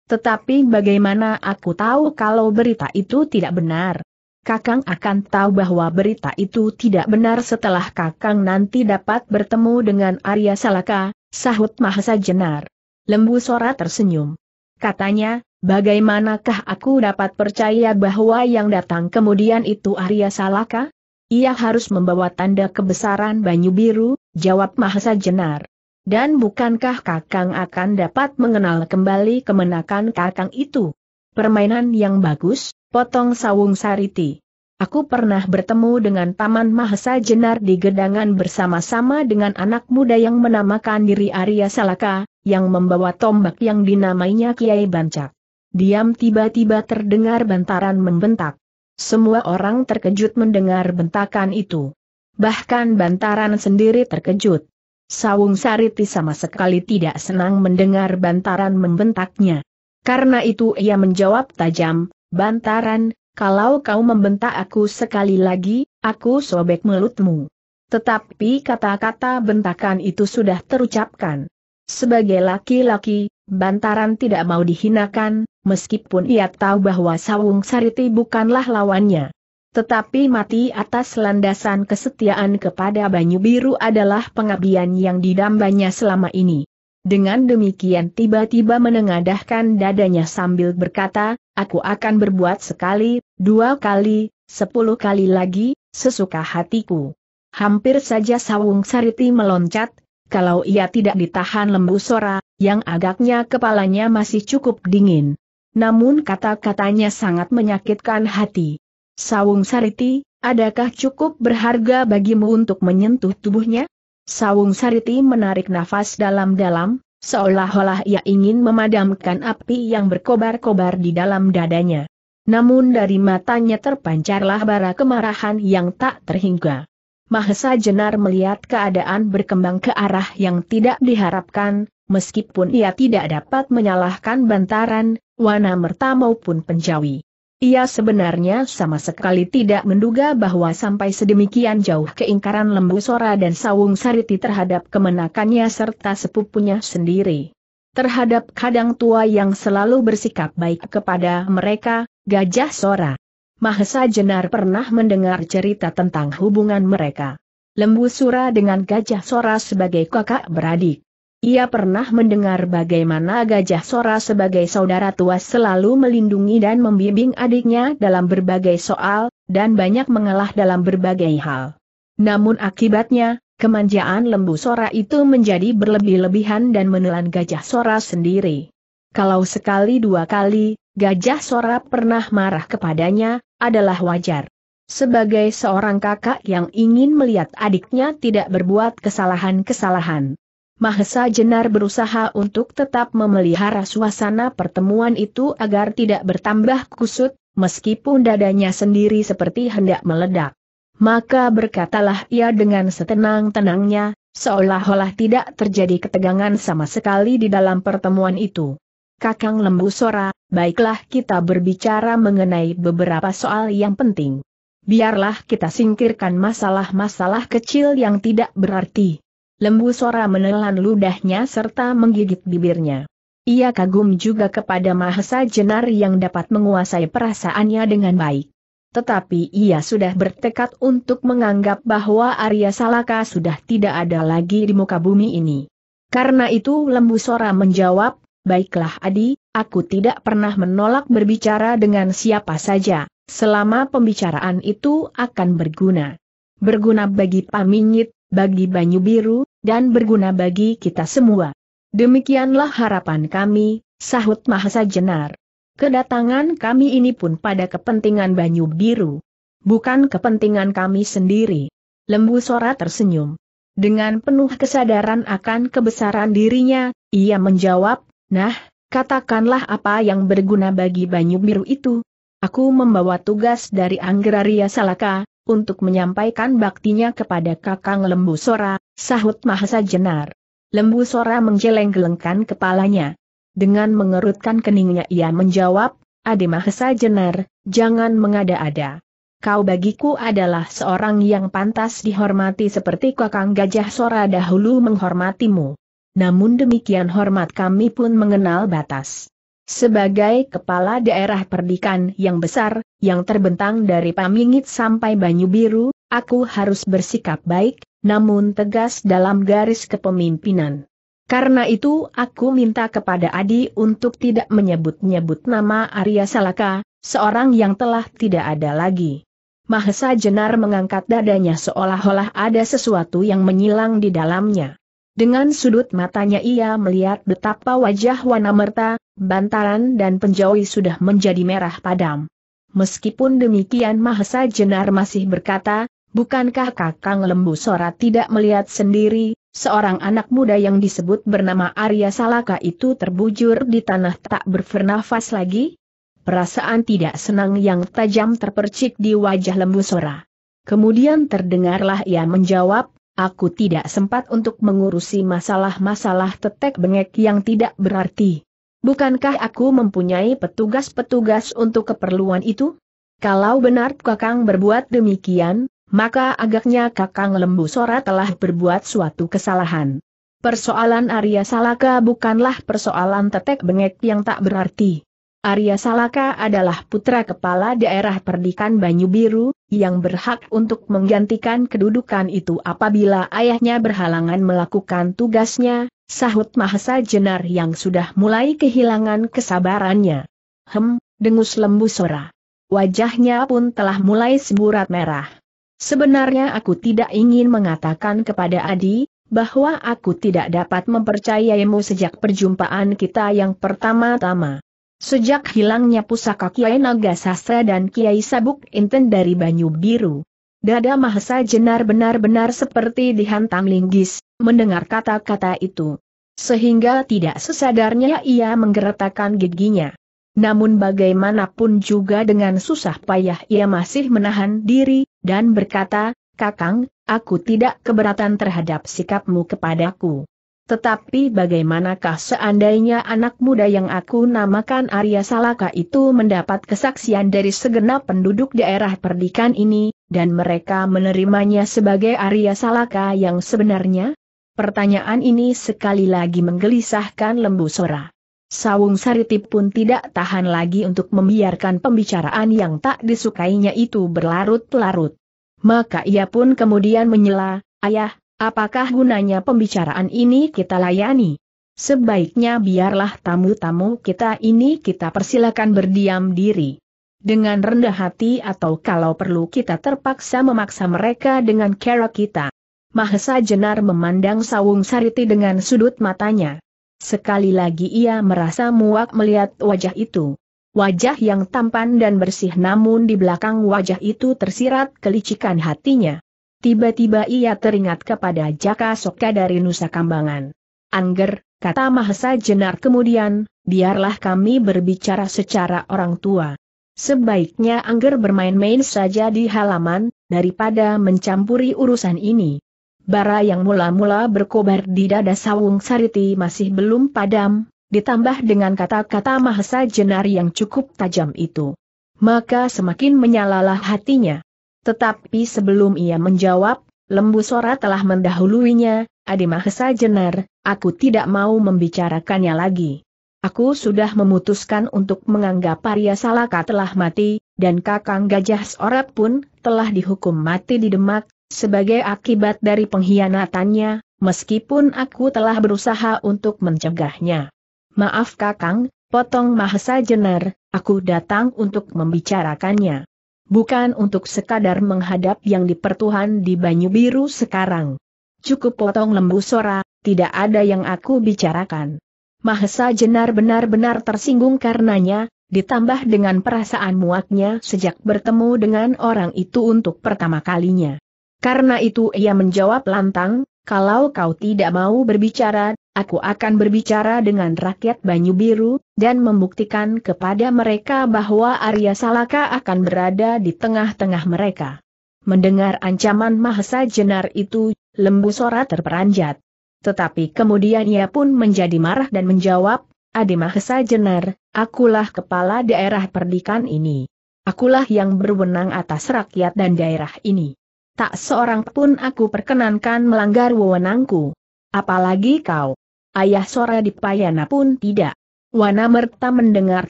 Tetapi bagaimana aku tahu kalau berita itu tidak benar? Kakang akan tahu bahwa berita itu tidak benar setelah Kakang nanti dapat bertemu dengan Arya Salaka, sahut Mahasa Jenar. Lembu Sora tersenyum. Katanya, bagaimanakah aku dapat percaya bahwa yang datang kemudian itu Arya Salaka? Ia harus membawa tanda kebesaran Banyu Biru, jawab Mahasa Jenar. Dan bukankah Kakang akan dapat mengenal kembali kemenakan Kakang itu? Permainan yang bagus, potong sawung sariti. Aku pernah bertemu dengan Taman Mahesa Jenar di gedangan bersama-sama dengan anak muda yang menamakan diri Arya Salaka, yang membawa tombak yang dinamainya Kiai Bancak. Diam tiba-tiba terdengar bantaran membentak. Semua orang terkejut mendengar bentakan itu. Bahkan bantaran sendiri terkejut. Sawung Sariti sama sekali tidak senang mendengar bantaran membentaknya. Karena itu ia menjawab tajam, Bantaran, kalau kau membentak aku sekali lagi, aku sobek mulutmu. Tetapi kata-kata bentakan itu sudah terucapkan. Sebagai laki-laki, Bantaran tidak mau dihinakan, meskipun ia tahu bahwa Sawung Sariti bukanlah lawannya. Tetapi mati atas landasan kesetiaan kepada Banyu Biru adalah pengabdian yang didambanya selama ini. Dengan demikian tiba-tiba menengadahkan dadanya sambil berkata, aku akan berbuat sekali, dua kali, sepuluh kali lagi, sesuka hatiku. Hampir saja Sawung Sariti meloncat, kalau ia tidak ditahan lembu sora, yang agaknya kepalanya masih cukup dingin. Namun kata-katanya sangat menyakitkan hati. Sawung Sariti, adakah cukup berharga bagimu untuk menyentuh tubuhnya? Sawung Sariti menarik nafas dalam-dalam, Seolah-olah ia ingin memadamkan api yang berkobar-kobar di dalam dadanya. Namun dari matanya terpancarlah bara kemarahan yang tak terhingga. Mahesa Jenar melihat keadaan berkembang ke arah yang tidak diharapkan, meskipun ia tidak dapat menyalahkan bantaran, wana merta maupun penjawi. Ia sebenarnya sama sekali tidak menduga bahwa sampai sedemikian jauh keingkaran Lembu Sora dan Sawung Sariti terhadap kemenakannya serta sepupunya sendiri. Terhadap kadang tua yang selalu bersikap baik kepada mereka, Gajah Sora. Mahesa Jenar pernah mendengar cerita tentang hubungan mereka. Lembu Sora dengan Gajah Sora sebagai kakak beradik. Ia pernah mendengar bagaimana Gajah Sora sebagai saudara tua selalu melindungi dan membimbing adiknya dalam berbagai soal, dan banyak mengalah dalam berbagai hal. Namun akibatnya, kemanjaan lembu Sora itu menjadi berlebih-lebihan dan menelan Gajah Sora sendiri. Kalau sekali dua kali, Gajah Sora pernah marah kepadanya, adalah wajar. Sebagai seorang kakak yang ingin melihat adiknya tidak berbuat kesalahan-kesalahan Mahesa Jenar berusaha untuk tetap memelihara suasana pertemuan itu agar tidak bertambah kusut, meskipun dadanya sendiri seperti hendak meledak. Maka berkatalah ia dengan setenang-tenangnya, seolah-olah tidak terjadi ketegangan sama sekali di dalam pertemuan itu. Kakang Lembu Sora, baiklah kita berbicara mengenai beberapa soal yang penting. Biarlah kita singkirkan masalah-masalah kecil yang tidak berarti. Lembu Sora menelan ludahnya serta menggigit bibirnya. Ia kagum juga kepada Mahesa Jenar yang dapat menguasai perasaannya dengan baik. Tetapi ia sudah bertekad untuk menganggap bahwa Arya Salaka sudah tidak ada lagi di muka bumi ini. Karena itu Lembu Sora menjawab, Baiklah Adi, aku tidak pernah menolak berbicara dengan siapa saja, selama pembicaraan itu akan berguna. Berguna bagi Paminyit, bagi Banyu Biru, dan berguna bagi kita semua. Demikianlah harapan kami, sahut Mahasa Jenar. Kedatangan kami ini pun pada kepentingan Banyu Biru. Bukan kepentingan kami sendiri. Lembu Sora tersenyum. Dengan penuh kesadaran akan kebesaran dirinya, ia menjawab, Nah, katakanlah apa yang berguna bagi Banyu Biru itu. Aku membawa tugas dari Anggeraria Salaka, untuk menyampaikan baktinya kepada kakang Lembu Sora, sahut Mahesa Jenar. Lembu Sora menggeleng-gelengkan kepalanya. Dengan mengerutkan keningnya ia menjawab, Ade Mahesa Jenar, jangan mengada-ada. Kau bagiku adalah seorang yang pantas dihormati seperti kakang Gajah Sora dahulu menghormatimu. Namun demikian hormat kami pun mengenal batas. Sebagai kepala daerah perdikan yang besar, yang terbentang dari Pamingit sampai Banyu Biru, aku harus bersikap baik, namun tegas dalam garis kepemimpinan. Karena itu aku minta kepada Adi untuk tidak menyebut-nyebut nama Arya Salaka, seorang yang telah tidak ada lagi. Mahesa Jenar mengangkat dadanya seolah-olah ada sesuatu yang menyilang di dalamnya. Dengan sudut matanya ia melihat betapa wajah Wanamerta, bantaran dan penjauhi sudah menjadi merah padam. Meskipun demikian Mahesa Jenar masih berkata, bukankah kakang Lembu Sora tidak melihat sendiri, seorang anak muda yang disebut bernama Arya Salaka itu terbujur di tanah tak bernafas lagi? Perasaan tidak senang yang tajam terpercik di wajah Lembu Sora. Kemudian terdengarlah ia menjawab, Aku tidak sempat untuk mengurusi masalah-masalah tetek bengek yang tidak berarti. Bukankah aku mempunyai petugas-petugas untuk keperluan itu? Kalau benar Kakang berbuat demikian, maka agaknya Kakang Lembu Sora telah berbuat suatu kesalahan. Persoalan Arya Salaka bukanlah persoalan tetek bengek yang tak berarti. Arya Salaka adalah putra kepala daerah Perdikan Banyu Biru, yang berhak untuk menggantikan kedudukan itu apabila ayahnya berhalangan melakukan tugasnya, sahut Mahesa Jenar yang sudah mulai kehilangan kesabarannya. Hem, dengus lembu sora. Wajahnya pun telah mulai seburat merah. Sebenarnya aku tidak ingin mengatakan kepada Adi, bahwa aku tidak dapat mempercayaimu sejak perjumpaan kita yang pertama-tama. Sejak hilangnya pusaka Kiai Naga Sastra dan Kiai Sabuk Inten dari Banyu Biru, dada Mahesa Jenar benar-benar seperti dihantam linggis, mendengar kata-kata itu. Sehingga tidak sesadarnya ia menggeretakkan giginya. Namun bagaimanapun juga dengan susah payah ia masih menahan diri, dan berkata, Kakang, aku tidak keberatan terhadap sikapmu kepadaku. Tetapi bagaimanakah seandainya anak muda yang aku namakan Arya Salaka itu mendapat kesaksian dari segenap penduduk daerah perdikan ini, dan mereka menerimanya sebagai Arya Salaka yang sebenarnya? Pertanyaan ini sekali lagi menggelisahkan lembu sora. Sawung Saritip pun tidak tahan lagi untuk membiarkan pembicaraan yang tak disukainya itu berlarut-larut. Maka ia pun kemudian menyela, Ayah, Apakah gunanya pembicaraan ini kita layani? Sebaiknya biarlah tamu-tamu kita ini kita persilakan berdiam diri. Dengan rendah hati atau kalau perlu kita terpaksa memaksa mereka dengan cara kita. Mahesa Jenar memandang Sawung Sariti dengan sudut matanya. Sekali lagi ia merasa muak melihat wajah itu. Wajah yang tampan dan bersih namun di belakang wajah itu tersirat kelicikan hatinya. Tiba-tiba ia teringat kepada Jaka Soka dari Nusa Kambangan. Angger, kata Mahesa Jenar kemudian, biarlah kami berbicara secara orang tua. Sebaiknya Angger bermain-main saja di halaman, daripada mencampuri urusan ini. Bara yang mula-mula berkobar di dada Sawung Sariti masih belum padam, ditambah dengan kata-kata Mahesa Jenar yang cukup tajam itu. Maka semakin menyalalah hatinya. Tetapi sebelum ia menjawab, Lembu Sora telah mendahuluinya, Adi Mahesa Jenar, aku tidak mau membicarakannya lagi. Aku sudah memutuskan untuk menganggap Arya Salaka telah mati, dan Kakang Gajah Sora pun telah dihukum mati di Demak, sebagai akibat dari pengkhianatannya, meskipun aku telah berusaha untuk mencegahnya. Maaf Kakang, potong Mahesa Jenar, aku datang untuk membicarakannya bukan untuk sekadar menghadap yang dipertuhan di Banyu Biru sekarang. Cukup potong lembu sora, tidak ada yang aku bicarakan. Mahesa Jenar benar-benar tersinggung karenanya, ditambah dengan perasaan muaknya sejak bertemu dengan orang itu untuk pertama kalinya. Karena itu ia menjawab lantang, kalau kau tidak mau berbicara, aku akan berbicara dengan rakyat Banyu Biru, dan membuktikan kepada mereka bahwa Arya Salaka akan berada di tengah-tengah mereka. Mendengar ancaman Mahesa Jenar itu, lembu Sora terperanjat. Tetapi kemudian ia pun menjadi marah dan menjawab, Adi Mahesa Jenar, akulah kepala daerah perdikan ini. Akulah yang berwenang atas rakyat dan daerah ini tak seorang pun aku perkenankan melanggar wewenangku. Apalagi kau. Ayah Sora di Payana pun tidak. Wana Merta mendengar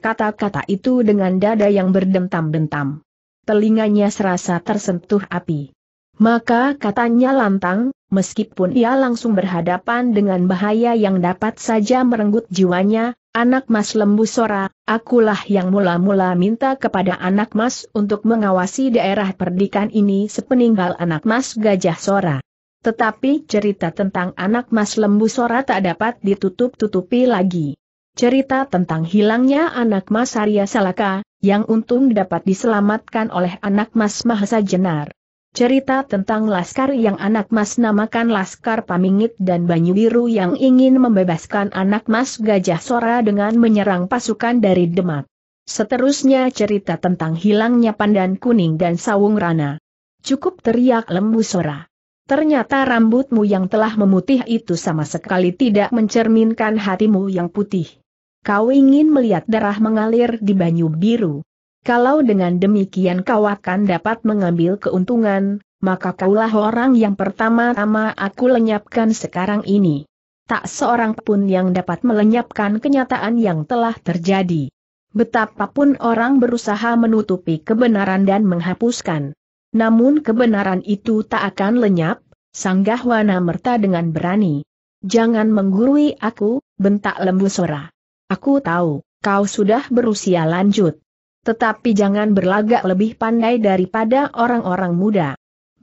kata-kata itu dengan dada yang berdentam-dentam. Telinganya serasa tersentuh api. Maka katanya lantang, meskipun ia langsung berhadapan dengan bahaya yang dapat saja merenggut jiwanya, Anak Mas Lembu Sora, akulah yang mula-mula minta kepada anak Mas untuk mengawasi daerah perdikan ini sepeninggal anak Mas Gajah Sora. Tetapi cerita tentang anak Mas Lembu Sora tak dapat ditutup-tutupi lagi. Cerita tentang hilangnya anak Mas Arya Salaka, yang untung dapat diselamatkan oleh anak Mas Mahasa Jenar. Cerita tentang Laskar yang anak mas namakan Laskar Pamingit dan Banyu Biru yang ingin membebaskan anak mas Gajah Sora dengan menyerang pasukan dari Demak. Seterusnya cerita tentang hilangnya pandan kuning dan sawung rana. Cukup teriak lembu Sora. Ternyata rambutmu yang telah memutih itu sama sekali tidak mencerminkan hatimu yang putih. Kau ingin melihat darah mengalir di banyu biru. Kalau dengan demikian kau akan dapat mengambil keuntungan, maka kaulah orang yang pertama-tama aku lenyapkan sekarang ini. Tak seorang pun yang dapat melenyapkan kenyataan yang telah terjadi. Betapapun orang berusaha menutupi kebenaran dan menghapuskan. Namun kebenaran itu tak akan lenyap, sanggah wana merta dengan berani. Jangan menggurui aku, bentak lembu sora. Aku tahu, kau sudah berusia lanjut. Tetapi jangan berlagak lebih pandai daripada orang-orang muda.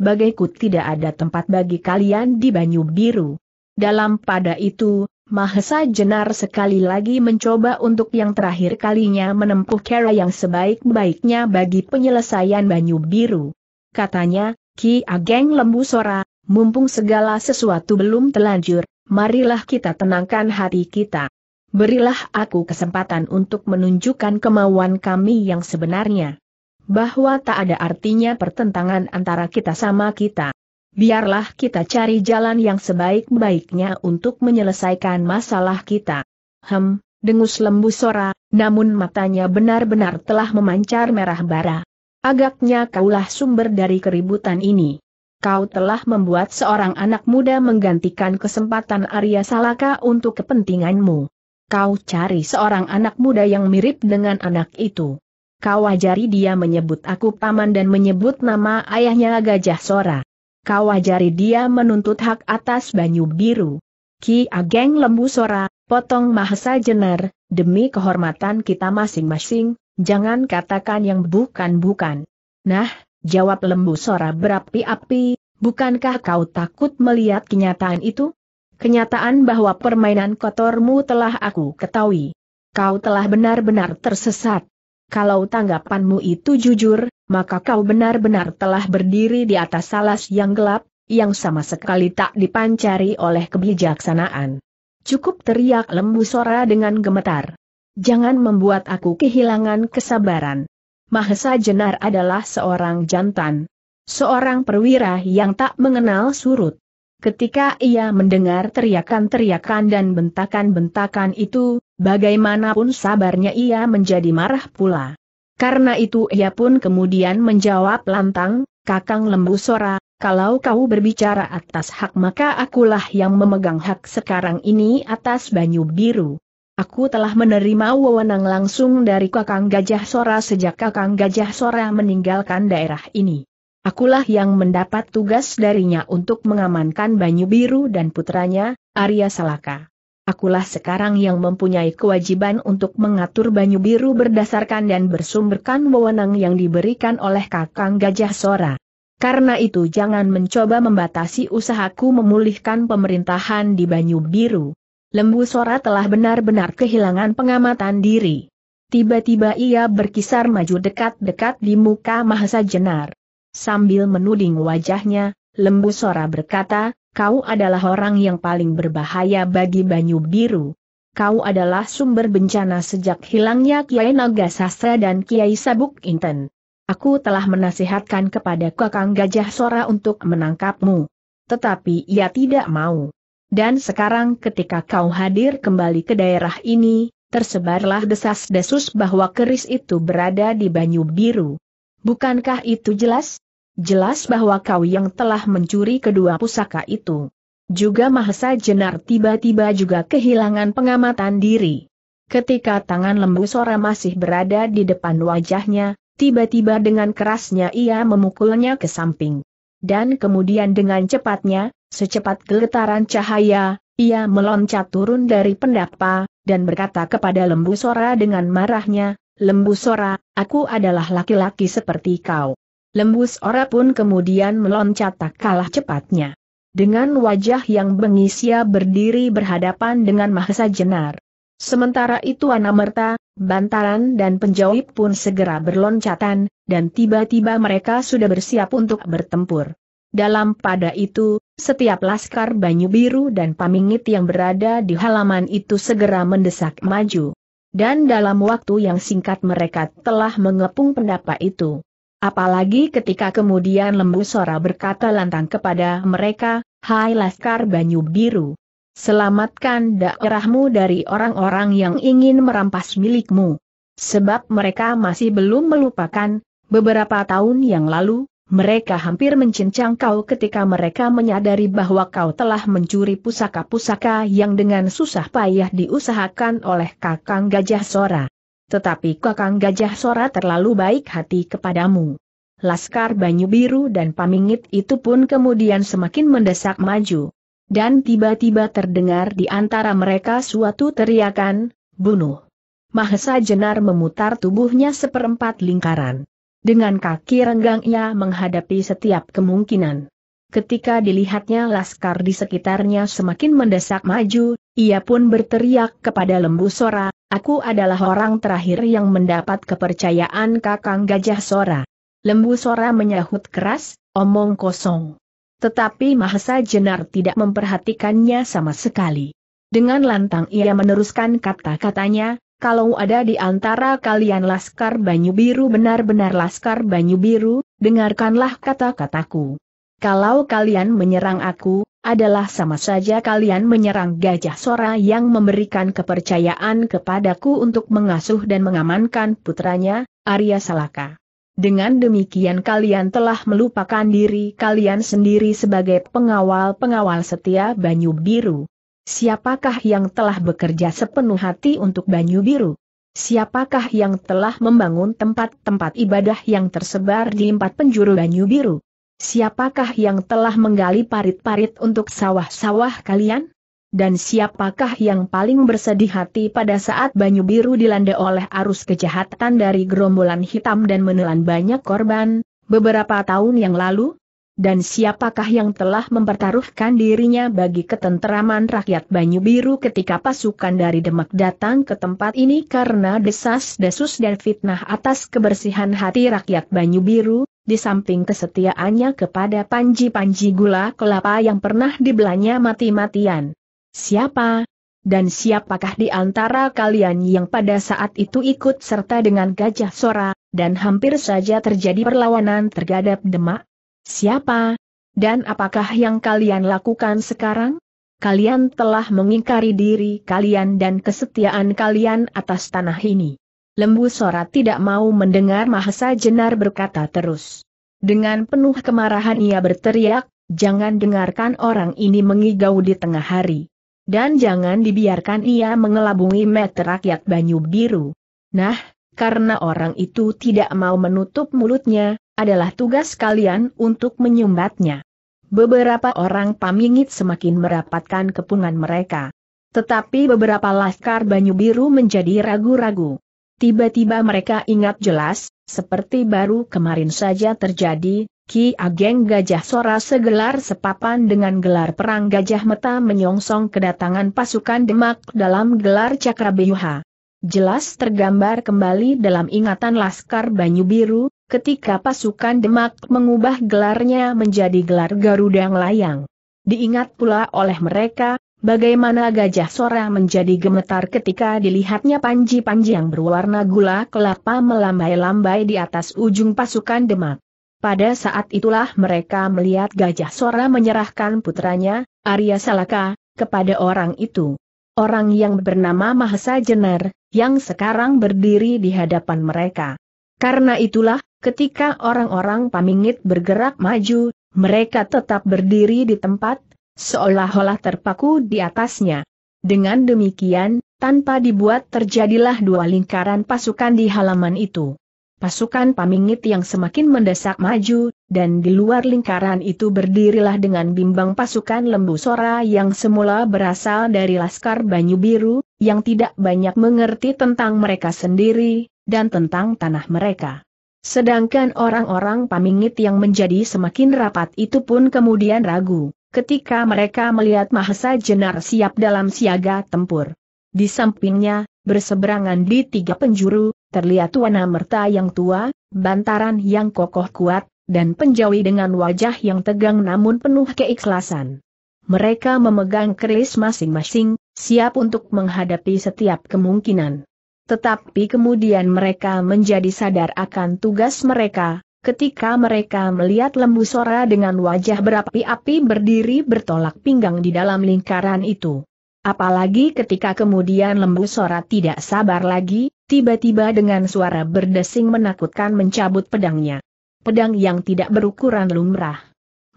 Bagaiku tidak ada tempat bagi kalian di Banyu Biru. Dalam pada itu, Mahesa Jenar sekali lagi mencoba untuk yang terakhir kalinya menempuh cara yang sebaik-baiknya bagi penyelesaian Banyu Biru. Katanya, Ki Ageng Lembu Sora, mumpung segala sesuatu belum telanjur, marilah kita tenangkan hati kita. Berilah aku kesempatan untuk menunjukkan kemauan kami yang sebenarnya. Bahwa tak ada artinya pertentangan antara kita sama kita. Biarlah kita cari jalan yang sebaik-baiknya untuk menyelesaikan masalah kita. Hem, dengus lembu Sora, namun matanya benar-benar telah memancar merah bara. Agaknya kaulah sumber dari keributan ini. Kau telah membuat seorang anak muda menggantikan kesempatan Arya Salaka untuk kepentinganmu. Kau cari seorang anak muda yang mirip dengan anak itu. Kau ajari dia menyebut aku paman dan menyebut nama ayahnya Gajah Sora. Kau ajari dia menuntut hak atas Banyu Biru. Ki Ageng Lembu Sora, potong Mahesa Jenar, demi kehormatan kita masing-masing, jangan katakan yang bukan-bukan. Nah, jawab Lembu Sora berapi-api, bukankah kau takut melihat kenyataan itu? Kenyataan bahwa permainan kotormu telah aku ketahui. Kau telah benar-benar tersesat. Kalau tanggapanmu itu jujur, maka kau benar-benar telah berdiri di atas salas yang gelap, yang sama sekali tak dipancari oleh kebijaksanaan. Cukup teriak lembu Sora dengan gemetar. Jangan membuat aku kehilangan kesabaran. Mahesa Jenar adalah seorang jantan. Seorang perwira yang tak mengenal surut. Ketika ia mendengar teriakan-teriakan dan bentakan-bentakan itu, bagaimanapun sabarnya ia menjadi marah pula. Karena itu ia pun kemudian menjawab lantang, Kakang Lembu Sora, kalau kau berbicara atas hak maka akulah yang memegang hak sekarang ini atas Banyu Biru. Aku telah menerima wewenang langsung dari Kakang Gajah Sora sejak Kakang Gajah Sora meninggalkan daerah ini. Akulah yang mendapat tugas darinya untuk mengamankan Banyu Biru dan putranya, Arya Salaka. Akulah sekarang yang mempunyai kewajiban untuk mengatur Banyu Biru berdasarkan dan bersumberkan wewenang yang diberikan oleh Kakang Gajah Sora. Karena itu jangan mencoba membatasi usahaku memulihkan pemerintahan di Banyu Biru. Lembu Sora telah benar-benar kehilangan pengamatan diri. Tiba-tiba ia berkisar maju dekat-dekat di muka Mahasa Jenar. Sambil menuding wajahnya, Lembu Sora berkata, kau adalah orang yang paling berbahaya bagi Banyu Biru. Kau adalah sumber bencana sejak hilangnya Kiai Naga Sastra dan Kiai Sabuk Inten. Aku telah menasihatkan kepada Kakang Gajah Sora untuk menangkapmu. Tetapi ia tidak mau. Dan sekarang ketika kau hadir kembali ke daerah ini, tersebarlah desas-desus bahwa keris itu berada di Banyu Biru. Bukankah itu jelas? Jelas bahwa kau yang telah mencuri kedua pusaka itu. Juga Mahesa Jenar tiba-tiba juga kehilangan pengamatan diri. Ketika tangan lembu Sora masih berada di depan wajahnya, tiba-tiba dengan kerasnya ia memukulnya ke samping. Dan kemudian dengan cepatnya, secepat geletaran cahaya, ia meloncat turun dari pendapa, dan berkata kepada lembu Sora dengan marahnya, Lembu Sora, aku adalah laki-laki seperti kau. Lembu Sora pun kemudian meloncat tak kalah cepatnya. Dengan wajah yang bengis ia berdiri berhadapan dengan Mahesa Jenar. Sementara itu Anamerta, Bantaran dan penjauh pun segera berloncatan, dan tiba-tiba mereka sudah bersiap untuk bertempur. Dalam pada itu, setiap laskar Banyu Biru dan Pamingit yang berada di halaman itu segera mendesak maju. Dan dalam waktu yang singkat mereka telah mengepung pendapat itu. Apalagi ketika kemudian Lembu Sora berkata lantang kepada mereka, Hai Laskar Banyu Biru. Selamatkan daerahmu dari orang-orang yang ingin merampas milikmu. Sebab mereka masih belum melupakan, beberapa tahun yang lalu, mereka hampir mencincang kau ketika mereka menyadari bahwa kau telah mencuri pusaka-pusaka yang dengan susah payah diusahakan oleh Kakang Gajah Sora. Tetapi Kakang Gajah Sora terlalu baik hati kepadamu. Laskar Banyu Biru dan Pamingit itu pun kemudian semakin mendesak maju. Dan tiba-tiba terdengar di antara mereka suatu teriakan, bunuh. Mahesa Jenar memutar tubuhnya seperempat lingkaran. Dengan kaki renggang ia menghadapi setiap kemungkinan. Ketika dilihatnya laskar di sekitarnya semakin mendesak maju, ia pun berteriak kepada lembu Sora, aku adalah orang terakhir yang mendapat kepercayaan kakang gajah Sora. Lembu Sora menyahut keras, omong kosong. Tetapi Mahesa Jenar tidak memperhatikannya sama sekali. Dengan lantang ia meneruskan kata-katanya, kalau ada di antara kalian Laskar Banyu Biru benar-benar Laskar Banyu Biru, dengarkanlah kata-kataku. Kalau kalian menyerang aku, adalah sama saja kalian menyerang Gajah Sora yang memberikan kepercayaan kepadaku untuk mengasuh dan mengamankan putranya, Arya Salaka. Dengan demikian kalian telah melupakan diri kalian sendiri sebagai pengawal-pengawal setia Banyu Biru. Siapakah yang telah bekerja sepenuh hati untuk Banyu Biru? Siapakah yang telah membangun tempat-tempat ibadah yang tersebar di empat penjuru Banyu Biru? Siapakah yang telah menggali parit-parit untuk sawah-sawah kalian? Dan siapakah yang paling bersedih hati pada saat Banyu Biru dilanda oleh arus kejahatan dari gerombolan hitam dan menelan banyak korban, beberapa tahun yang lalu? dan siapakah yang telah mempertaruhkan dirinya bagi ketenteraman rakyat Banyu Biru ketika pasukan dari Demak datang ke tempat ini karena desas-desus dan fitnah atas kebersihan hati rakyat Banyu Biru, di samping kesetiaannya kepada panji-panji gula kelapa yang pernah dibelanya mati-matian. Siapa? Dan siapakah di antara kalian yang pada saat itu ikut serta dengan Gajah Sora, dan hampir saja terjadi perlawanan terhadap Demak? Siapa? Dan apakah yang kalian lakukan sekarang? Kalian telah mengingkari diri kalian dan kesetiaan kalian atas tanah ini. Lembu Sora tidak mau mendengar Mahesa Jenar berkata terus. Dengan penuh kemarahan ia berteriak, jangan dengarkan orang ini mengigau di tengah hari. Dan jangan dibiarkan ia mengelabungi meter rakyat Banyu Biru. Nah, karena orang itu tidak mau menutup mulutnya, adalah tugas kalian untuk menyumbatnya. Beberapa orang pamingit semakin merapatkan kepungan mereka. Tetapi beberapa laskar Banyu Biru menjadi ragu-ragu. Tiba-tiba mereka ingat jelas, seperti baru kemarin saja terjadi, Ki Ageng Gajah Sora segelar sepapan dengan gelar perang Gajah Meta menyongsong kedatangan pasukan Demak dalam gelar Cakra Beyuha. Jelas tergambar kembali dalam ingatan Laskar Banyu Biru, ketika pasukan Demak mengubah gelarnya menjadi gelar Garuda Layang. Diingat pula oleh mereka, bagaimana gajah sora menjadi gemetar ketika dilihatnya panji-panji yang berwarna gula kelapa melambai-lambai di atas ujung pasukan Demak. Pada saat itulah mereka melihat gajah sora menyerahkan putranya, Arya Salaka, kepada orang itu. Orang yang bernama Mahesa Jenar, yang sekarang berdiri di hadapan mereka. Karena itulah, Ketika orang-orang pamingit bergerak maju, mereka tetap berdiri di tempat, seolah-olah terpaku di atasnya. Dengan demikian, tanpa dibuat terjadilah dua lingkaran pasukan di halaman itu. Pasukan pamingit yang semakin mendesak maju, dan di luar lingkaran itu berdirilah dengan bimbang pasukan lembu sora yang semula berasal dari Laskar Banyu Biru, yang tidak banyak mengerti tentang mereka sendiri, dan tentang tanah mereka. Sedangkan orang-orang pamingit yang menjadi semakin rapat itu pun kemudian ragu, ketika mereka melihat Mahesa Jenar siap dalam siaga tempur. Di sampingnya, berseberangan di tiga penjuru, terlihat Wana Merta yang tua, bantaran yang kokoh kuat, dan penjawi dengan wajah yang tegang namun penuh keikhlasan. Mereka memegang keris masing-masing, siap untuk menghadapi setiap kemungkinan. Tetapi kemudian mereka menjadi sadar akan tugas mereka, ketika mereka melihat lembu Sora dengan wajah berapi-api berdiri bertolak pinggang di dalam lingkaran itu. Apalagi ketika kemudian lembu Sora tidak sabar lagi, tiba-tiba dengan suara berdesing menakutkan mencabut pedangnya. Pedang yang tidak berukuran lumrah.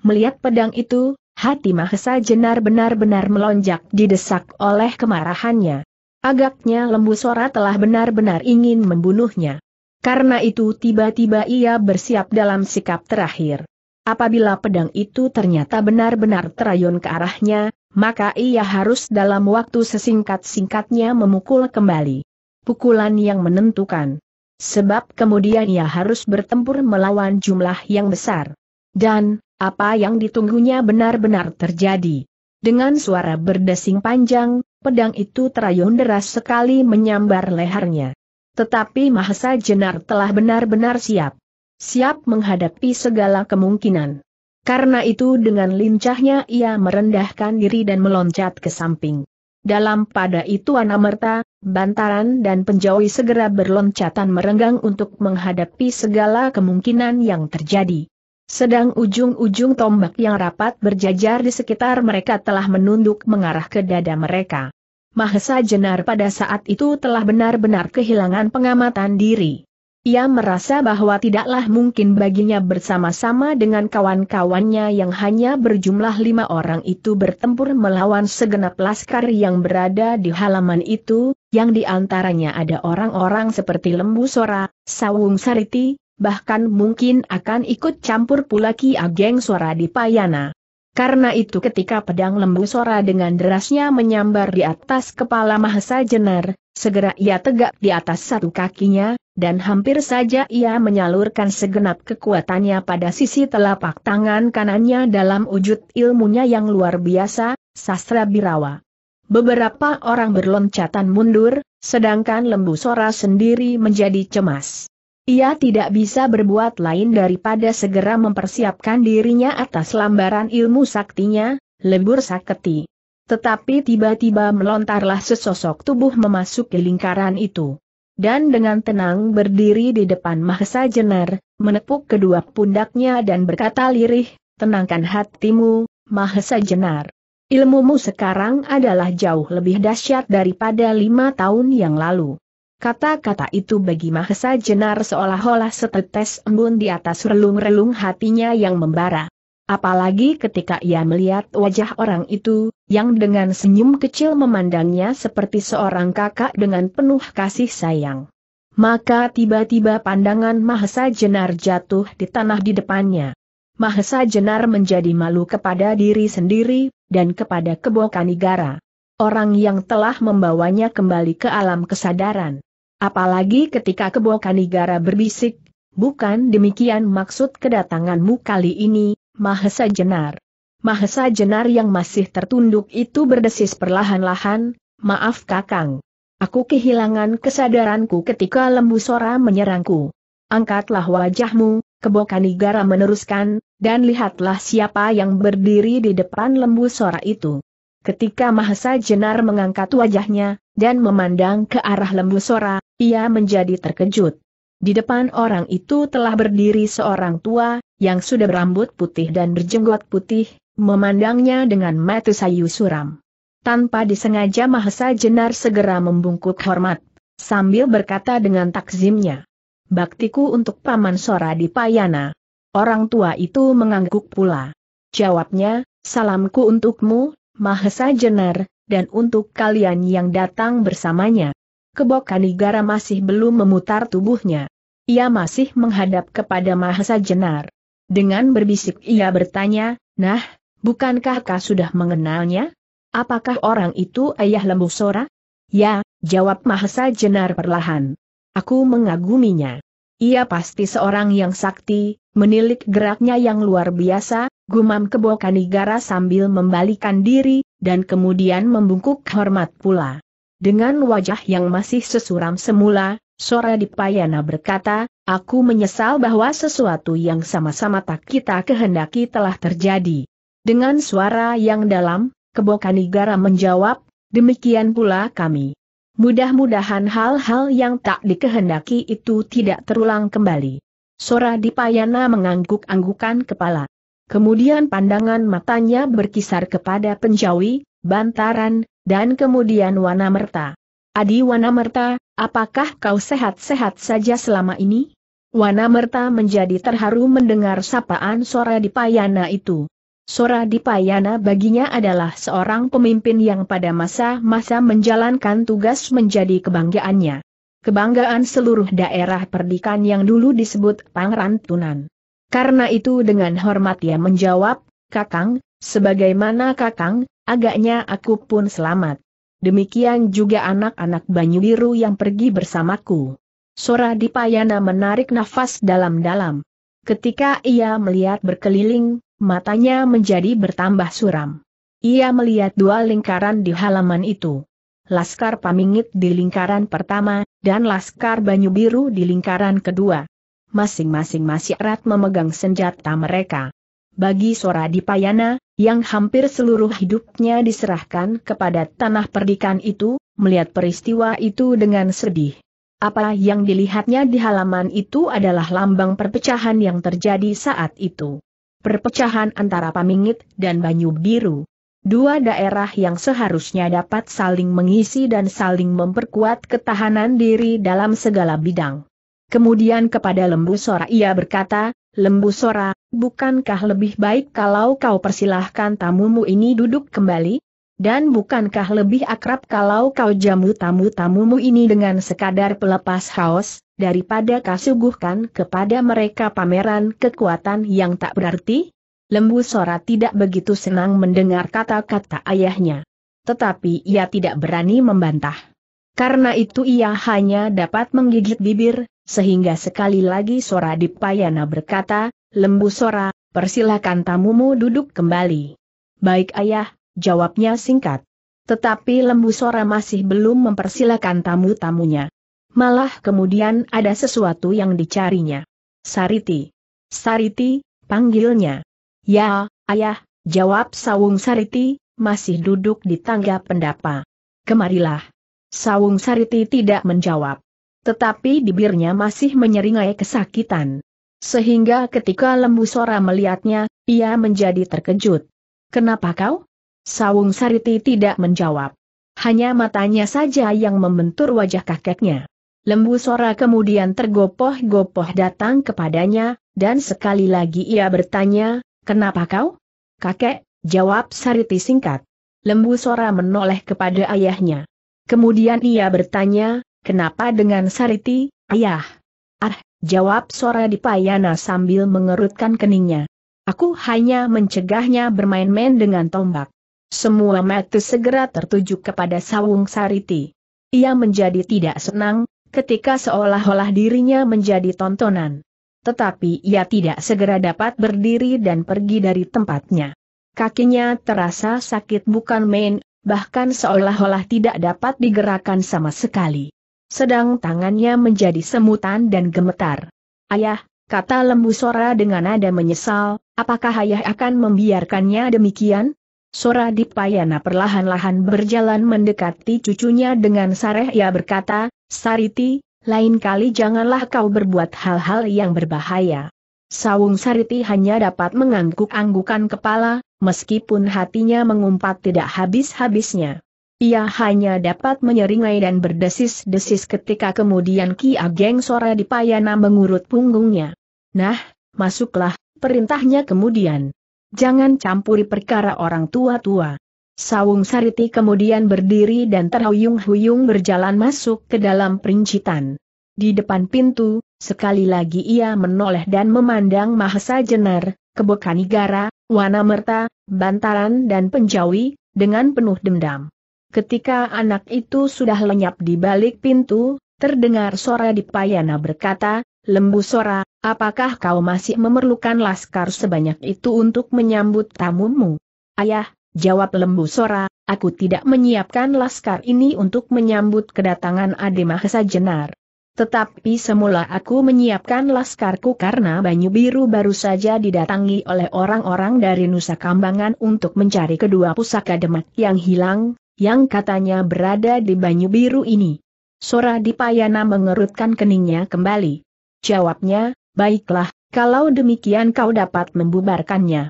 Melihat pedang itu, hati Mahesa Jenar benar-benar melonjak didesak oleh kemarahannya. Agaknya lembu Sora telah benar-benar ingin membunuhnya. Karena itu tiba-tiba ia bersiap dalam sikap terakhir. Apabila pedang itu ternyata benar-benar terayun ke arahnya, maka ia harus dalam waktu sesingkat-singkatnya memukul kembali. Pukulan yang menentukan. Sebab kemudian ia harus bertempur melawan jumlah yang besar. Dan, apa yang ditunggunya benar-benar terjadi. Dengan suara berdesing panjang, pedang itu terayun deras sekali menyambar lehernya. Tetapi Mahesa Jenar telah benar-benar siap. Siap menghadapi segala kemungkinan. Karena itu dengan lincahnya ia merendahkan diri dan meloncat ke samping. Dalam pada itu Anamerta, Bantaran dan Penjawi segera berloncatan merenggang untuk menghadapi segala kemungkinan yang terjadi. Sedang ujung-ujung tombak yang rapat berjajar di sekitar mereka telah menunduk mengarah ke dada mereka. Mahesa Jenar pada saat itu telah benar-benar kehilangan pengamatan diri. Ia merasa bahwa tidaklah mungkin baginya bersama-sama dengan kawan-kawannya yang hanya berjumlah lima orang itu bertempur melawan segenap laskar yang berada di halaman itu, yang diantaranya ada orang-orang seperti Lembu Sora, Sawung Sariti, bahkan mungkin akan ikut campur pula Ki Ageng Sora di Payana. Karena itu ketika pedang lembu Sora dengan derasnya menyambar di atas kepala Mahesa Jenar, segera ia tegak di atas satu kakinya, dan hampir saja ia menyalurkan segenap kekuatannya pada sisi telapak tangan kanannya dalam wujud ilmunya yang luar biasa, sastra birawa. Beberapa orang berloncatan mundur, sedangkan lembu Sora sendiri menjadi cemas. Ia tidak bisa berbuat lain daripada segera mempersiapkan dirinya atas lambaran ilmu saktinya, lebur saketi. Tetapi tiba-tiba melontarlah sesosok tubuh memasuki lingkaran itu. Dan dengan tenang berdiri di depan Mahesa Jenar, menepuk kedua pundaknya dan berkata lirih, tenangkan hatimu, Mahesa Jenar. Ilmumu sekarang adalah jauh lebih dahsyat daripada lima tahun yang lalu. Kata-kata itu bagi Mahesa Jenar seolah-olah setetes embun di atas relung-relung hatinya yang membara. Apalagi ketika ia melihat wajah orang itu, yang dengan senyum kecil memandangnya seperti seorang kakak dengan penuh kasih sayang. Maka tiba-tiba pandangan Mahesa Jenar jatuh di tanah di depannya. Mahesa Jenar menjadi malu kepada diri sendiri, dan kepada Kebokanigara. Orang yang telah membawanya kembali ke alam kesadaran. Apalagi ketika Kebo Kanigara berbisik, bukan demikian maksud kedatanganmu kali ini, Mahesa Jenar. Mahesa Jenar yang masih tertunduk itu berdesis perlahan-lahan, maaf kakang. Aku kehilangan kesadaranku ketika lembu sora menyerangku. Angkatlah wajahmu, Kebo Kanigara meneruskan, dan lihatlah siapa yang berdiri di depan lembu sora itu. Ketika Mahesa Jenar mengangkat wajahnya, dan memandang ke arah lembu Sora, ia menjadi terkejut. Di depan orang itu telah berdiri seorang tua, yang sudah berambut putih dan berjenggot putih, memandangnya dengan mata sayu suram. Tanpa disengaja Mahesa Jenar segera membungkuk hormat, sambil berkata dengan takzimnya. Baktiku untuk Paman Sora di Payana. Orang tua itu mengangguk pula. Jawabnya, salamku untukmu, Mahesa Jenar, dan untuk kalian yang datang bersamanya. Kebok Kanigara masih belum memutar tubuhnya. Ia masih menghadap kepada Mahesa Jenar. Dengan berbisik ia bertanya, Nah, bukankah kau sudah mengenalnya? Apakah orang itu ayah lembu Sora? Ya, jawab Mahesa Jenar perlahan. Aku mengaguminya. Ia pasti seorang yang sakti, menilik geraknya yang luar biasa, gumam kanigara sambil membalikan diri, dan kemudian membungkuk hormat pula. Dengan wajah yang masih sesuram semula, Sora Dipayana berkata, aku menyesal bahwa sesuatu yang sama-sama tak kita kehendaki telah terjadi. Dengan suara yang dalam, kanigara menjawab, demikian pula kami. Mudah-mudahan hal-hal yang tak dikehendaki itu tidak terulang kembali. Sora Dipayana mengangguk-anggukan kepala. Kemudian pandangan matanya berkisar kepada Penjawi, Bantaran, dan kemudian Wanamerta. Adi Wanamerta, apakah kau sehat-sehat saja selama ini? Wanamerta menjadi terharu mendengar sapaan Sora Dipayana itu. Sora Dipayana baginya adalah seorang pemimpin yang pada masa-masa menjalankan tugas menjadi kebanggaannya. Kebanggaan seluruh daerah perdikan yang dulu disebut Pangrantunan. Karena itu dengan hormat ia menjawab, Kakang, sebagaimana Kakang, agaknya aku pun selamat. Demikian juga anak-anak Banyu Biru yang pergi bersamaku. Sora Dipayana menarik nafas dalam-dalam. Ketika ia melihat berkeliling, matanya menjadi bertambah suram. Ia melihat dua lingkaran di halaman itu. Laskar Pamingit di lingkaran pertama, dan Laskar Banyu Biru di lingkaran kedua masing-masing masih erat memegang senjata mereka. Bagi Sora Dipayana, yang hampir seluruh hidupnya diserahkan kepada tanah perdikan itu, melihat peristiwa itu dengan sedih. Apa yang dilihatnya di halaman itu adalah lambang perpecahan yang terjadi saat itu. Perpecahan antara Pamingit dan Banyu Biru. Dua daerah yang seharusnya dapat saling mengisi dan saling memperkuat ketahanan diri dalam segala bidang. Kemudian kepada Lembu Sora ia berkata, Lembu Sora, bukankah lebih baik kalau kau persilahkan tamumu ini duduk kembali? Dan bukankah lebih akrab kalau kau jamu tamu-tamumu ini dengan sekadar pelepas haus, daripada kasuguhkan kepada mereka pameran kekuatan yang tak berarti? Lembu Sora tidak begitu senang mendengar kata-kata ayahnya. Tetapi ia tidak berani membantah. Karena itu ia hanya dapat menggigit bibir, sehingga sekali lagi Sora Dipayana berkata, Lembu Sora, persilahkan tamumu duduk kembali. Baik ayah, jawabnya singkat. Tetapi Lembu Sora masih belum mempersilahkan tamu-tamunya. Malah kemudian ada sesuatu yang dicarinya. Sariti. Sariti, panggilnya. Ya, ayah, jawab Sawung Sariti, masih duduk di tangga pendapa. Kemarilah. Sawung Sariti tidak menjawab. Tetapi bibirnya masih menyeringai kesakitan. Sehingga ketika lembu Sora melihatnya, ia menjadi terkejut. Kenapa kau? Sawung Sariti tidak menjawab. Hanya matanya saja yang membentur wajah kakeknya. Lembu Sora kemudian tergopoh-gopoh datang kepadanya, dan sekali lagi ia bertanya, kenapa kau? Kakek, jawab Sariti singkat. Lembu Sora menoleh kepada ayahnya. Kemudian ia bertanya, Kenapa dengan Sariti, ayah? Ah, jawab Sora Dipayana sambil mengerutkan keningnya. Aku hanya mencegahnya bermain-main dengan tombak. Semua mata segera tertuju kepada Sawung Sariti. Ia menjadi tidak senang, ketika seolah-olah dirinya menjadi tontonan. Tetapi ia tidak segera dapat berdiri dan pergi dari tempatnya. Kakinya terasa sakit bukan main, bahkan seolah-olah tidak dapat digerakkan sama sekali sedang tangannya menjadi semutan dan gemetar. Ayah, kata lembu Sora dengan nada menyesal, apakah ayah akan membiarkannya demikian? Sora Dipayana perlahan-lahan berjalan mendekati cucunya dengan sareh ia berkata, Sariti, lain kali janganlah kau berbuat hal-hal yang berbahaya. Sawung Sariti hanya dapat mengangguk-anggukan kepala, meskipun hatinya mengumpat tidak habis-habisnya. Ia hanya dapat menyeringai dan berdesis-desis ketika kemudian Ki Ageng Sora dipayana mengurut punggungnya. Nah, masuklah, perintahnya kemudian. Jangan campuri perkara orang tua-tua. Sawung Sariti kemudian berdiri dan terhuyung-huyung berjalan masuk ke dalam perincitan. Di depan pintu, sekali lagi ia menoleh dan memandang Mahesa Jenar, Kebokanigara, Wanamerta, Bantaran dan Penjawi, dengan penuh dendam. Ketika anak itu sudah lenyap di balik pintu, terdengar suara di Payana berkata, Lembu Sora, apakah kau masih memerlukan laskar sebanyak itu untuk menyambut tamumu? Ayah, jawab Lembu Sora, aku tidak menyiapkan laskar ini untuk menyambut kedatangan mahesa Jenar. Tetapi semula aku menyiapkan laskarku karena Banyu Biru baru saja didatangi oleh orang-orang dari Nusa Kambangan untuk mencari kedua pusaka demak yang hilang, yang katanya berada di Banyu Biru ini. Sora Dipayana mengerutkan keningnya kembali. Jawabnya, baiklah, kalau demikian kau dapat membubarkannya.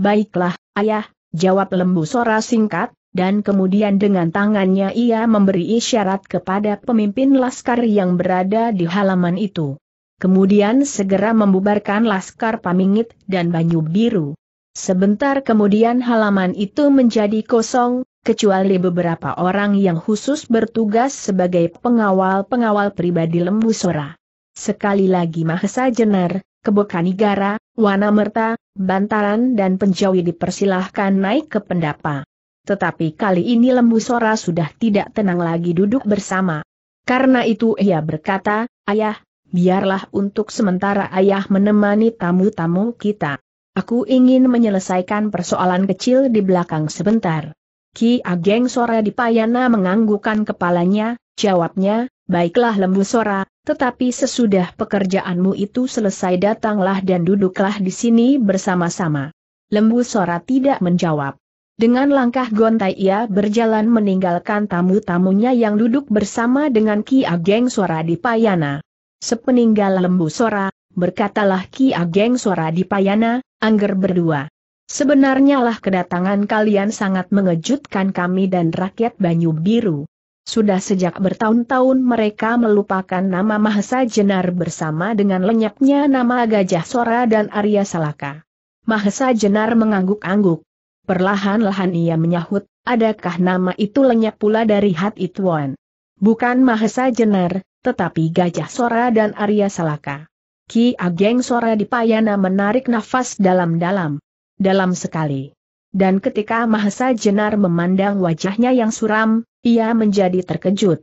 Baiklah, ayah, jawab lembu Sora singkat, dan kemudian dengan tangannya ia memberi isyarat kepada pemimpin laskar yang berada di halaman itu. Kemudian segera membubarkan laskar Pamingit dan Banyu Biru. Sebentar kemudian halaman itu menjadi kosong, kecuali beberapa orang yang khusus bertugas sebagai pengawal-pengawal pribadi Lembu Sora. Sekali lagi Mahesa Jenar, Kebokanigara, Wanamerta, Bantaran dan Penjawi dipersilahkan naik ke pendapa. Tetapi kali ini Lembu Sora sudah tidak tenang lagi duduk bersama. Karena itu ia berkata, Ayah, biarlah untuk sementara ayah menemani tamu-tamu kita. Aku ingin menyelesaikan persoalan kecil di belakang sebentar. Ki Ageng Sora Dipayana Payana menganggukan kepalanya, jawabnya, baiklah lembu Sora, tetapi sesudah pekerjaanmu itu selesai datanglah dan duduklah di sini bersama-sama. Lembu Sora tidak menjawab. Dengan langkah gontai ia berjalan meninggalkan tamu-tamunya yang duduk bersama dengan Ki Ageng Sora Dipayana. Sepeninggal lembu Sora, berkatalah Ki Ageng Sora Dipayana, Payana, angger berdua. Sebenarnya lah kedatangan kalian sangat mengejutkan kami dan rakyat Banyu Biru. Sudah sejak bertahun-tahun mereka melupakan nama Mahesa Jenar bersama dengan lenyapnya nama Gajah Sora dan Arya Salaka. Mahesa Jenar mengangguk-angguk. Perlahan-lahan ia menyahut, adakah nama itu lenyap pula dari hati Tuan? Bukan Mahesa Jenar, tetapi Gajah Sora dan Arya Salaka. Ki Ageng Sora di Payana menarik nafas dalam-dalam dalam sekali. Dan ketika Mahesa Jenar memandang wajahnya yang suram, ia menjadi terkejut.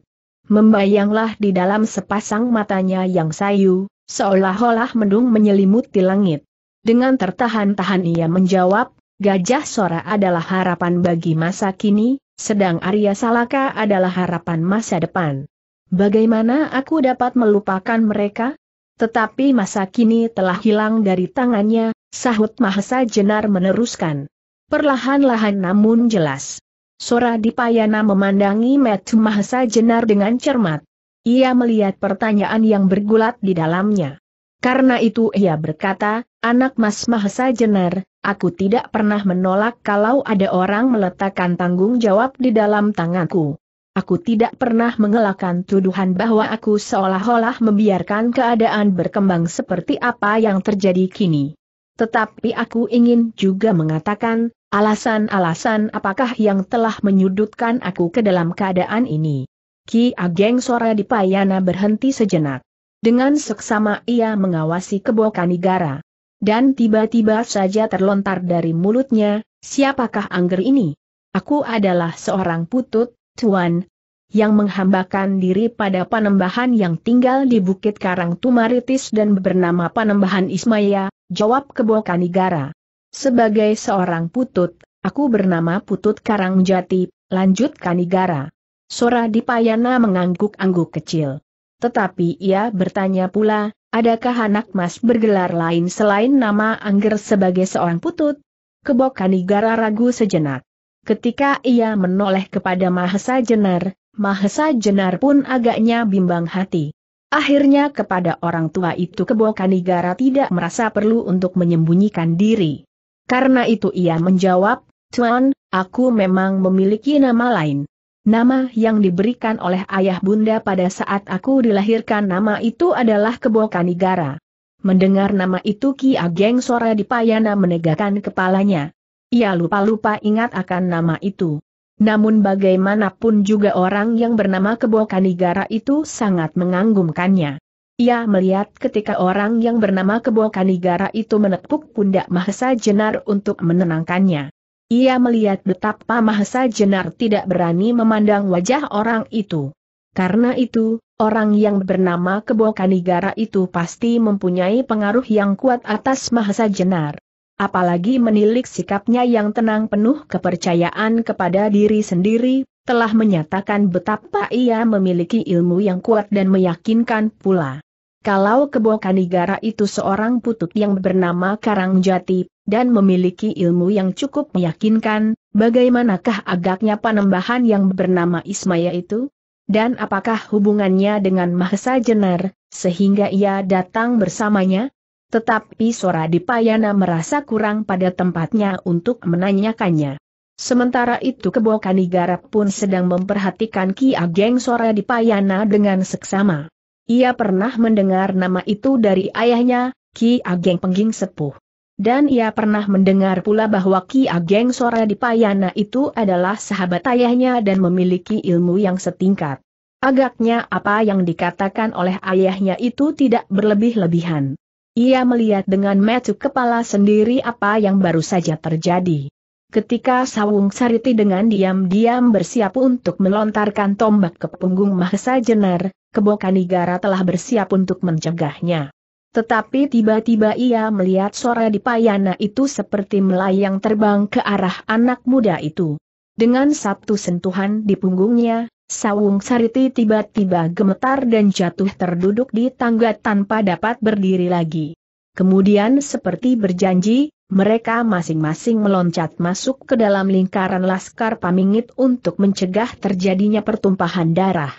Membayanglah di dalam sepasang matanya yang sayu, seolah-olah mendung menyelimuti langit. Dengan tertahan-tahan ia menjawab, Gajah Sora adalah harapan bagi masa kini, sedang Arya Salaka adalah harapan masa depan. Bagaimana aku dapat melupakan mereka? Tetapi masa kini telah hilang dari tangannya, Sahut Mahesa Jenar meneruskan. Perlahan-lahan namun jelas. Sora Dipayana memandangi Metu Mahesa Jenar dengan cermat. Ia melihat pertanyaan yang bergulat di dalamnya. Karena itu ia berkata, anak Mas Mahesa Jenar, aku tidak pernah menolak kalau ada orang meletakkan tanggung jawab di dalam tanganku. Aku tidak pernah mengelakkan tuduhan bahwa aku seolah-olah membiarkan keadaan berkembang seperti apa yang terjadi kini. Tetapi aku ingin juga mengatakan, alasan-alasan apakah yang telah menyudutkan aku ke dalam keadaan ini. Ki Ageng Sora di Payana berhenti sejenak. Dengan seksama ia mengawasi negara. Dan tiba-tiba saja terlontar dari mulutnya, siapakah Angger ini? Aku adalah seorang putut, Tuan, yang menghambakan diri pada panembahan yang tinggal di Bukit Karang Tumaritis dan bernama Panembahan Ismaya, jawab Kanigara. Sebagai seorang putut, aku bernama Putut Karangjati, lanjut Kanigara. Sora Dipayana mengangguk-angguk kecil. Tetapi ia bertanya pula, adakah anak mas bergelar lain selain nama Angger sebagai seorang putut? Kanigara ragu sejenak. Ketika ia menoleh kepada Mahesa Jenar, Mahesa Jenar pun agaknya bimbang hati. Akhirnya kepada orang tua itu Kanigara tidak merasa perlu untuk menyembunyikan diri. Karena itu ia menjawab, Tuan, aku memang memiliki nama lain. Nama yang diberikan oleh ayah bunda pada saat aku dilahirkan nama itu adalah Kanigara. Mendengar nama itu Ki Ageng Sora Dipayana menegakkan kepalanya. Ia lupa-lupa ingat akan nama itu. Namun bagaimanapun juga orang yang bernama Kebo Kanigara itu sangat menganggumkannya. Ia melihat ketika orang yang bernama Kebo Kanigara itu menepuk pundak Mahesa Jenar untuk menenangkannya. Ia melihat betapa Mahesa Jenar tidak berani memandang wajah orang itu. Karena itu, orang yang bernama Kebo Kanigara itu pasti mempunyai pengaruh yang kuat atas Mahesa Jenar apalagi menilik sikapnya yang tenang penuh kepercayaan kepada diri sendiri, telah menyatakan betapa ia memiliki ilmu yang kuat dan meyakinkan pula. Kalau negara itu seorang putut yang bernama Karangjati, dan memiliki ilmu yang cukup meyakinkan, bagaimanakah agaknya panembahan yang bernama Ismaya itu? Dan apakah hubungannya dengan Mahesa Jenar, sehingga ia datang bersamanya? Tetapi Sora Dipayana merasa kurang pada tempatnya untuk menanyakannya. Sementara itu Kebo Kanigara pun sedang memperhatikan Ki Ageng Sora Dipayana dengan seksama. Ia pernah mendengar nama itu dari ayahnya, Ki Ageng Pengging Sepuh. Dan ia pernah mendengar pula bahwa Ki Ageng Sora Dipayana itu adalah sahabat ayahnya dan memiliki ilmu yang setingkat. Agaknya apa yang dikatakan oleh ayahnya itu tidak berlebih-lebihan. Ia melihat dengan metu kepala sendiri apa yang baru saja terjadi. Ketika Sawung Sariti dengan diam-diam bersiap untuk melontarkan tombak ke punggung Mahesa Jenar, Kebokanigara telah bersiap untuk mencegahnya. Tetapi tiba-tiba ia melihat suara di payana itu seperti melayang terbang ke arah anak muda itu. Dengan satu sentuhan di punggungnya, Sawung Sariti tiba-tiba gemetar dan jatuh terduduk di tangga tanpa dapat berdiri lagi. Kemudian seperti berjanji, mereka masing-masing meloncat masuk ke dalam lingkaran Laskar Pamingit untuk mencegah terjadinya pertumpahan darah.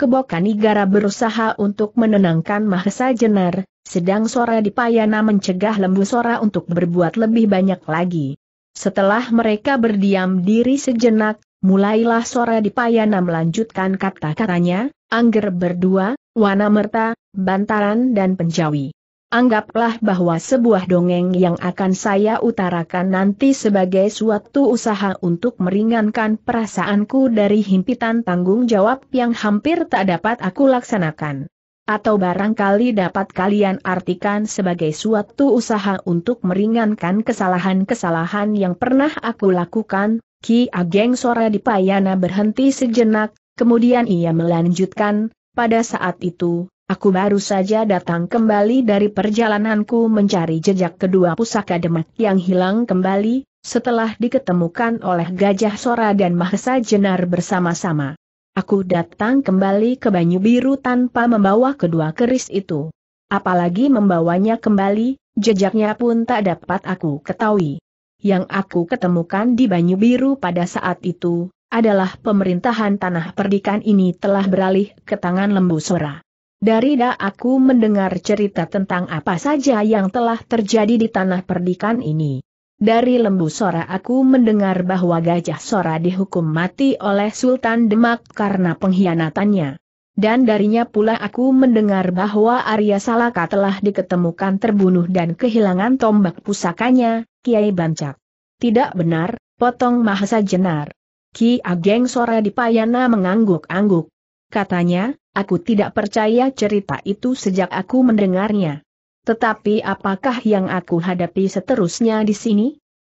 Kebokan Igara berusaha untuk menenangkan Mahesa Jenar, sedang Sora Dipayana mencegah Lembu Sora untuk berbuat lebih banyak lagi. Setelah mereka berdiam diri sejenak, Mulailah sore di Payana melanjutkan kata-katanya, Angger berdua, Wana Merta, Bantaran dan Penjawi. Anggaplah bahwa sebuah dongeng yang akan saya utarakan nanti sebagai suatu usaha untuk meringankan perasaanku dari himpitan tanggung jawab yang hampir tak dapat aku laksanakan. Atau barangkali dapat kalian artikan sebagai suatu usaha untuk meringankan kesalahan-kesalahan yang pernah aku lakukan, Ki Ageng Sora di Payana berhenti sejenak, kemudian ia melanjutkan, pada saat itu, aku baru saja datang kembali dari perjalananku mencari jejak kedua pusaka demak yang hilang kembali, setelah diketemukan oleh Gajah Sora dan Mahesa Jenar bersama-sama. Aku datang kembali ke Banyu Biru tanpa membawa kedua keris itu. Apalagi membawanya kembali, jejaknya pun tak dapat aku ketahui yang aku ketemukan di Banyu Biru pada saat itu, adalah pemerintahan tanah perdikan ini telah beralih ke tangan Lembu Sora. Dari da aku mendengar cerita tentang apa saja yang telah terjadi di tanah perdikan ini. Dari Lembu Sora aku mendengar bahwa Gajah Sora dihukum mati oleh Sultan Demak karena pengkhianatannya. Dan darinya pula aku mendengar bahwa Arya Salaka telah diketemukan terbunuh dan kehilangan tombak pusakanya, Kiai Bancak. Tidak benar, potong Mahesa Jenar. Ki Ageng Sora di Payana mengangguk-angguk. Katanya, aku tidak percaya cerita itu sejak aku mendengarnya. Tetapi apakah yang aku hadapi seterusnya di sini?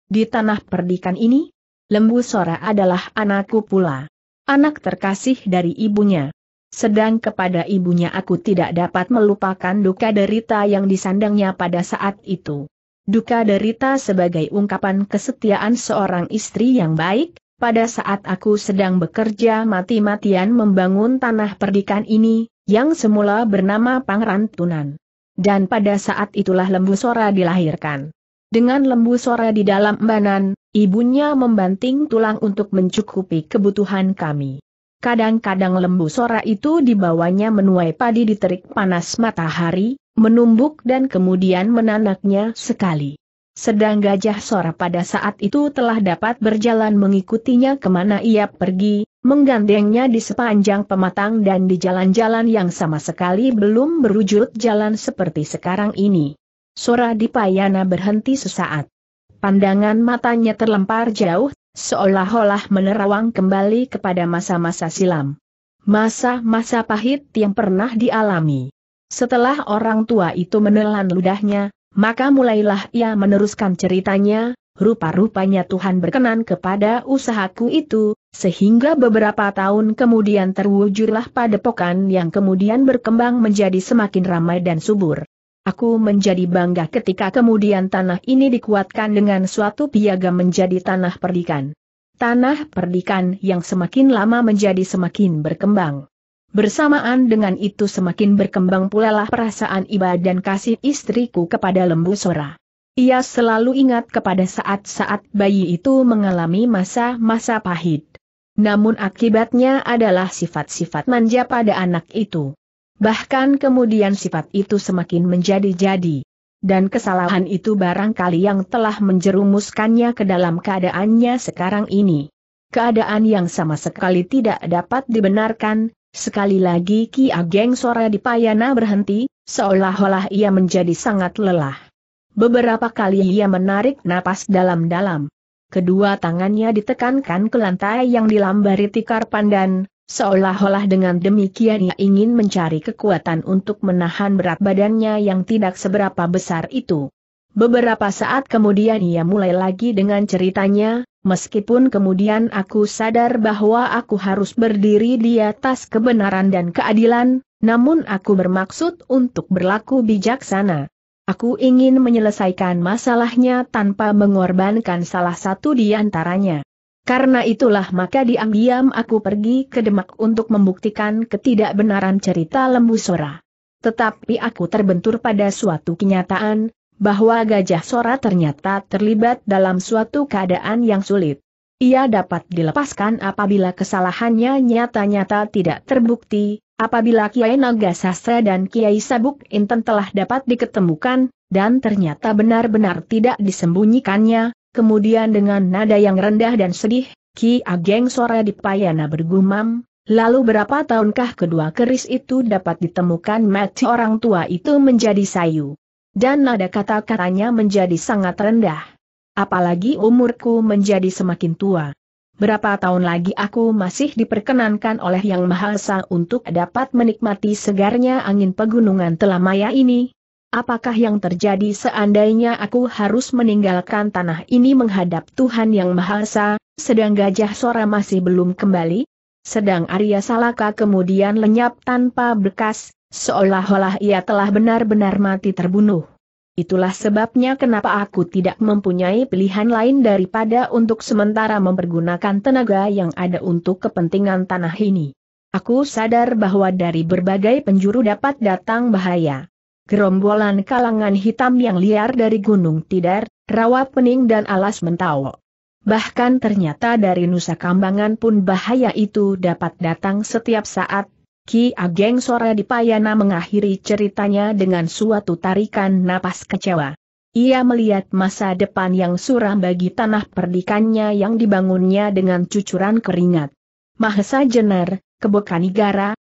Di tanah perdikan ini? Lembu Sora adalah anakku pula. Anak terkasih dari ibunya. Sedang kepada ibunya aku tidak dapat melupakan duka derita yang disandangnya pada saat itu duka derita sebagai ungkapan kesetiaan seorang istri yang baik, pada saat aku sedang bekerja mati-matian membangun tanah perdikan ini, yang semula bernama Pangrantunan. Dan pada saat itulah Lembu Sora dilahirkan. Dengan Lembu Sora di dalam banan, ibunya membanting tulang untuk mencukupi kebutuhan kami. Kadang-kadang lembu sora itu dibawanya menuai padi di terik panas matahari, menumbuk dan kemudian menanaknya sekali. Sedang gajah sora pada saat itu telah dapat berjalan mengikutinya kemana ia pergi, menggandengnya di sepanjang pematang dan di jalan-jalan yang sama sekali belum berujud jalan seperti sekarang ini. Sora di payana berhenti sesaat. Pandangan matanya terlempar jauh Seolah-olah menerawang kembali kepada masa-masa silam. Masa-masa pahit yang pernah dialami. Setelah orang tua itu menelan ludahnya, maka mulailah ia meneruskan ceritanya, rupa-rupanya Tuhan berkenan kepada usahaku itu, sehingga beberapa tahun kemudian terwujudlah padepokan yang kemudian berkembang menjadi semakin ramai dan subur. Aku menjadi bangga ketika kemudian tanah ini dikuatkan dengan suatu piagam menjadi tanah perdikan. Tanah perdikan yang semakin lama menjadi semakin berkembang. Bersamaan dengan itu semakin berkembang pula lah perasaan iba dan kasih istriku kepada lembu sora. Ia selalu ingat kepada saat-saat bayi itu mengalami masa-masa pahit. Namun akibatnya adalah sifat-sifat manja pada anak itu. Bahkan kemudian sifat itu semakin menjadi-jadi. Dan kesalahan itu barangkali yang telah menjerumuskannya ke dalam keadaannya sekarang ini. Keadaan yang sama sekali tidak dapat dibenarkan, sekali lagi Ki Ageng Sora di Payana berhenti, seolah-olah ia menjadi sangat lelah. Beberapa kali ia menarik napas dalam-dalam. Kedua tangannya ditekankan ke lantai yang dilambari tikar pandan, Seolah-olah dengan demikian ia ingin mencari kekuatan untuk menahan berat badannya yang tidak seberapa besar itu. Beberapa saat kemudian ia mulai lagi dengan ceritanya, meskipun kemudian aku sadar bahwa aku harus berdiri di atas kebenaran dan keadilan, namun aku bermaksud untuk berlaku bijaksana. Aku ingin menyelesaikan masalahnya tanpa mengorbankan salah satu di antaranya. Karena itulah maka diam-diam aku pergi ke Demak untuk membuktikan ketidakbenaran cerita Lembu Sora. Tetapi aku terbentur pada suatu kenyataan, bahwa Gajah Sora ternyata terlibat dalam suatu keadaan yang sulit. Ia dapat dilepaskan apabila kesalahannya nyata-nyata tidak terbukti, apabila Kiai Naga Sastra dan Kiai Sabuk Inten telah dapat diketemukan, dan ternyata benar-benar tidak disembunyikannya, Kemudian dengan nada yang rendah dan sedih, Ki Ageng Sora Dipayana bergumam, lalu berapa tahunkah kedua keris itu dapat ditemukan mati orang tua itu menjadi sayu. Dan nada kata-katanya menjadi sangat rendah. Apalagi umurku menjadi semakin tua. Berapa tahun lagi aku masih diperkenankan oleh Yang Maha Esa untuk dapat menikmati segarnya angin pegunungan Telamaya ini, apakah yang terjadi seandainya aku harus meninggalkan tanah ini menghadap Tuhan Yang Maha Esa, sedang Gajah Sora masih belum kembali? Sedang Arya Salaka kemudian lenyap tanpa bekas, seolah-olah ia telah benar-benar mati terbunuh. Itulah sebabnya kenapa aku tidak mempunyai pilihan lain daripada untuk sementara mempergunakan tenaga yang ada untuk kepentingan tanah ini. Aku sadar bahwa dari berbagai penjuru dapat datang bahaya gerombolan kalangan hitam yang liar dari Gunung Tidar, Rawa Pening dan Alas Mentawo. Bahkan ternyata dari Nusa Kambangan pun bahaya itu dapat datang setiap saat. Ki Ageng Sora Dipayana mengakhiri ceritanya dengan suatu tarikan napas kecewa. Ia melihat masa depan yang suram bagi tanah perdikannya yang dibangunnya dengan cucuran keringat. Mahesa Jenar, Kebokani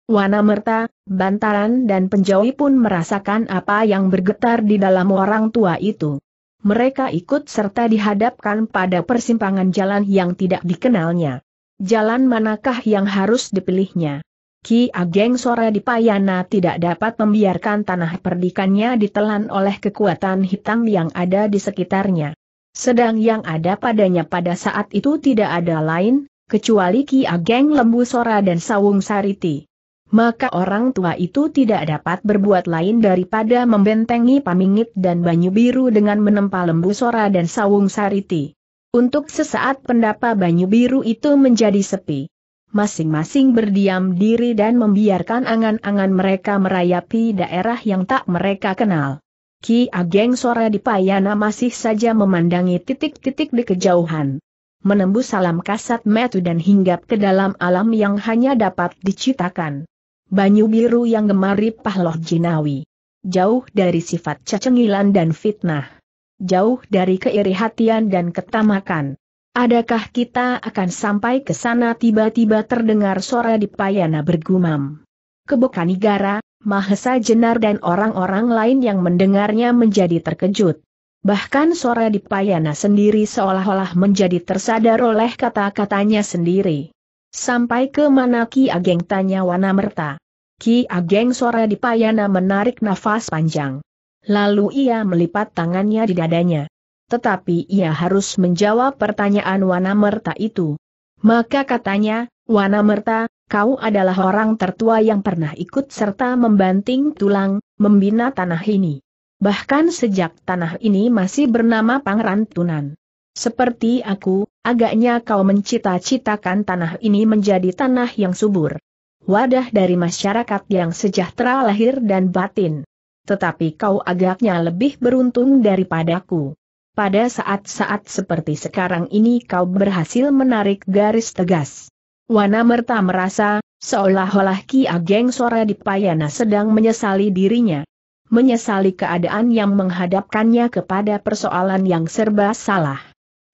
Wanamerta, Bantaran dan Penjawi pun merasakan apa yang bergetar di dalam orang tua itu. Mereka ikut serta dihadapkan pada persimpangan jalan yang tidak dikenalnya. Jalan manakah yang harus dipilihnya? Ki Ageng Sora di Payana tidak dapat membiarkan tanah perdikannya ditelan oleh kekuatan hitam yang ada di sekitarnya. Sedang yang ada padanya pada saat itu tidak ada lain, kecuali Ki Ageng Lembu Sora dan Sawung Sariti maka orang tua itu tidak dapat berbuat lain daripada membentengi Pamingit dan Banyu Biru dengan menempa Lembu Sora dan Sawung Sariti. Untuk sesaat pendapa Banyu Biru itu menjadi sepi. Masing-masing berdiam diri dan membiarkan angan-angan mereka merayapi daerah yang tak mereka kenal. Ki Ageng Sora di Payana masih saja memandangi titik-titik di kejauhan menembus salam kasat metu dan hinggap ke dalam alam yang hanya dapat diciptakan banyu biru yang gemari Pahloh Jinawi. Jauh dari sifat cecengilan dan fitnah. Jauh dari keiri hatian dan ketamakan. Adakah kita akan sampai ke sana tiba-tiba terdengar suara di payana bergumam. Kebokanigara, Mahesa Jenar dan orang-orang lain yang mendengarnya menjadi terkejut. Bahkan suara di payana sendiri seolah-olah menjadi tersadar oleh kata-katanya sendiri. Sampai ke mana Ki Ageng tanya Wana Merta. Ki Ageng Sora di Payana menarik nafas panjang. Lalu ia melipat tangannya di dadanya. Tetapi ia harus menjawab pertanyaan Wana Merta itu. Maka katanya, Wana Merta, kau adalah orang tertua yang pernah ikut serta membanting tulang, membina tanah ini. Bahkan sejak tanah ini masih bernama Pangeran Seperti aku, agaknya kau mencita-citakan tanah ini menjadi tanah yang subur. Wadah dari masyarakat yang sejahtera lahir dan batin. Tetapi kau agaknya lebih beruntung daripadaku. Pada saat-saat seperti sekarang ini kau berhasil menarik garis tegas. Wana Merta merasa, seolah-olah Ki Ageng Sora Dipayana sedang menyesali dirinya. Menyesali keadaan yang menghadapkannya kepada persoalan yang serba salah.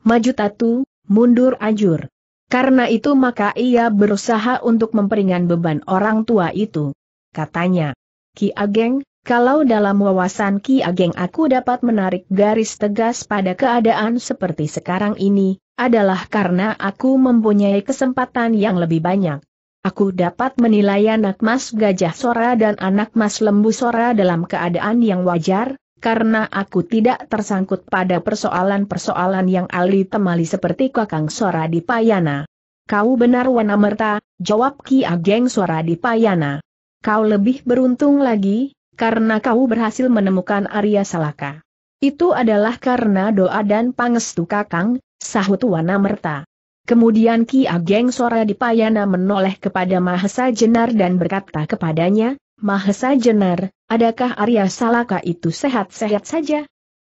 Maju Tatu, mundur ajur. Karena itu maka ia berusaha untuk memperingan beban orang tua itu. Katanya, Ki Ageng, kalau dalam wawasan Ki Ageng aku dapat menarik garis tegas pada keadaan seperti sekarang ini, adalah karena aku mempunyai kesempatan yang lebih banyak. Aku dapat menilai anak mas gajah sora dan anak mas lembu sora dalam keadaan yang wajar, karena aku tidak tersangkut pada persoalan-persoalan yang Ali temali seperti Kakang Suara di Payana. Kau benar Wanamerta, jawab Ki Ageng Suara di Payana. Kau lebih beruntung lagi, karena kau berhasil menemukan Arya Salaka. Itu adalah karena doa dan pangestu Kakang, sahut Wanamerta. Kemudian Ki Ageng Sora di Payana menoleh kepada Mahesa Jenar dan berkata kepadanya, Mahesa Jenar, Adakah Arya Salaka itu sehat-sehat saja?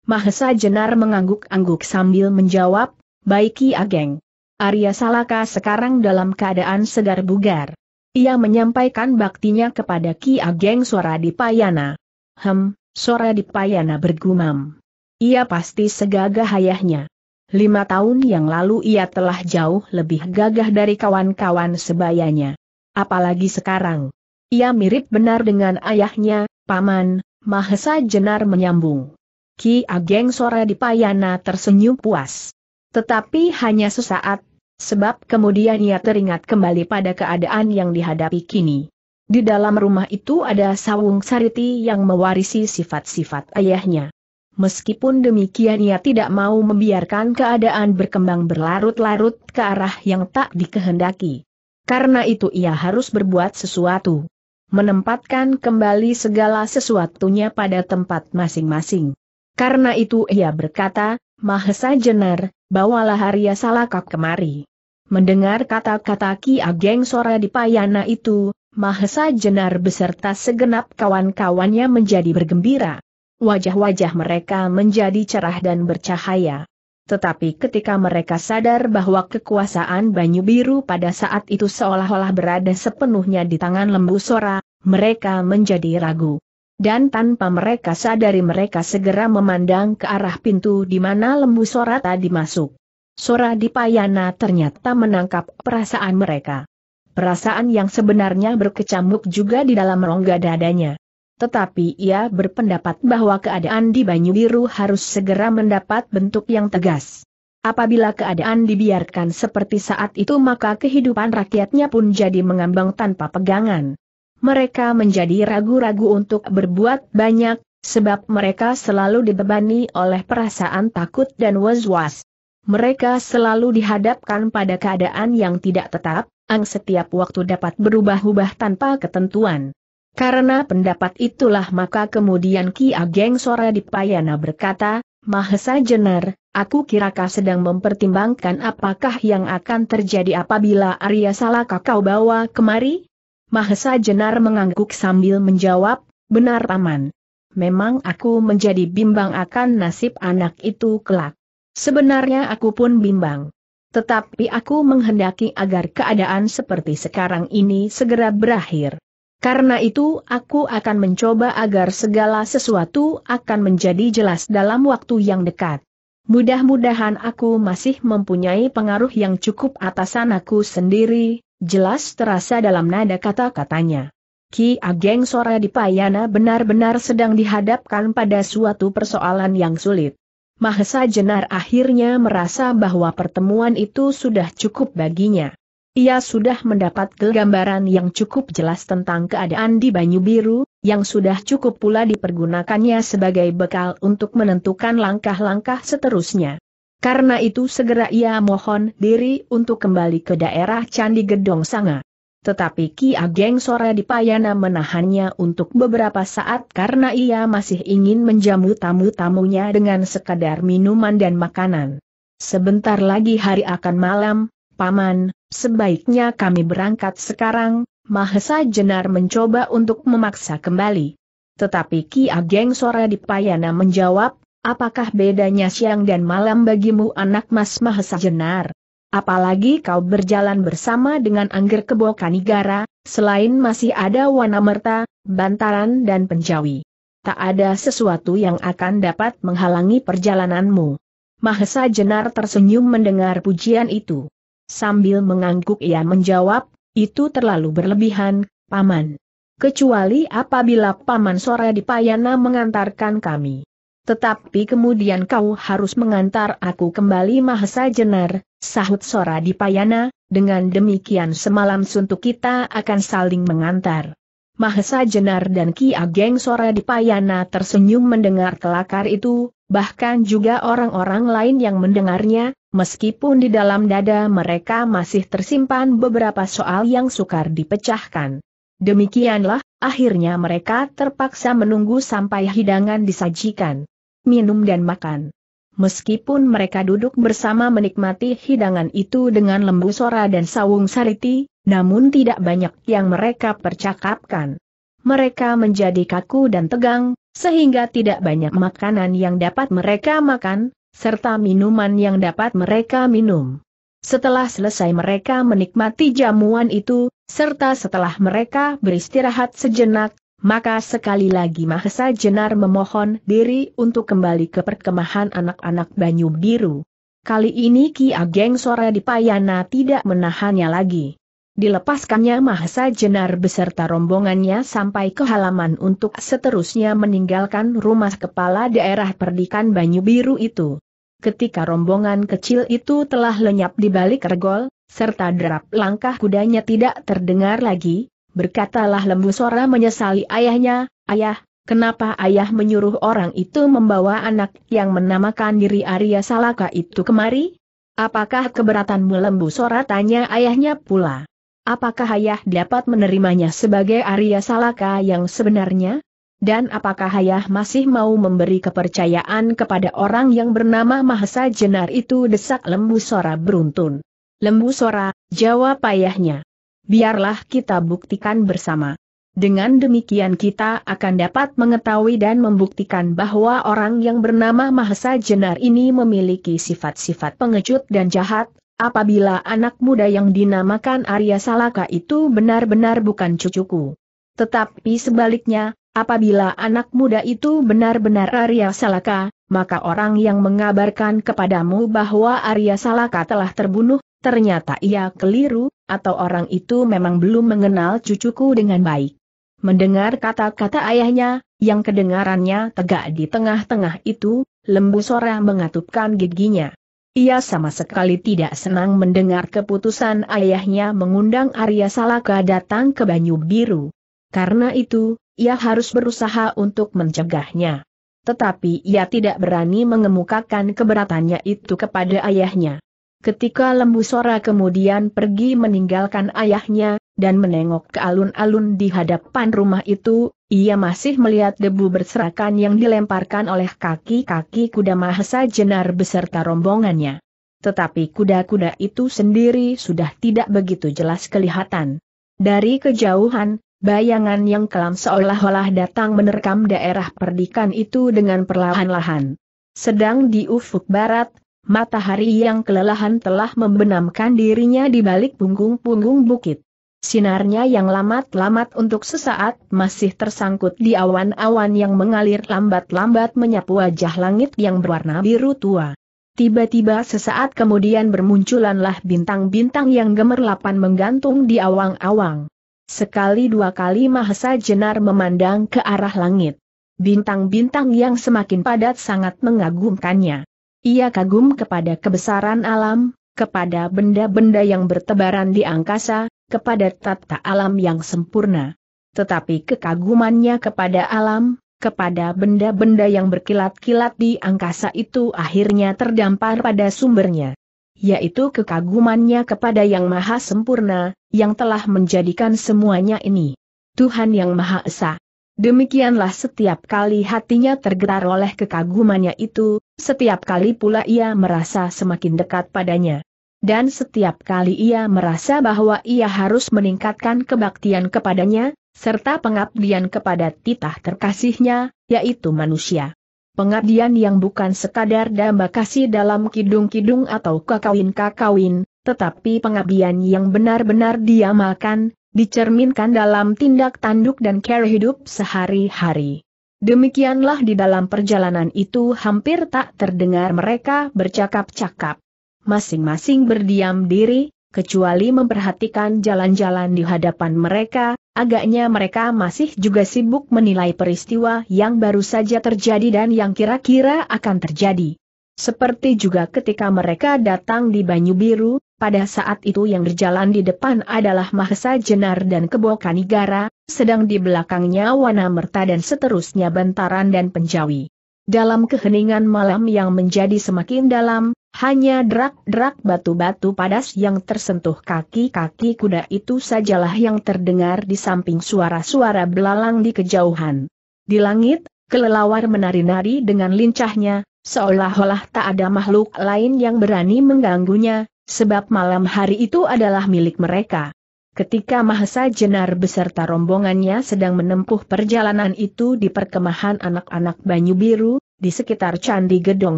Mahesa Jenar mengangguk-angguk sambil menjawab, Baiki Ageng. Arya Salaka sekarang dalam keadaan segar bugar. Ia menyampaikan baktinya kepada Ki Ageng Suara Dipayana. Hem, Suara Dipayana bergumam. Ia pasti segagah ayahnya. Lima tahun yang lalu ia telah jauh lebih gagah dari kawan-kawan sebayanya. Apalagi sekarang. Ia mirip benar dengan ayahnya, Paman, Mahesa Jenar menyambung. Ki Ageng Sora di Payana tersenyum puas. Tetapi hanya sesaat, sebab kemudian ia teringat kembali pada keadaan yang dihadapi kini. Di dalam rumah itu ada Sawung Sariti yang mewarisi sifat-sifat ayahnya. Meskipun demikian ia tidak mau membiarkan keadaan berkembang berlarut-larut ke arah yang tak dikehendaki. Karena itu ia harus berbuat sesuatu menempatkan kembali segala sesuatunya pada tempat masing-masing. Karena itu ia berkata, Mahesa Jenar, bawalah Arya Salakak kemari. Mendengar kata-kata Ki Ageng Sora di Payana itu, Mahesa Jenar beserta segenap kawan-kawannya menjadi bergembira. Wajah-wajah mereka menjadi cerah dan bercahaya. Tetapi ketika mereka sadar bahwa kekuasaan Banyu Biru pada saat itu seolah-olah berada sepenuhnya di tangan lembu Sora, mereka menjadi ragu. Dan tanpa mereka sadari mereka segera memandang ke arah pintu di mana lembu Sora tadi masuk. Sora dipayana ternyata menangkap perasaan mereka. Perasaan yang sebenarnya berkecamuk juga di dalam rongga dadanya. Tetapi ia berpendapat bahwa keadaan di Banyu Biru harus segera mendapat bentuk yang tegas. Apabila keadaan dibiarkan seperti saat itu maka kehidupan rakyatnya pun jadi mengambang tanpa pegangan. Mereka menjadi ragu-ragu untuk berbuat banyak, sebab mereka selalu dibebani oleh perasaan takut dan was-was. Mereka selalu dihadapkan pada keadaan yang tidak tetap, ang setiap waktu dapat berubah-ubah tanpa ketentuan. Karena pendapat itulah maka kemudian Ki Ageng Sora Dipayana berkata, Mahesa Jenar, aku kira kirakah sedang mempertimbangkan apakah yang akan terjadi apabila Arya Salaka kau bawa kemari? Mahesa Jenar mengangguk sambil menjawab, benar paman. Memang aku menjadi bimbang akan nasib anak itu kelak. Sebenarnya aku pun bimbang. Tetapi aku menghendaki agar keadaan seperti sekarang ini segera berakhir. Karena itu aku akan mencoba agar segala sesuatu akan menjadi jelas dalam waktu yang dekat. Mudah-mudahan aku masih mempunyai pengaruh yang cukup atasan aku sendiri, jelas terasa dalam nada kata-katanya. Ki Ageng Sora Dipayana benar-benar sedang dihadapkan pada suatu persoalan yang sulit. Mahesa Jenar akhirnya merasa bahwa pertemuan itu sudah cukup baginya. Ia sudah mendapat gambaran yang cukup jelas tentang keadaan di Banyu Biru, yang sudah cukup pula dipergunakannya sebagai bekal untuk menentukan langkah-langkah seterusnya. Karena itu segera ia mohon diri untuk kembali ke daerah Candi Gedong Sanga. Tetapi Ki Ageng Sora Dipayana menahannya untuk beberapa saat karena ia masih ingin menjamu tamu-tamunya dengan sekadar minuman dan makanan. Sebentar lagi hari akan malam, Paman, sebaiknya kami berangkat sekarang, Mahesa Jenar mencoba untuk memaksa kembali. Tetapi Ki Ageng Sora di Payana menjawab, apakah bedanya siang dan malam bagimu anak mas Mahesa Jenar? Apalagi kau berjalan bersama dengan Angger Kebo Kanigara, selain masih ada Wanamerta, Bantaran dan Penjawi. Tak ada sesuatu yang akan dapat menghalangi perjalananmu. Mahesa Jenar tersenyum mendengar pujian itu. Sambil mengangguk ia menjawab, itu terlalu berlebihan, Paman. Kecuali apabila Paman Sora di Payana mengantarkan kami. Tetapi kemudian kau harus mengantar aku kembali Mahesa Jenar, sahut Sora di Payana, dengan demikian semalam suntuk kita akan saling mengantar. Mahesa Jenar dan Ki Ageng Sora Dipayana tersenyum mendengar kelakar itu, bahkan juga orang-orang lain yang mendengarnya, meskipun di dalam dada mereka masih tersimpan beberapa soal yang sukar dipecahkan. Demikianlah, akhirnya mereka terpaksa menunggu sampai hidangan disajikan. Minum dan makan. Meskipun mereka duduk bersama menikmati hidangan itu dengan lembu sora dan sawung sariti, namun tidak banyak yang mereka percakapkan. Mereka menjadi kaku dan tegang, sehingga tidak banyak makanan yang dapat mereka makan, serta minuman yang dapat mereka minum. Setelah selesai mereka menikmati jamuan itu, serta setelah mereka beristirahat sejenak, maka sekali lagi Mahesa Jenar memohon diri untuk kembali ke perkemahan anak-anak Banyu Biru. Kali ini Ki Ageng Sora di Payana tidak menahannya lagi. Dilepaskannya Mahesa Jenar beserta rombongannya sampai ke halaman untuk seterusnya meninggalkan rumah kepala daerah perdikan Banyu Biru itu. Ketika rombongan kecil itu telah lenyap di balik regol, serta derap langkah kudanya tidak terdengar lagi, berkatalah lembu sora menyesali ayahnya, ayah, Kenapa ayah menyuruh orang itu membawa anak yang menamakan diri Arya Salaka itu kemari? Apakah keberatanmu lembu sora tanya ayahnya pula? Apakah ayah dapat menerimanya sebagai Arya Salaka yang sebenarnya? Dan apakah ayah masih mau memberi kepercayaan kepada orang yang bernama Mahesa Jenar itu desak Lembu Sora beruntun? Lembu Sora, jawab ayahnya. Biarlah kita buktikan bersama. Dengan demikian kita akan dapat mengetahui dan membuktikan bahwa orang yang bernama Mahesa Jenar ini memiliki sifat-sifat pengecut dan jahat, apabila anak muda yang dinamakan Arya Salaka itu benar-benar bukan cucuku. Tetapi sebaliknya, apabila anak muda itu benar-benar Arya Salaka, maka orang yang mengabarkan kepadamu bahwa Arya Salaka telah terbunuh, ternyata ia keliru, atau orang itu memang belum mengenal cucuku dengan baik. Mendengar kata-kata ayahnya, yang kedengarannya tegak di tengah-tengah itu, lembu Sora mengatupkan giginya. Ia sama sekali tidak senang mendengar keputusan ayahnya mengundang Arya Salaka datang ke Banyu Biru. Karena itu, ia harus berusaha untuk mencegahnya. Tetapi ia tidak berani mengemukakan keberatannya itu kepada ayahnya. Ketika Lembu Sora kemudian pergi meninggalkan ayahnya, dan menengok ke alun-alun di hadapan rumah itu, ia masih melihat debu berserakan yang dilemparkan oleh kaki-kaki kuda Mahesa Jenar beserta rombongannya. Tetapi kuda-kuda itu sendiri sudah tidak begitu jelas kelihatan. Dari kejauhan, bayangan yang kelam seolah-olah datang menerkam daerah perdikan itu dengan perlahan-lahan. Sedang di ufuk barat, matahari yang kelelahan telah membenamkan dirinya di balik punggung-punggung bukit. Sinarnya yang lamat-lamat untuk sesaat masih tersangkut di awan-awan yang mengalir lambat-lambat menyapu wajah langit yang berwarna biru tua. Tiba-tiba sesaat kemudian bermunculanlah bintang-bintang yang gemerlapan menggantung di awang-awang. Sekali dua kali Mahesa Jenar memandang ke arah langit. Bintang-bintang yang semakin padat sangat mengagumkannya. Ia kagum kepada kebesaran alam, kepada benda-benda yang bertebaran di angkasa, kepada tata alam yang sempurna. Tetapi kekagumannya kepada alam, kepada benda-benda yang berkilat-kilat di angkasa itu akhirnya terdampar pada sumbernya. Yaitu kekagumannya kepada Yang Maha Sempurna, yang telah menjadikan semuanya ini. Tuhan Yang Maha Esa. Demikianlah setiap kali hatinya tergerak oleh kekagumannya itu, setiap kali pula ia merasa semakin dekat padanya. Dan setiap kali ia merasa bahwa ia harus meningkatkan kebaktian kepadanya, serta pengabdian kepada titah terkasihnya, yaitu manusia. Pengabdian yang bukan sekadar damba kasih dalam kidung-kidung atau kakawin-kakawin, tetapi pengabdian yang benar-benar diamalkan, dicerminkan dalam tindak tanduk dan cara hidup sehari-hari. Demikianlah di dalam perjalanan itu hampir tak terdengar mereka bercakap-cakap. Masing-masing berdiam diri, kecuali memperhatikan jalan-jalan di hadapan mereka, agaknya mereka masih juga sibuk menilai peristiwa yang baru saja terjadi dan yang kira-kira akan terjadi. Seperti juga ketika mereka datang di Banyu Biru, pada saat itu yang berjalan di depan adalah Mahesa Jenar dan Kebo Kanigara, sedang di belakangnya Wana Merta dan seterusnya Bantaran dan Penjawi. Dalam keheningan malam yang menjadi semakin dalam, hanya derak-derak batu-batu padas yang tersentuh kaki-kaki kuda itu sajalah yang terdengar di samping suara-suara belalang di kejauhan. Di langit, kelelawar menari-nari dengan lincahnya, seolah-olah tak ada makhluk lain yang berani mengganggunya, sebab malam hari itu adalah milik mereka. Ketika Mahesa Jenar beserta rombongannya sedang menempuh perjalanan itu di perkemahan anak-anak Banyu Biru, di sekitar Candi Gedong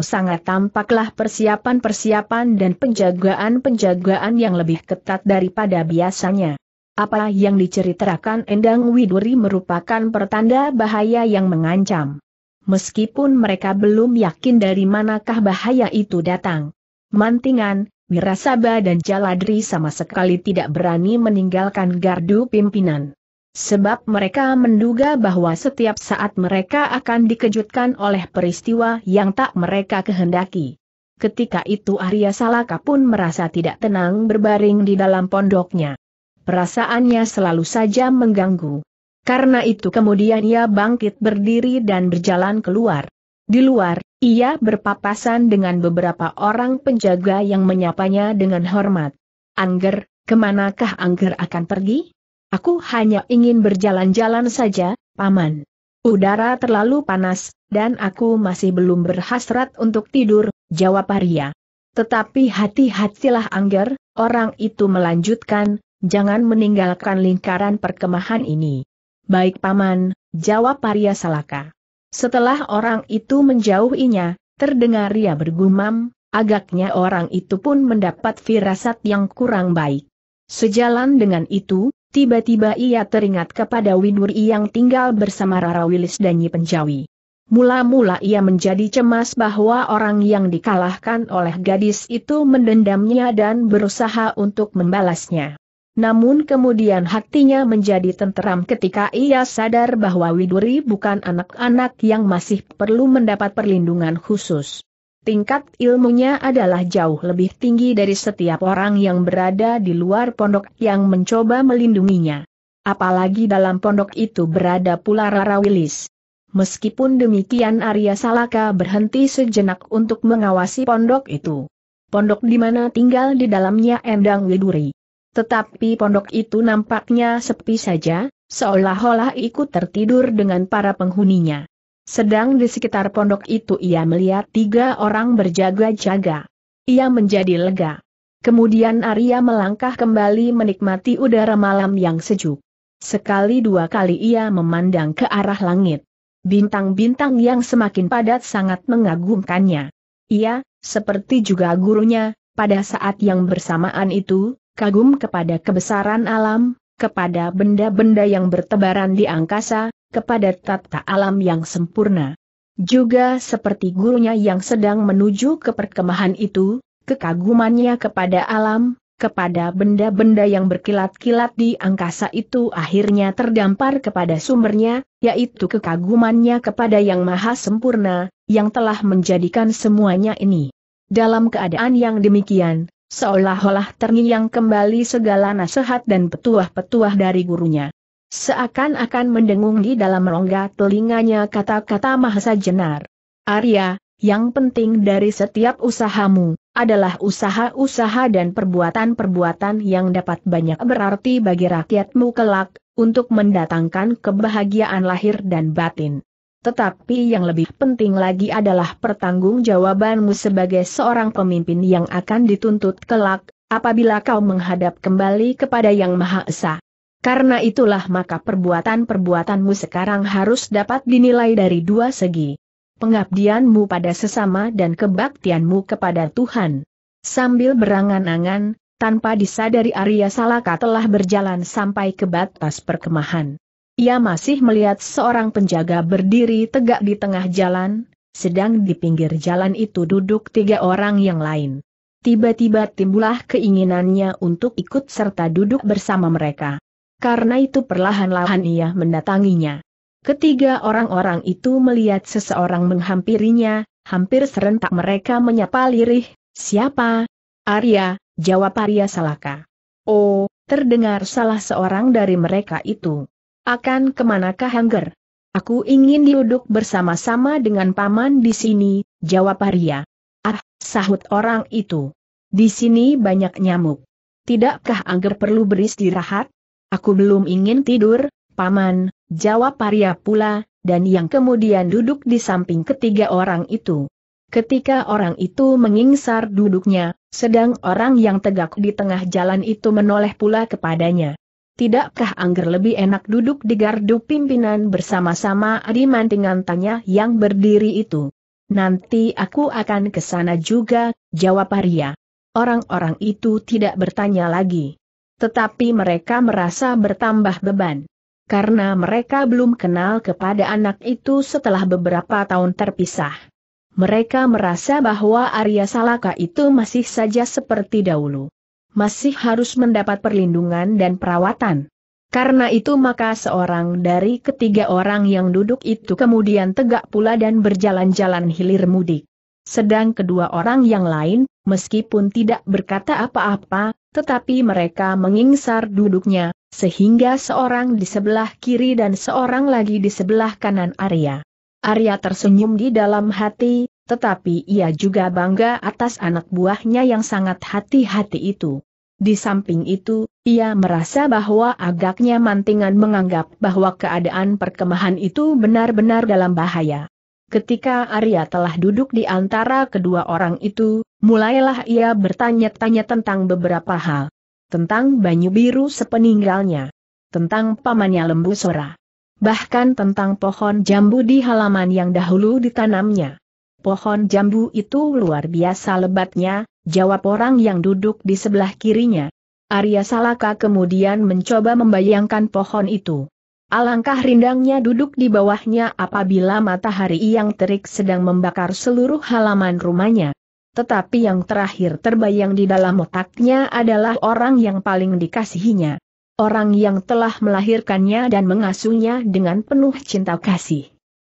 sangat tampaklah persiapan-persiapan dan penjagaan-penjagaan yang lebih ketat daripada biasanya. Apa yang diceritakan Endang Widuri merupakan pertanda bahaya yang mengancam meskipun mereka belum yakin dari manakah bahaya itu datang. Mantingan, Wirasaba dan Jaladri sama sekali tidak berani meninggalkan gardu pimpinan. Sebab mereka menduga bahwa setiap saat mereka akan dikejutkan oleh peristiwa yang tak mereka kehendaki. Ketika itu Arya Salaka pun merasa tidak tenang berbaring di dalam pondoknya. Perasaannya selalu saja mengganggu. Karena itu kemudian ia bangkit berdiri dan berjalan keluar. Di luar, ia berpapasan dengan beberapa orang penjaga yang menyapanya dengan hormat. Angger, kemanakah Angger akan pergi? Aku hanya ingin berjalan-jalan saja, Paman. Udara terlalu panas, dan aku masih belum berhasrat untuk tidur, jawab Arya. Tetapi hati-hatilah Angger, orang itu melanjutkan, jangan meninggalkan lingkaran perkemahan ini. Baik paman, jawab Arya Salaka. Setelah orang itu menjauhinya, terdengar ia bergumam, agaknya orang itu pun mendapat firasat yang kurang baik. Sejalan dengan itu, tiba-tiba ia teringat kepada Widuri yang tinggal bersama Rara Wilis dan Nyi Penjawi. Mula-mula ia menjadi cemas bahwa orang yang dikalahkan oleh gadis itu mendendamnya dan berusaha untuk membalasnya. Namun kemudian hatinya menjadi tenteram ketika ia sadar bahwa Widuri bukan anak-anak yang masih perlu mendapat perlindungan khusus. Tingkat ilmunya adalah jauh lebih tinggi dari setiap orang yang berada di luar pondok yang mencoba melindunginya. Apalagi dalam pondok itu berada pula Rara Wilis. Meskipun demikian Arya Salaka berhenti sejenak untuk mengawasi pondok itu. Pondok di mana tinggal di dalamnya Endang Widuri. Tetapi pondok itu nampaknya sepi saja, seolah-olah ikut tertidur dengan para penghuninya. Sedang di sekitar pondok itu ia melihat tiga orang berjaga-jaga. Ia menjadi lega. Kemudian Arya melangkah kembali menikmati udara malam yang sejuk. Sekali dua kali ia memandang ke arah langit. Bintang-bintang yang semakin padat sangat mengagumkannya. Ia, seperti juga gurunya, pada saat yang bersamaan itu, kagum kepada kebesaran alam, kepada benda-benda yang bertebaran di angkasa, kepada tata alam yang sempurna. Juga seperti gurunya yang sedang menuju ke perkemahan itu, kekagumannya kepada alam, kepada benda-benda yang berkilat-kilat di angkasa itu akhirnya terdampar kepada sumbernya, yaitu kekagumannya kepada yang maha sempurna, yang telah menjadikan semuanya ini. Dalam keadaan yang demikian, seolah-olah terngiang kembali segala nasihat dan petuah-petuah dari gurunya. Seakan-akan mendengung di dalam rongga telinganya kata-kata Mahasa Jenar. Arya, yang penting dari setiap usahamu, adalah usaha-usaha dan perbuatan-perbuatan yang dapat banyak berarti bagi rakyatmu kelak, untuk mendatangkan kebahagiaan lahir dan batin. Tetapi yang lebih penting lagi adalah pertanggungjawabanmu sebagai seorang pemimpin yang akan dituntut kelak, apabila kau menghadap kembali kepada Yang Maha Esa. Karena itulah maka perbuatan-perbuatanmu sekarang harus dapat dinilai dari dua segi. Pengabdianmu pada sesama dan kebaktianmu kepada Tuhan. Sambil berangan-angan, tanpa disadari Arya Salaka telah berjalan sampai ke batas perkemahan. Ia masih melihat seorang penjaga berdiri tegak di tengah jalan, sedang di pinggir jalan itu duduk tiga orang yang lain. Tiba-tiba timbullah keinginannya untuk ikut serta duduk bersama mereka. Karena itu perlahan-lahan ia mendatanginya. Ketiga orang-orang itu melihat seseorang menghampirinya, hampir serentak mereka menyapa lirih, siapa? Arya, jawab Arya Salaka. Oh, terdengar salah seorang dari mereka itu. Akan kemanakah Hangger? Aku ingin duduk bersama-sama dengan paman di sini, jawab Arya. Ah, sahut orang itu. Di sini banyak nyamuk. Tidakkah Angger perlu beristirahat? Aku belum ingin tidur, paman, jawab Arya pula, dan yang kemudian duduk di samping ketiga orang itu. Ketika orang itu mengingsar duduknya, sedang orang yang tegak di tengah jalan itu menoleh pula kepadanya tidakkah Angger lebih enak duduk di gardu pimpinan bersama-sama di mantingan tanya yang berdiri itu? Nanti aku akan ke sana juga, jawab Arya. Orang-orang itu tidak bertanya lagi. Tetapi mereka merasa bertambah beban. Karena mereka belum kenal kepada anak itu setelah beberapa tahun terpisah. Mereka merasa bahwa Arya Salaka itu masih saja seperti dahulu masih harus mendapat perlindungan dan perawatan. Karena itu maka seorang dari ketiga orang yang duduk itu kemudian tegak pula dan berjalan-jalan hilir mudik. Sedang kedua orang yang lain, meskipun tidak berkata apa-apa, tetapi mereka mengingsar duduknya, sehingga seorang di sebelah kiri dan seorang lagi di sebelah kanan Arya. Arya tersenyum di dalam hati, tetapi ia juga bangga atas anak buahnya yang sangat hati-hati itu. Di samping itu, ia merasa bahwa agaknya mantingan menganggap bahwa keadaan perkemahan itu benar-benar dalam bahaya. Ketika Arya telah duduk di antara kedua orang itu, mulailah ia bertanya-tanya tentang beberapa hal. Tentang Banyu Biru sepeninggalnya. Tentang pamannya Lembu Sora. Bahkan tentang pohon jambu di halaman yang dahulu ditanamnya. Pohon jambu itu luar biasa lebatnya, jawab orang yang duduk di sebelah kirinya. Arya Salaka kemudian mencoba membayangkan pohon itu. Alangkah rindangnya duduk di bawahnya apabila matahari yang terik sedang membakar seluruh halaman rumahnya. Tetapi yang terakhir terbayang di dalam otaknya adalah orang yang paling dikasihinya. Orang yang telah melahirkannya dan mengasuhnya dengan penuh cinta kasih.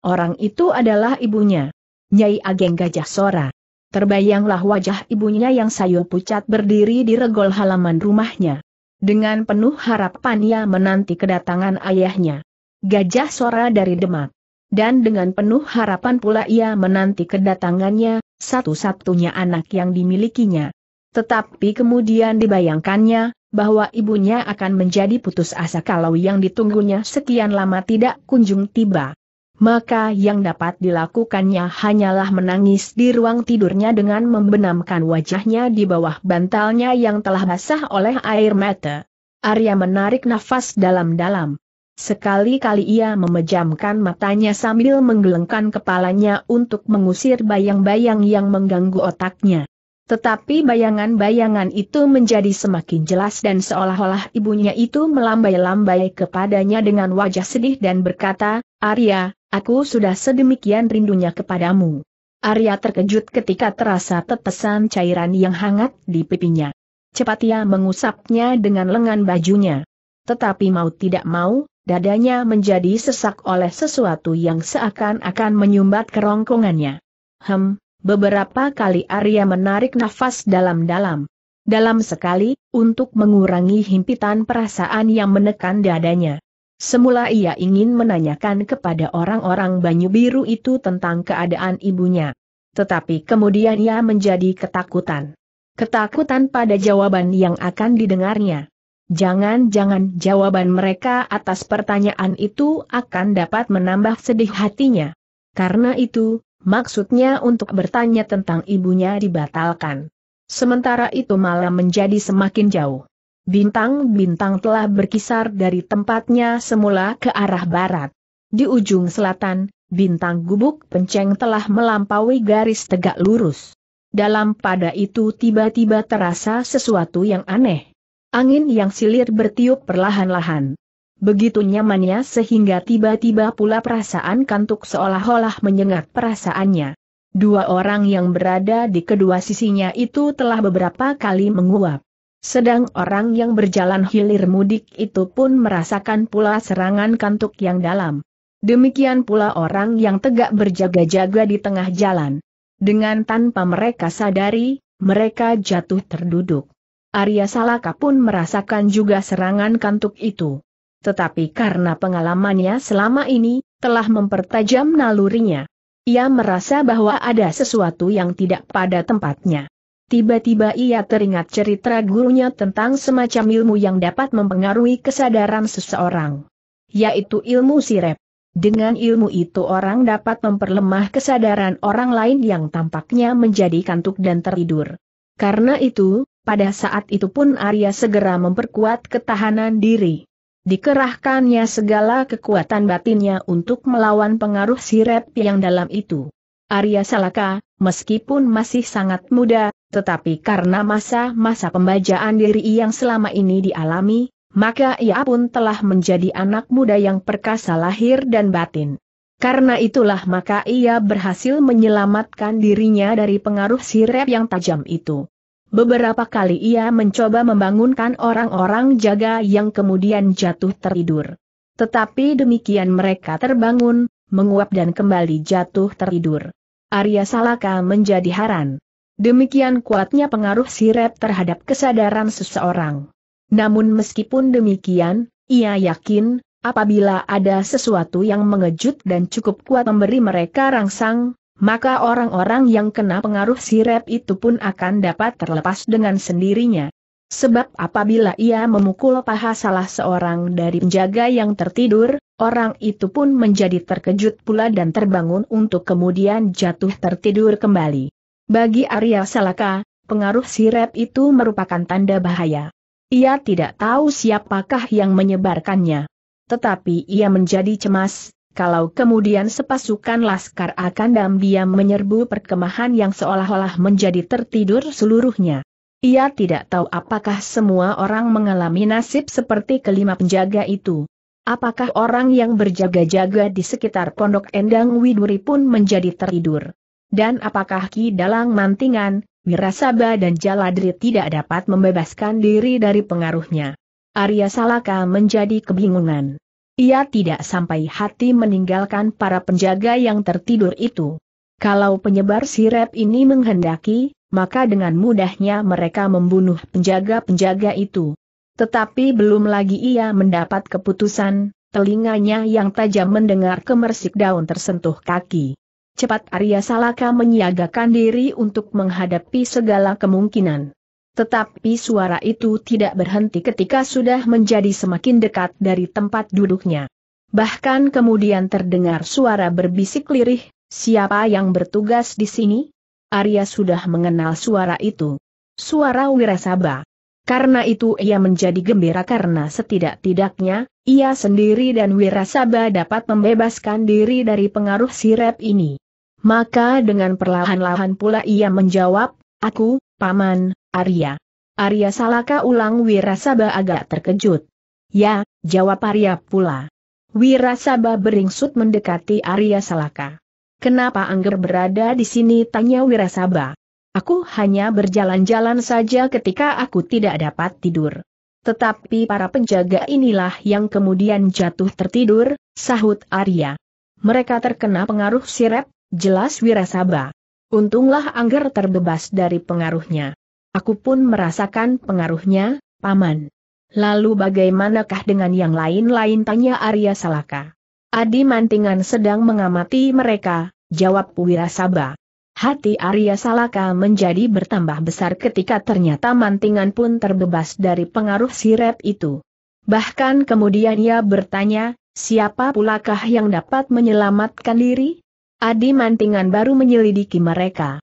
Orang itu adalah ibunya. Nyai Ageng Gajah Sora. Terbayanglah wajah ibunya yang sayu pucat berdiri di regol halaman rumahnya. Dengan penuh harapan ia menanti kedatangan ayahnya. Gajah Sora dari Demak. Dan dengan penuh harapan pula ia menanti kedatangannya, satu-satunya anak yang dimilikinya. Tetapi kemudian dibayangkannya, bahwa ibunya akan menjadi putus asa kalau yang ditunggunya sekian lama tidak kunjung tiba maka yang dapat dilakukannya hanyalah menangis di ruang tidurnya dengan membenamkan wajahnya di bawah bantalnya yang telah basah oleh air mata. Arya menarik nafas dalam-dalam. Sekali-kali ia memejamkan matanya sambil menggelengkan kepalanya untuk mengusir bayang-bayang yang mengganggu otaknya. Tetapi bayangan-bayangan itu menjadi semakin jelas dan seolah-olah ibunya itu melambai-lambai kepadanya dengan wajah sedih dan berkata, Arya, aku sudah sedemikian rindunya kepadamu. Arya terkejut ketika terasa tetesan cairan yang hangat di pipinya. Cepat ia mengusapnya dengan lengan bajunya. Tetapi mau tidak mau, dadanya menjadi sesak oleh sesuatu yang seakan-akan menyumbat kerongkongannya. Hem, Beberapa kali Arya menarik nafas dalam-dalam. Dalam sekali, untuk mengurangi himpitan perasaan yang menekan dadanya. Semula ia ingin menanyakan kepada orang-orang Banyu Biru itu tentang keadaan ibunya. Tetapi kemudian ia menjadi ketakutan. Ketakutan pada jawaban yang akan didengarnya. Jangan-jangan jawaban mereka atas pertanyaan itu akan dapat menambah sedih hatinya. Karena itu, maksudnya untuk bertanya tentang ibunya dibatalkan. Sementara itu malam menjadi semakin jauh. Bintang-bintang telah berkisar dari tempatnya semula ke arah barat. Di ujung selatan, bintang gubuk penceng telah melampaui garis tegak lurus. Dalam pada itu tiba-tiba terasa sesuatu yang aneh. Angin yang silir bertiup perlahan-lahan, Begitu nyamannya sehingga tiba-tiba pula perasaan kantuk seolah-olah menyengat perasaannya. Dua orang yang berada di kedua sisinya itu telah beberapa kali menguap. Sedang orang yang berjalan hilir mudik itu pun merasakan pula serangan kantuk yang dalam. Demikian pula orang yang tegak berjaga-jaga di tengah jalan. Dengan tanpa mereka sadari, mereka jatuh terduduk. Arya Salaka pun merasakan juga serangan kantuk itu tetapi karena pengalamannya selama ini, telah mempertajam nalurinya. Ia merasa bahwa ada sesuatu yang tidak pada tempatnya. Tiba-tiba ia teringat cerita gurunya tentang semacam ilmu yang dapat mempengaruhi kesadaran seseorang. Yaitu ilmu sirep. Dengan ilmu itu orang dapat memperlemah kesadaran orang lain yang tampaknya menjadi kantuk dan tertidur. Karena itu, pada saat itu pun Arya segera memperkuat ketahanan diri dikerahkannya segala kekuatan batinnya untuk melawan pengaruh sirep yang dalam itu. Arya Salaka, meskipun masih sangat muda, tetapi karena masa-masa pembajaan diri yang selama ini dialami, maka ia pun telah menjadi anak muda yang perkasa lahir dan batin. Karena itulah maka ia berhasil menyelamatkan dirinya dari pengaruh sirep yang tajam itu. Beberapa kali ia mencoba membangunkan orang-orang jaga yang kemudian jatuh tertidur. Tetapi demikian mereka terbangun, menguap dan kembali jatuh tertidur. Arya Salaka menjadi haran. Demikian kuatnya pengaruh sirep terhadap kesadaran seseorang. Namun meskipun demikian, ia yakin, apabila ada sesuatu yang mengejut dan cukup kuat memberi mereka rangsang, maka orang-orang yang kena pengaruh sirep itu pun akan dapat terlepas dengan sendirinya. Sebab apabila ia memukul paha salah seorang dari penjaga yang tertidur, orang itu pun menjadi terkejut pula dan terbangun untuk kemudian jatuh tertidur kembali. Bagi Arya Salaka, pengaruh sirep itu merupakan tanda bahaya. Ia tidak tahu siapakah yang menyebarkannya. Tetapi ia menjadi cemas, kalau kemudian sepasukan Laskar akan diam menyerbu perkemahan yang seolah-olah menjadi tertidur seluruhnya. Ia tidak tahu apakah semua orang mengalami nasib seperti kelima penjaga itu. Apakah orang yang berjaga-jaga di sekitar pondok Endang Widuri pun menjadi tertidur? Dan apakah Ki Dalang Mantingan, Wirasaba dan Jaladri tidak dapat membebaskan diri dari pengaruhnya? Arya Salaka menjadi kebingungan. Ia tidak sampai hati meninggalkan para penjaga yang tertidur itu. Kalau penyebar sirep ini menghendaki, maka dengan mudahnya mereka membunuh penjaga-penjaga itu. Tetapi belum lagi ia mendapat keputusan, telinganya yang tajam mendengar kemersik daun tersentuh kaki. Cepat Arya Salaka menyiagakan diri untuk menghadapi segala kemungkinan. Tetapi suara itu tidak berhenti ketika sudah menjadi semakin dekat dari tempat duduknya. Bahkan kemudian terdengar suara berbisik lirih, siapa yang bertugas di sini? Arya sudah mengenal suara itu. Suara Wirasaba. Karena itu ia menjadi gembira karena setidak-tidaknya, ia sendiri dan Wirasaba dapat membebaskan diri dari pengaruh sirep ini. Maka dengan perlahan-lahan pula ia menjawab, Aku, Paman, Arya. Arya Salaka ulang Wirasaba agak terkejut. Ya, jawab Arya pula. Wirasaba beringsut mendekati Arya Salaka. Kenapa Angger berada di sini tanya Wirasaba. Aku hanya berjalan-jalan saja ketika aku tidak dapat tidur. Tetapi para penjaga inilah yang kemudian jatuh tertidur, sahut Arya. Mereka terkena pengaruh sirep, jelas Wirasaba. Untunglah Angger terbebas dari pengaruhnya. Aku pun merasakan pengaruhnya, Paman. Lalu bagaimanakah dengan yang lain-lain tanya Arya Salaka. Adi Mantingan sedang mengamati mereka, jawab Wirasaba. Hati Arya Salaka menjadi bertambah besar ketika ternyata Mantingan pun terbebas dari pengaruh sirep itu. Bahkan kemudian ia bertanya, siapa pulakah yang dapat menyelamatkan diri? Adi Mantingan baru menyelidiki mereka.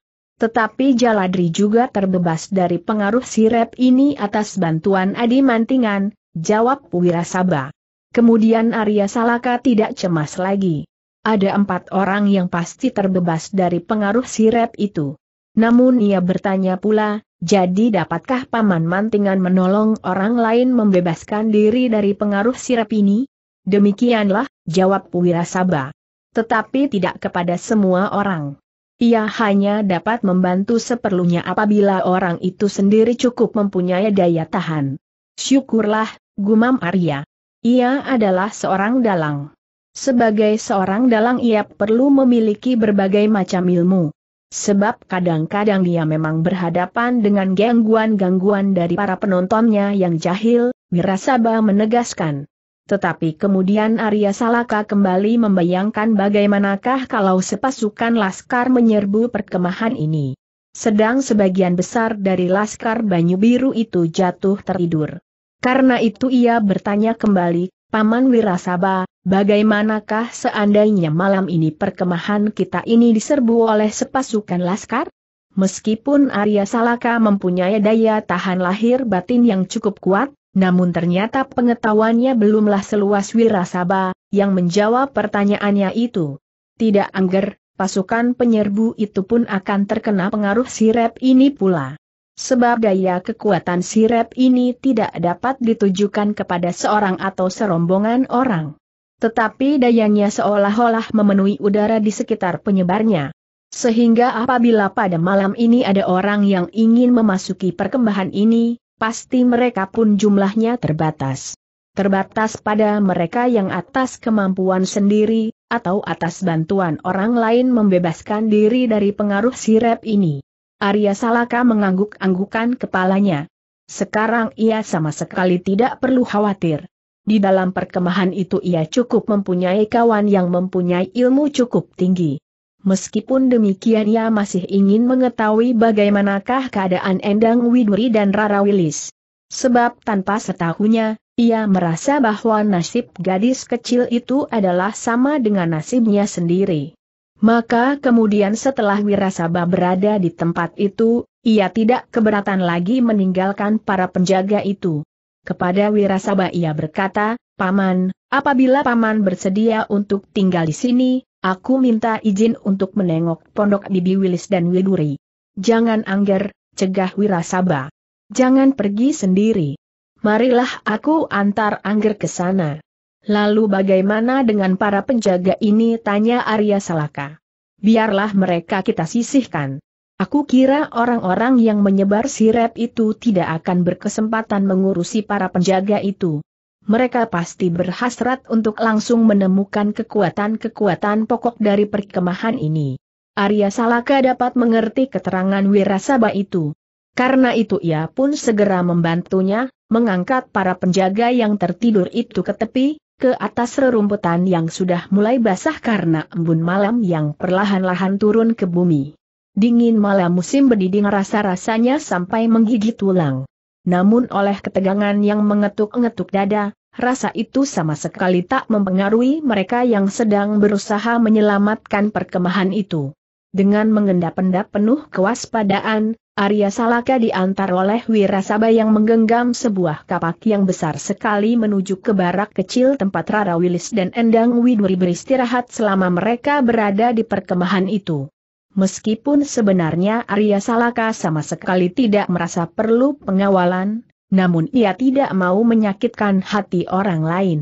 Tetapi Jaladri juga terbebas dari pengaruh sirep ini atas bantuan Adi Mantingan, jawab Wirasaba. Kemudian Arya Salaka tidak cemas lagi. Ada empat orang yang pasti terbebas dari pengaruh sirep itu. Namun ia bertanya pula, jadi dapatkah Paman Mantingan menolong orang lain membebaskan diri dari pengaruh sirep ini? Demikianlah, jawab Wirasaba. Tetapi tidak kepada semua orang. Ia hanya dapat membantu seperlunya apabila orang itu sendiri cukup mempunyai daya tahan. Syukurlah, gumam Arya. Ia adalah seorang dalang. Sebagai seorang dalang ia perlu memiliki berbagai macam ilmu. Sebab kadang-kadang dia memang berhadapan dengan gangguan-gangguan dari para penontonnya yang jahil, Mirasaba menegaskan. Tetapi kemudian Arya Salaka kembali membayangkan bagaimanakah kalau sepasukan Laskar menyerbu perkemahan ini. Sedang sebagian besar dari Laskar Banyu Biru itu jatuh tertidur. Karena itu ia bertanya kembali, Paman Wirasaba, bagaimanakah seandainya malam ini perkemahan kita ini diserbu oleh sepasukan Laskar? Meskipun Arya Salaka mempunyai daya tahan lahir batin yang cukup kuat, namun ternyata pengetahuannya belumlah seluas Wirasaba, yang menjawab pertanyaannya itu. Tidak angger, pasukan penyerbu itu pun akan terkena pengaruh sirep ini pula. Sebab daya kekuatan sirep ini tidak dapat ditujukan kepada seorang atau serombongan orang. Tetapi dayanya seolah-olah memenuhi udara di sekitar penyebarnya. Sehingga apabila pada malam ini ada orang yang ingin memasuki perkembahan ini, pasti mereka pun jumlahnya terbatas. Terbatas pada mereka yang atas kemampuan sendiri, atau atas bantuan orang lain membebaskan diri dari pengaruh sirep ini. Arya Salaka mengangguk-anggukan kepalanya. Sekarang ia sama sekali tidak perlu khawatir. Di dalam perkemahan itu ia cukup mempunyai kawan yang mempunyai ilmu cukup tinggi. Meskipun demikian ia masih ingin mengetahui bagaimanakah keadaan Endang Widuri dan Rara Wilis. Sebab tanpa setahunya, ia merasa bahwa nasib gadis kecil itu adalah sama dengan nasibnya sendiri. Maka kemudian setelah Wirasaba berada di tempat itu, ia tidak keberatan lagi meninggalkan para penjaga itu. Kepada Wirasaba ia berkata, Paman, apabila Paman bersedia untuk tinggal di sini, Aku minta izin untuk menengok pondok Bibi Wilis dan Widuri. Jangan angger, cegah Wirasaba. Jangan pergi sendiri. Marilah aku antar angger ke sana. Lalu bagaimana dengan para penjaga ini tanya Arya Salaka. Biarlah mereka kita sisihkan. Aku kira orang-orang yang menyebar sirep itu tidak akan berkesempatan mengurusi para penjaga itu mereka pasti berhasrat untuk langsung menemukan kekuatan-kekuatan pokok dari perkemahan ini. Arya Salaka dapat mengerti keterangan Wirasaba itu. Karena itu ia pun segera membantunya, mengangkat para penjaga yang tertidur itu ke tepi, ke atas rerumputan yang sudah mulai basah karena embun malam yang perlahan-lahan turun ke bumi. Dingin malam musim berdiding rasa-rasanya sampai menggigit tulang namun oleh ketegangan yang mengetuk-ngetuk dada, rasa itu sama sekali tak mempengaruhi mereka yang sedang berusaha menyelamatkan perkemahan itu. Dengan mengendap-endap penuh kewaspadaan, Arya Salaka diantar oleh Wirasaba yang menggenggam sebuah kapak yang besar sekali menuju ke barak kecil tempat Rara Wilis dan Endang Widuri beristirahat selama mereka berada di perkemahan itu. Meskipun sebenarnya Arya Salaka sama sekali tidak merasa perlu pengawalan, namun ia tidak mau menyakitkan hati orang lain.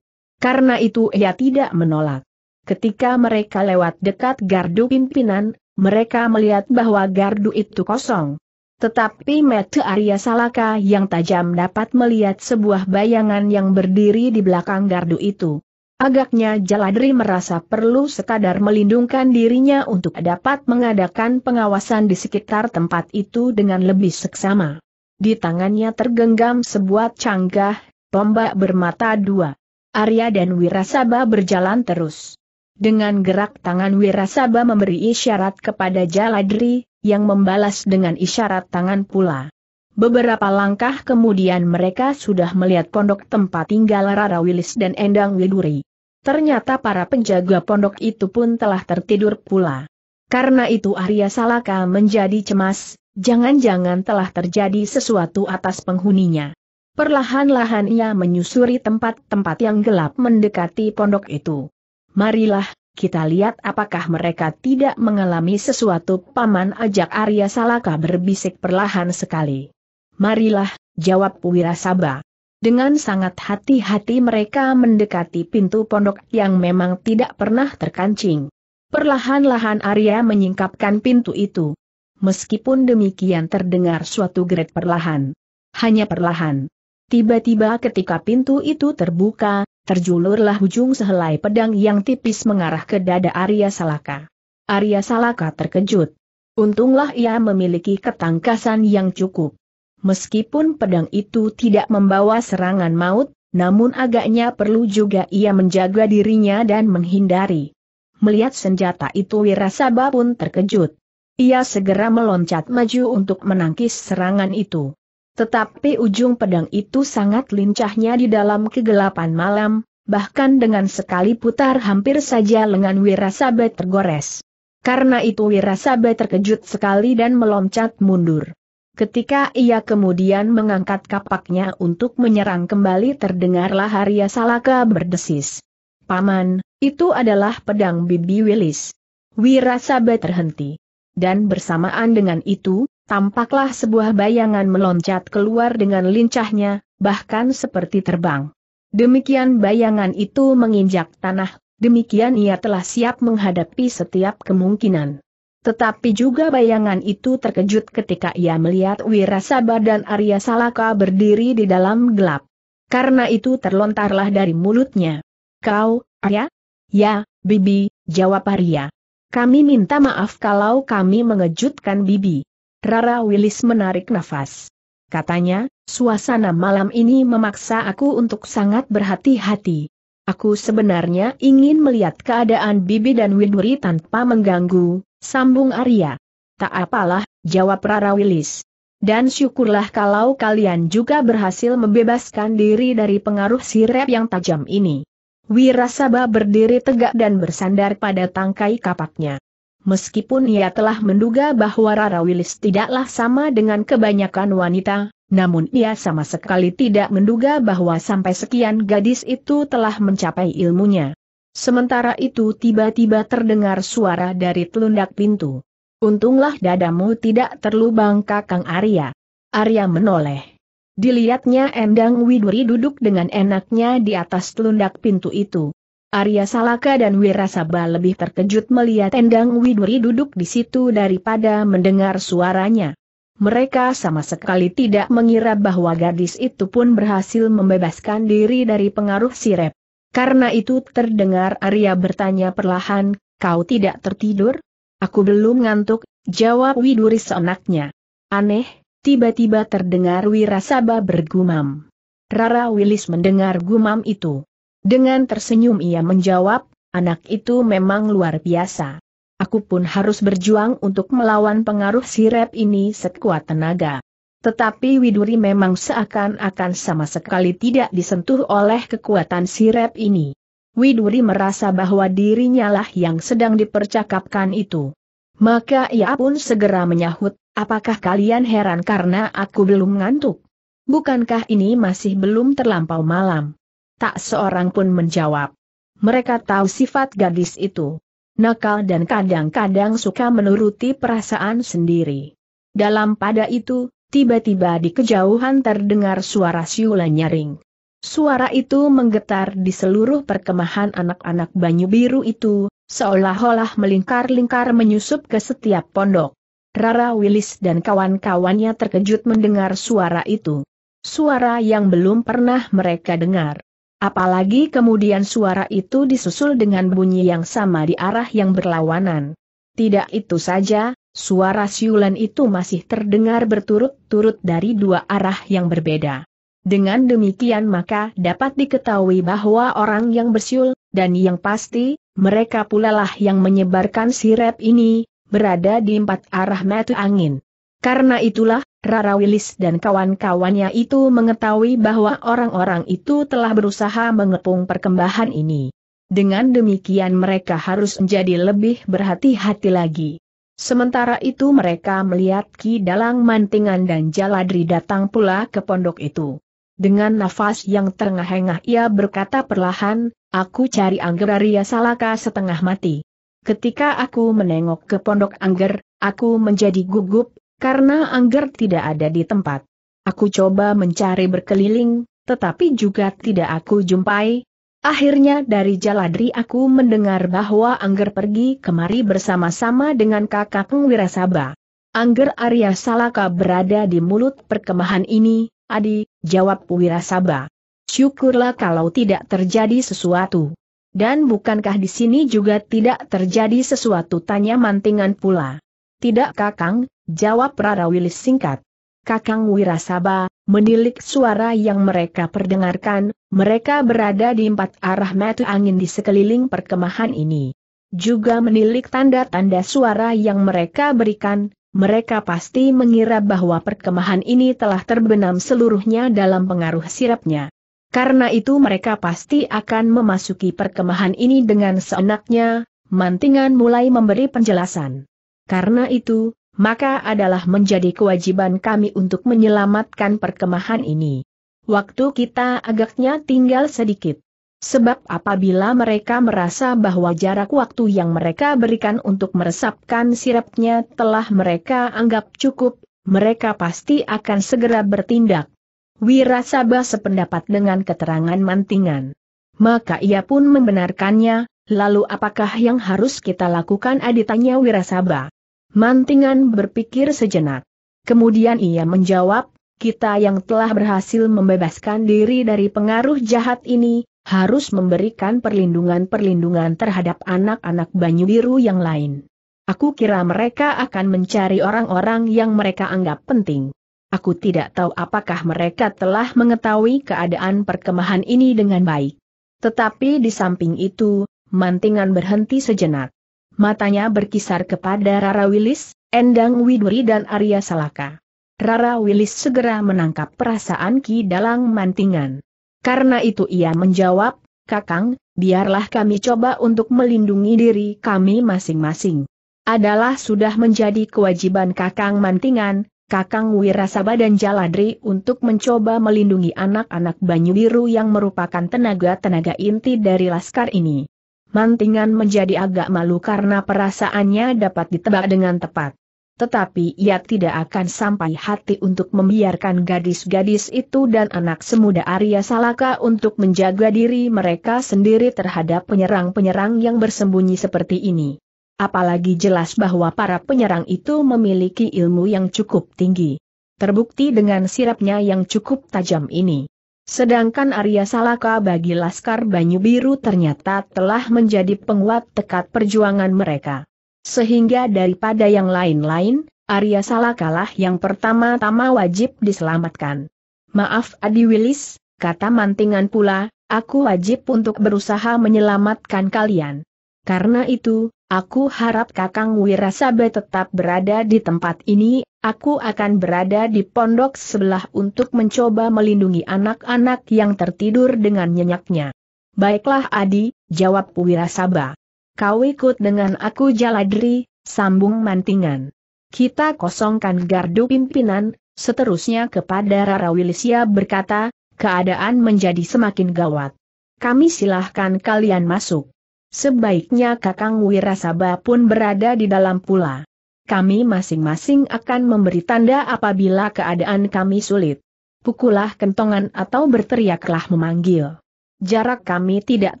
Karena itu ia tidak menolak. Ketika mereka lewat dekat gardu pimpinan, mereka melihat bahwa gardu itu kosong. Tetapi mata Arya Salaka yang tajam dapat melihat sebuah bayangan yang berdiri di belakang gardu itu. Agaknya Jaladri merasa perlu sekadar melindungkan dirinya untuk dapat mengadakan pengawasan di sekitar tempat itu dengan lebih seksama. Di tangannya tergenggam sebuah canggah, tombak bermata dua. Arya dan Wirasaba berjalan terus. Dengan gerak tangan Wirasaba memberi isyarat kepada Jaladri, yang membalas dengan isyarat tangan pula. Beberapa langkah kemudian mereka sudah melihat pondok tempat tinggal Rara Wilis dan Endang Widuri. Ternyata para penjaga pondok itu pun telah tertidur pula. Karena itu Arya Salaka menjadi cemas, jangan-jangan telah terjadi sesuatu atas penghuninya. Perlahan-lahan ia menyusuri tempat-tempat yang gelap mendekati pondok itu. Marilah, kita lihat apakah mereka tidak mengalami sesuatu paman ajak Arya Salaka berbisik perlahan sekali. Marilah, jawab Wirasaba. Dengan sangat hati-hati mereka mendekati pintu pondok yang memang tidak pernah terkancing. Perlahan-lahan Arya menyingkapkan pintu itu. Meskipun demikian terdengar suatu gerak perlahan. Hanya perlahan. Tiba-tiba ketika pintu itu terbuka, terjulurlah ujung sehelai pedang yang tipis mengarah ke dada Arya Salaka. Arya Salaka terkejut. Untunglah ia memiliki ketangkasan yang cukup meskipun pedang itu tidak membawa serangan maut, namun agaknya perlu juga ia menjaga dirinya dan menghindari. Melihat senjata itu Wirasaba pun terkejut. Ia segera meloncat maju untuk menangkis serangan itu. Tetapi ujung pedang itu sangat lincahnya di dalam kegelapan malam, bahkan dengan sekali putar hampir saja lengan Wirasaba tergores. Karena itu Wirasaba terkejut sekali dan meloncat mundur. Ketika ia kemudian mengangkat kapaknya untuk menyerang kembali terdengarlah Arya Salaka berdesis. Paman, itu adalah pedang Bibi Willis. Wirasaba terhenti. Dan bersamaan dengan itu, tampaklah sebuah bayangan meloncat keluar dengan lincahnya, bahkan seperti terbang. Demikian bayangan itu menginjak tanah, demikian ia telah siap menghadapi setiap kemungkinan. Tetapi juga bayangan itu terkejut ketika ia melihat Wirasaba dan Arya Salaka berdiri di dalam gelap. Karena itu terlontarlah dari mulutnya. Kau, Arya? Ya, Bibi, jawab Arya. Kami minta maaf kalau kami mengejutkan Bibi. Rara Willis menarik nafas. Katanya, suasana malam ini memaksa aku untuk sangat berhati-hati. Aku sebenarnya ingin melihat keadaan Bibi dan Widuri tanpa mengganggu, Sambung Arya. Tak apalah, jawab Rara Wilis. Dan syukurlah kalau kalian juga berhasil membebaskan diri dari pengaruh sirep yang tajam ini. Wirasaba berdiri tegak dan bersandar pada tangkai kapaknya. Meskipun ia telah menduga bahwa Rara Wilis tidaklah sama dengan kebanyakan wanita, namun ia sama sekali tidak menduga bahwa sampai sekian gadis itu telah mencapai ilmunya. Sementara itu tiba-tiba terdengar suara dari telundak pintu. Untunglah dadamu tidak terlubang kakang Arya. Arya menoleh. Dilihatnya Endang Widuri duduk dengan enaknya di atas telundak pintu itu. Arya Salaka dan Wirasaba lebih terkejut melihat Endang Widuri duduk di situ daripada mendengar suaranya. Mereka sama sekali tidak mengira bahwa gadis itu pun berhasil membebaskan diri dari pengaruh sirep. Karena itu terdengar Arya bertanya perlahan, kau tidak tertidur? Aku belum ngantuk, jawab Widuri seenaknya. Aneh, tiba-tiba terdengar Wirasaba bergumam. Rara Wilis mendengar gumam itu. Dengan tersenyum ia menjawab, anak itu memang luar biasa. Aku pun harus berjuang untuk melawan pengaruh sirep ini sekuat tenaga. Tetapi Widuri memang seakan-akan sama sekali tidak disentuh oleh kekuatan sirep ini. Widuri merasa bahwa dirinya lah yang sedang dipercakapkan itu. Maka ia pun segera menyahut, apakah kalian heran karena aku belum ngantuk? Bukankah ini masih belum terlampau malam? Tak seorang pun menjawab. Mereka tahu sifat gadis itu. Nakal dan kadang-kadang suka menuruti perasaan sendiri. Dalam pada itu, tiba-tiba di kejauhan terdengar suara siulan nyaring. Suara itu menggetar di seluruh perkemahan anak-anak Banyu Biru itu, seolah-olah melingkar-lingkar menyusup ke setiap pondok. Rara Willis dan kawan-kawannya terkejut mendengar suara itu. Suara yang belum pernah mereka dengar. Apalagi kemudian suara itu disusul dengan bunyi yang sama di arah yang berlawanan. Tidak itu saja, Suara siulan itu masih terdengar berturut-turut dari dua arah yang berbeda. Dengan demikian maka dapat diketahui bahwa orang yang bersiul, dan yang pasti, mereka pula lah yang menyebarkan sirep ini, berada di empat arah mata angin. Karena itulah, Rara Wilis dan kawan-kawannya itu mengetahui bahwa orang-orang itu telah berusaha mengepung perkembangan ini. Dengan demikian mereka harus menjadi lebih berhati-hati lagi. Sementara itu mereka melihat Ki Dalang Mantingan dan Jaladri datang pula ke pondok itu. Dengan nafas yang terengah-engah ia berkata perlahan, aku cari Angger Arya Salaka setengah mati. Ketika aku menengok ke pondok Angger, aku menjadi gugup, karena Angger tidak ada di tempat. Aku coba mencari berkeliling, tetapi juga tidak aku jumpai, Akhirnya dari Jaladri aku mendengar bahwa Angger pergi kemari bersama-sama dengan kakak Wirasaba. Angger Arya Salaka berada di mulut perkemahan ini, Adi, jawab Wirasaba. Syukurlah kalau tidak terjadi sesuatu. Dan bukankah di sini juga tidak terjadi sesuatu tanya mantingan pula. Tidak kakang, jawab Rarawilis singkat. Kakang Wirasaba, Menilik suara yang mereka perdengarkan, mereka berada di empat arah mata angin di sekeliling perkemahan ini. Juga menilik tanda-tanda suara yang mereka berikan, mereka pasti mengira bahwa perkemahan ini telah terbenam seluruhnya dalam pengaruh sirapnya. Karena itu mereka pasti akan memasuki perkemahan ini dengan seenaknya, mantingan mulai memberi penjelasan. Karena itu, maka adalah menjadi kewajiban kami untuk menyelamatkan perkemahan ini. Waktu kita agaknya tinggal sedikit. Sebab apabila mereka merasa bahwa jarak waktu yang mereka berikan untuk meresapkan sirapnya telah mereka anggap cukup, mereka pasti akan segera bertindak. Wirasaba sependapat dengan keterangan mantingan. Maka ia pun membenarkannya, lalu apakah yang harus kita lakukan aditanya Wirasaba? Mantingan berpikir sejenak. Kemudian ia menjawab, kita yang telah berhasil membebaskan diri dari pengaruh jahat ini, harus memberikan perlindungan-perlindungan terhadap anak-anak Banyu Biru yang lain. Aku kira mereka akan mencari orang-orang yang mereka anggap penting. Aku tidak tahu apakah mereka telah mengetahui keadaan perkemahan ini dengan baik. Tetapi di samping itu, mantingan berhenti sejenak. Matanya berkisar kepada Rara Wilis, Endang Widuri dan Arya Salaka. Rara Wilis segera menangkap perasaan Ki Dalang Mantingan. Karena itu ia menjawab, Kakang, biarlah kami coba untuk melindungi diri kami masing-masing. Adalah sudah menjadi kewajiban Kakang Mantingan, Kakang Wirasaba dan Jaladri untuk mencoba melindungi anak-anak Banyu Biru yang merupakan tenaga-tenaga inti dari laskar ini. Mantingan menjadi agak malu karena perasaannya dapat ditebak dengan tepat. Tetapi ia tidak akan sampai hati untuk membiarkan gadis-gadis itu dan anak semuda Arya Salaka untuk menjaga diri mereka sendiri terhadap penyerang-penyerang yang bersembunyi seperti ini. Apalagi jelas bahwa para penyerang itu memiliki ilmu yang cukup tinggi. Terbukti dengan sirapnya yang cukup tajam ini. Sedangkan Arya Salaka bagi Laskar Banyu Biru ternyata telah menjadi penguat tekad perjuangan mereka. Sehingga daripada yang lain-lain, Arya Salakalah yang pertama-tama wajib diselamatkan. Maaf Adi Wilis, kata mantingan pula, aku wajib untuk berusaha menyelamatkan kalian. Karena itu, aku harap Kakang Wirasabe tetap berada di tempat ini, Aku akan berada di pondok sebelah untuk mencoba melindungi anak-anak yang tertidur dengan nyenyaknya. Baiklah Adi, jawab Wirasaba. Kau ikut dengan aku Jaladri, sambung mantingan. Kita kosongkan gardu pimpinan, seterusnya kepada Rara Wilisya berkata, keadaan menjadi semakin gawat. Kami silahkan kalian masuk. Sebaiknya Kakang Wirasaba pun berada di dalam pula kami masing-masing akan memberi tanda apabila keadaan kami sulit. Pukulah kentongan atau berteriaklah memanggil. Jarak kami tidak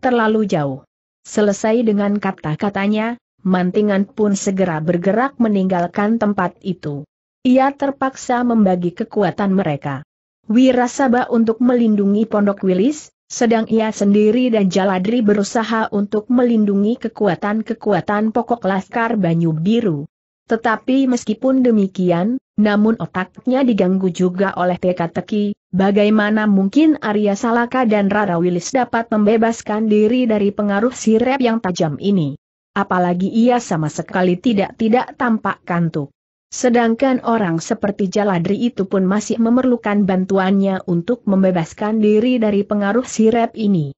terlalu jauh. Selesai dengan kata-katanya, mantingan pun segera bergerak meninggalkan tempat itu. Ia terpaksa membagi kekuatan mereka. Wirasaba untuk melindungi Pondok Wilis, sedang ia sendiri dan Jaladri berusaha untuk melindungi kekuatan-kekuatan pokok Laskar Banyu Biru. Tetapi meskipun demikian, namun otaknya diganggu juga oleh teka teki, bagaimana mungkin Arya Salaka dan Rara Wilis dapat membebaskan diri dari pengaruh sirep yang tajam ini. Apalagi ia sama sekali tidak-tidak tampak kantuk. Sedangkan orang seperti Jaladri itu pun masih memerlukan bantuannya untuk membebaskan diri dari pengaruh sirep ini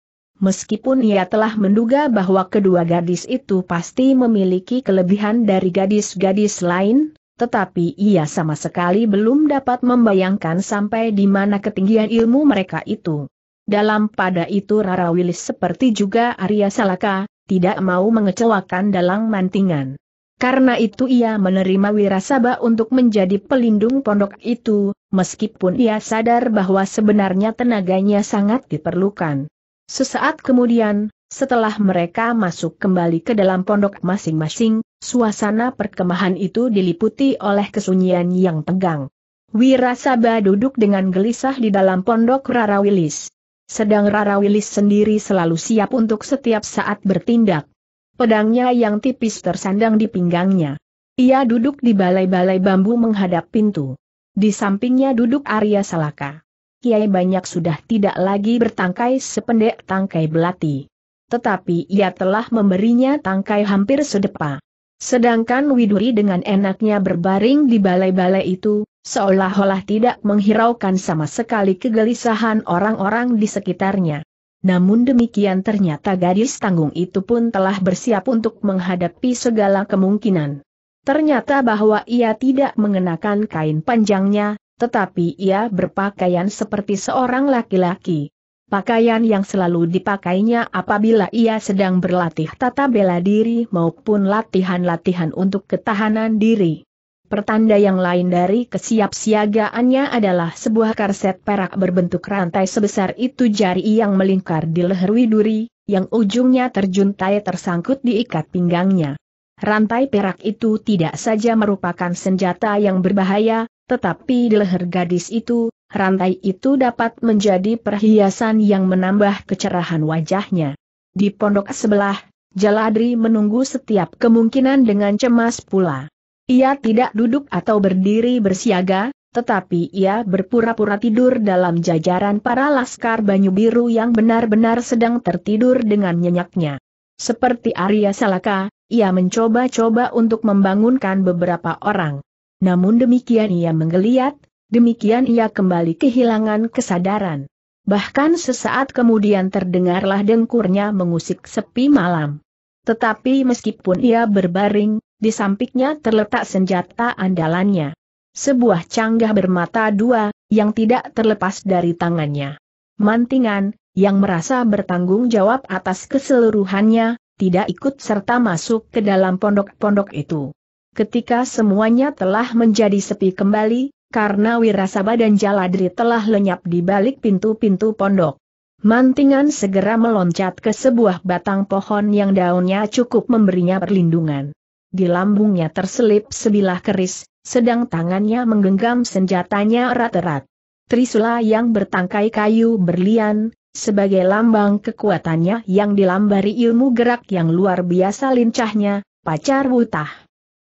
meskipun ia telah menduga bahwa kedua gadis itu pasti memiliki kelebihan dari gadis-gadis lain, tetapi ia sama sekali belum dapat membayangkan sampai di mana ketinggian ilmu mereka itu. Dalam pada itu Rara Wilis seperti juga Arya Salaka, tidak mau mengecewakan dalang mantingan. Karena itu ia menerima wirasaba untuk menjadi pelindung pondok itu, meskipun ia sadar bahwa sebenarnya tenaganya sangat diperlukan. Sesaat kemudian, setelah mereka masuk kembali ke dalam pondok masing-masing, suasana perkemahan itu diliputi oleh kesunyian yang tegang. Wirasaba duduk dengan gelisah di dalam pondok Rara Wilis, Sedang Rara Wilis sendiri selalu siap untuk setiap saat bertindak. Pedangnya yang tipis tersandang di pinggangnya. Ia duduk di balai-balai bambu menghadap pintu. Di sampingnya duduk Arya Salaka. Kiai banyak sudah tidak lagi bertangkai sependek tangkai belati. Tetapi ia telah memberinya tangkai hampir sedepa. Sedangkan Widuri dengan enaknya berbaring di balai-balai itu, seolah-olah tidak menghiraukan sama sekali kegelisahan orang-orang di sekitarnya. Namun demikian ternyata gadis tanggung itu pun telah bersiap untuk menghadapi segala kemungkinan. Ternyata bahwa ia tidak mengenakan kain panjangnya, tetapi ia berpakaian seperti seorang laki-laki. Pakaian yang selalu dipakainya apabila ia sedang berlatih tata bela diri maupun latihan-latihan untuk ketahanan diri. Pertanda yang lain dari kesiapsiagaannya adalah sebuah karset perak berbentuk rantai sebesar itu jari yang melingkar di leher widuri, yang ujungnya terjuntai tersangkut di ikat pinggangnya. Rantai perak itu tidak saja merupakan senjata yang berbahaya, tetapi di leher gadis itu, rantai itu dapat menjadi perhiasan yang menambah kecerahan wajahnya. Di pondok sebelah, Jaladri menunggu setiap kemungkinan dengan cemas pula. Ia tidak duduk atau berdiri bersiaga, tetapi ia berpura-pura tidur dalam jajaran para laskar Banyu Biru yang benar-benar sedang tertidur dengan nyenyaknya. Seperti Arya Salaka, ia mencoba-coba untuk membangunkan beberapa orang. Namun demikian ia menggeliat, demikian ia kembali kehilangan kesadaran. Bahkan sesaat kemudian terdengarlah dengkurnya mengusik sepi malam. Tetapi meskipun ia berbaring, di sampingnya terletak senjata andalannya. Sebuah canggah bermata dua, yang tidak terlepas dari tangannya. Mantingan, yang merasa bertanggung jawab atas keseluruhannya, tidak ikut serta masuk ke dalam pondok-pondok itu. Ketika semuanya telah menjadi sepi kembali, karena Wirasaba dan Jaladri telah lenyap di balik pintu-pintu pondok. Mantingan segera meloncat ke sebuah batang pohon yang daunnya cukup memberinya perlindungan. Di lambungnya terselip sebilah keris, sedang tangannya menggenggam senjatanya erat-erat. Trisula yang bertangkai kayu berlian, sebagai lambang kekuatannya yang dilambari ilmu gerak yang luar biasa lincahnya, pacar wutah.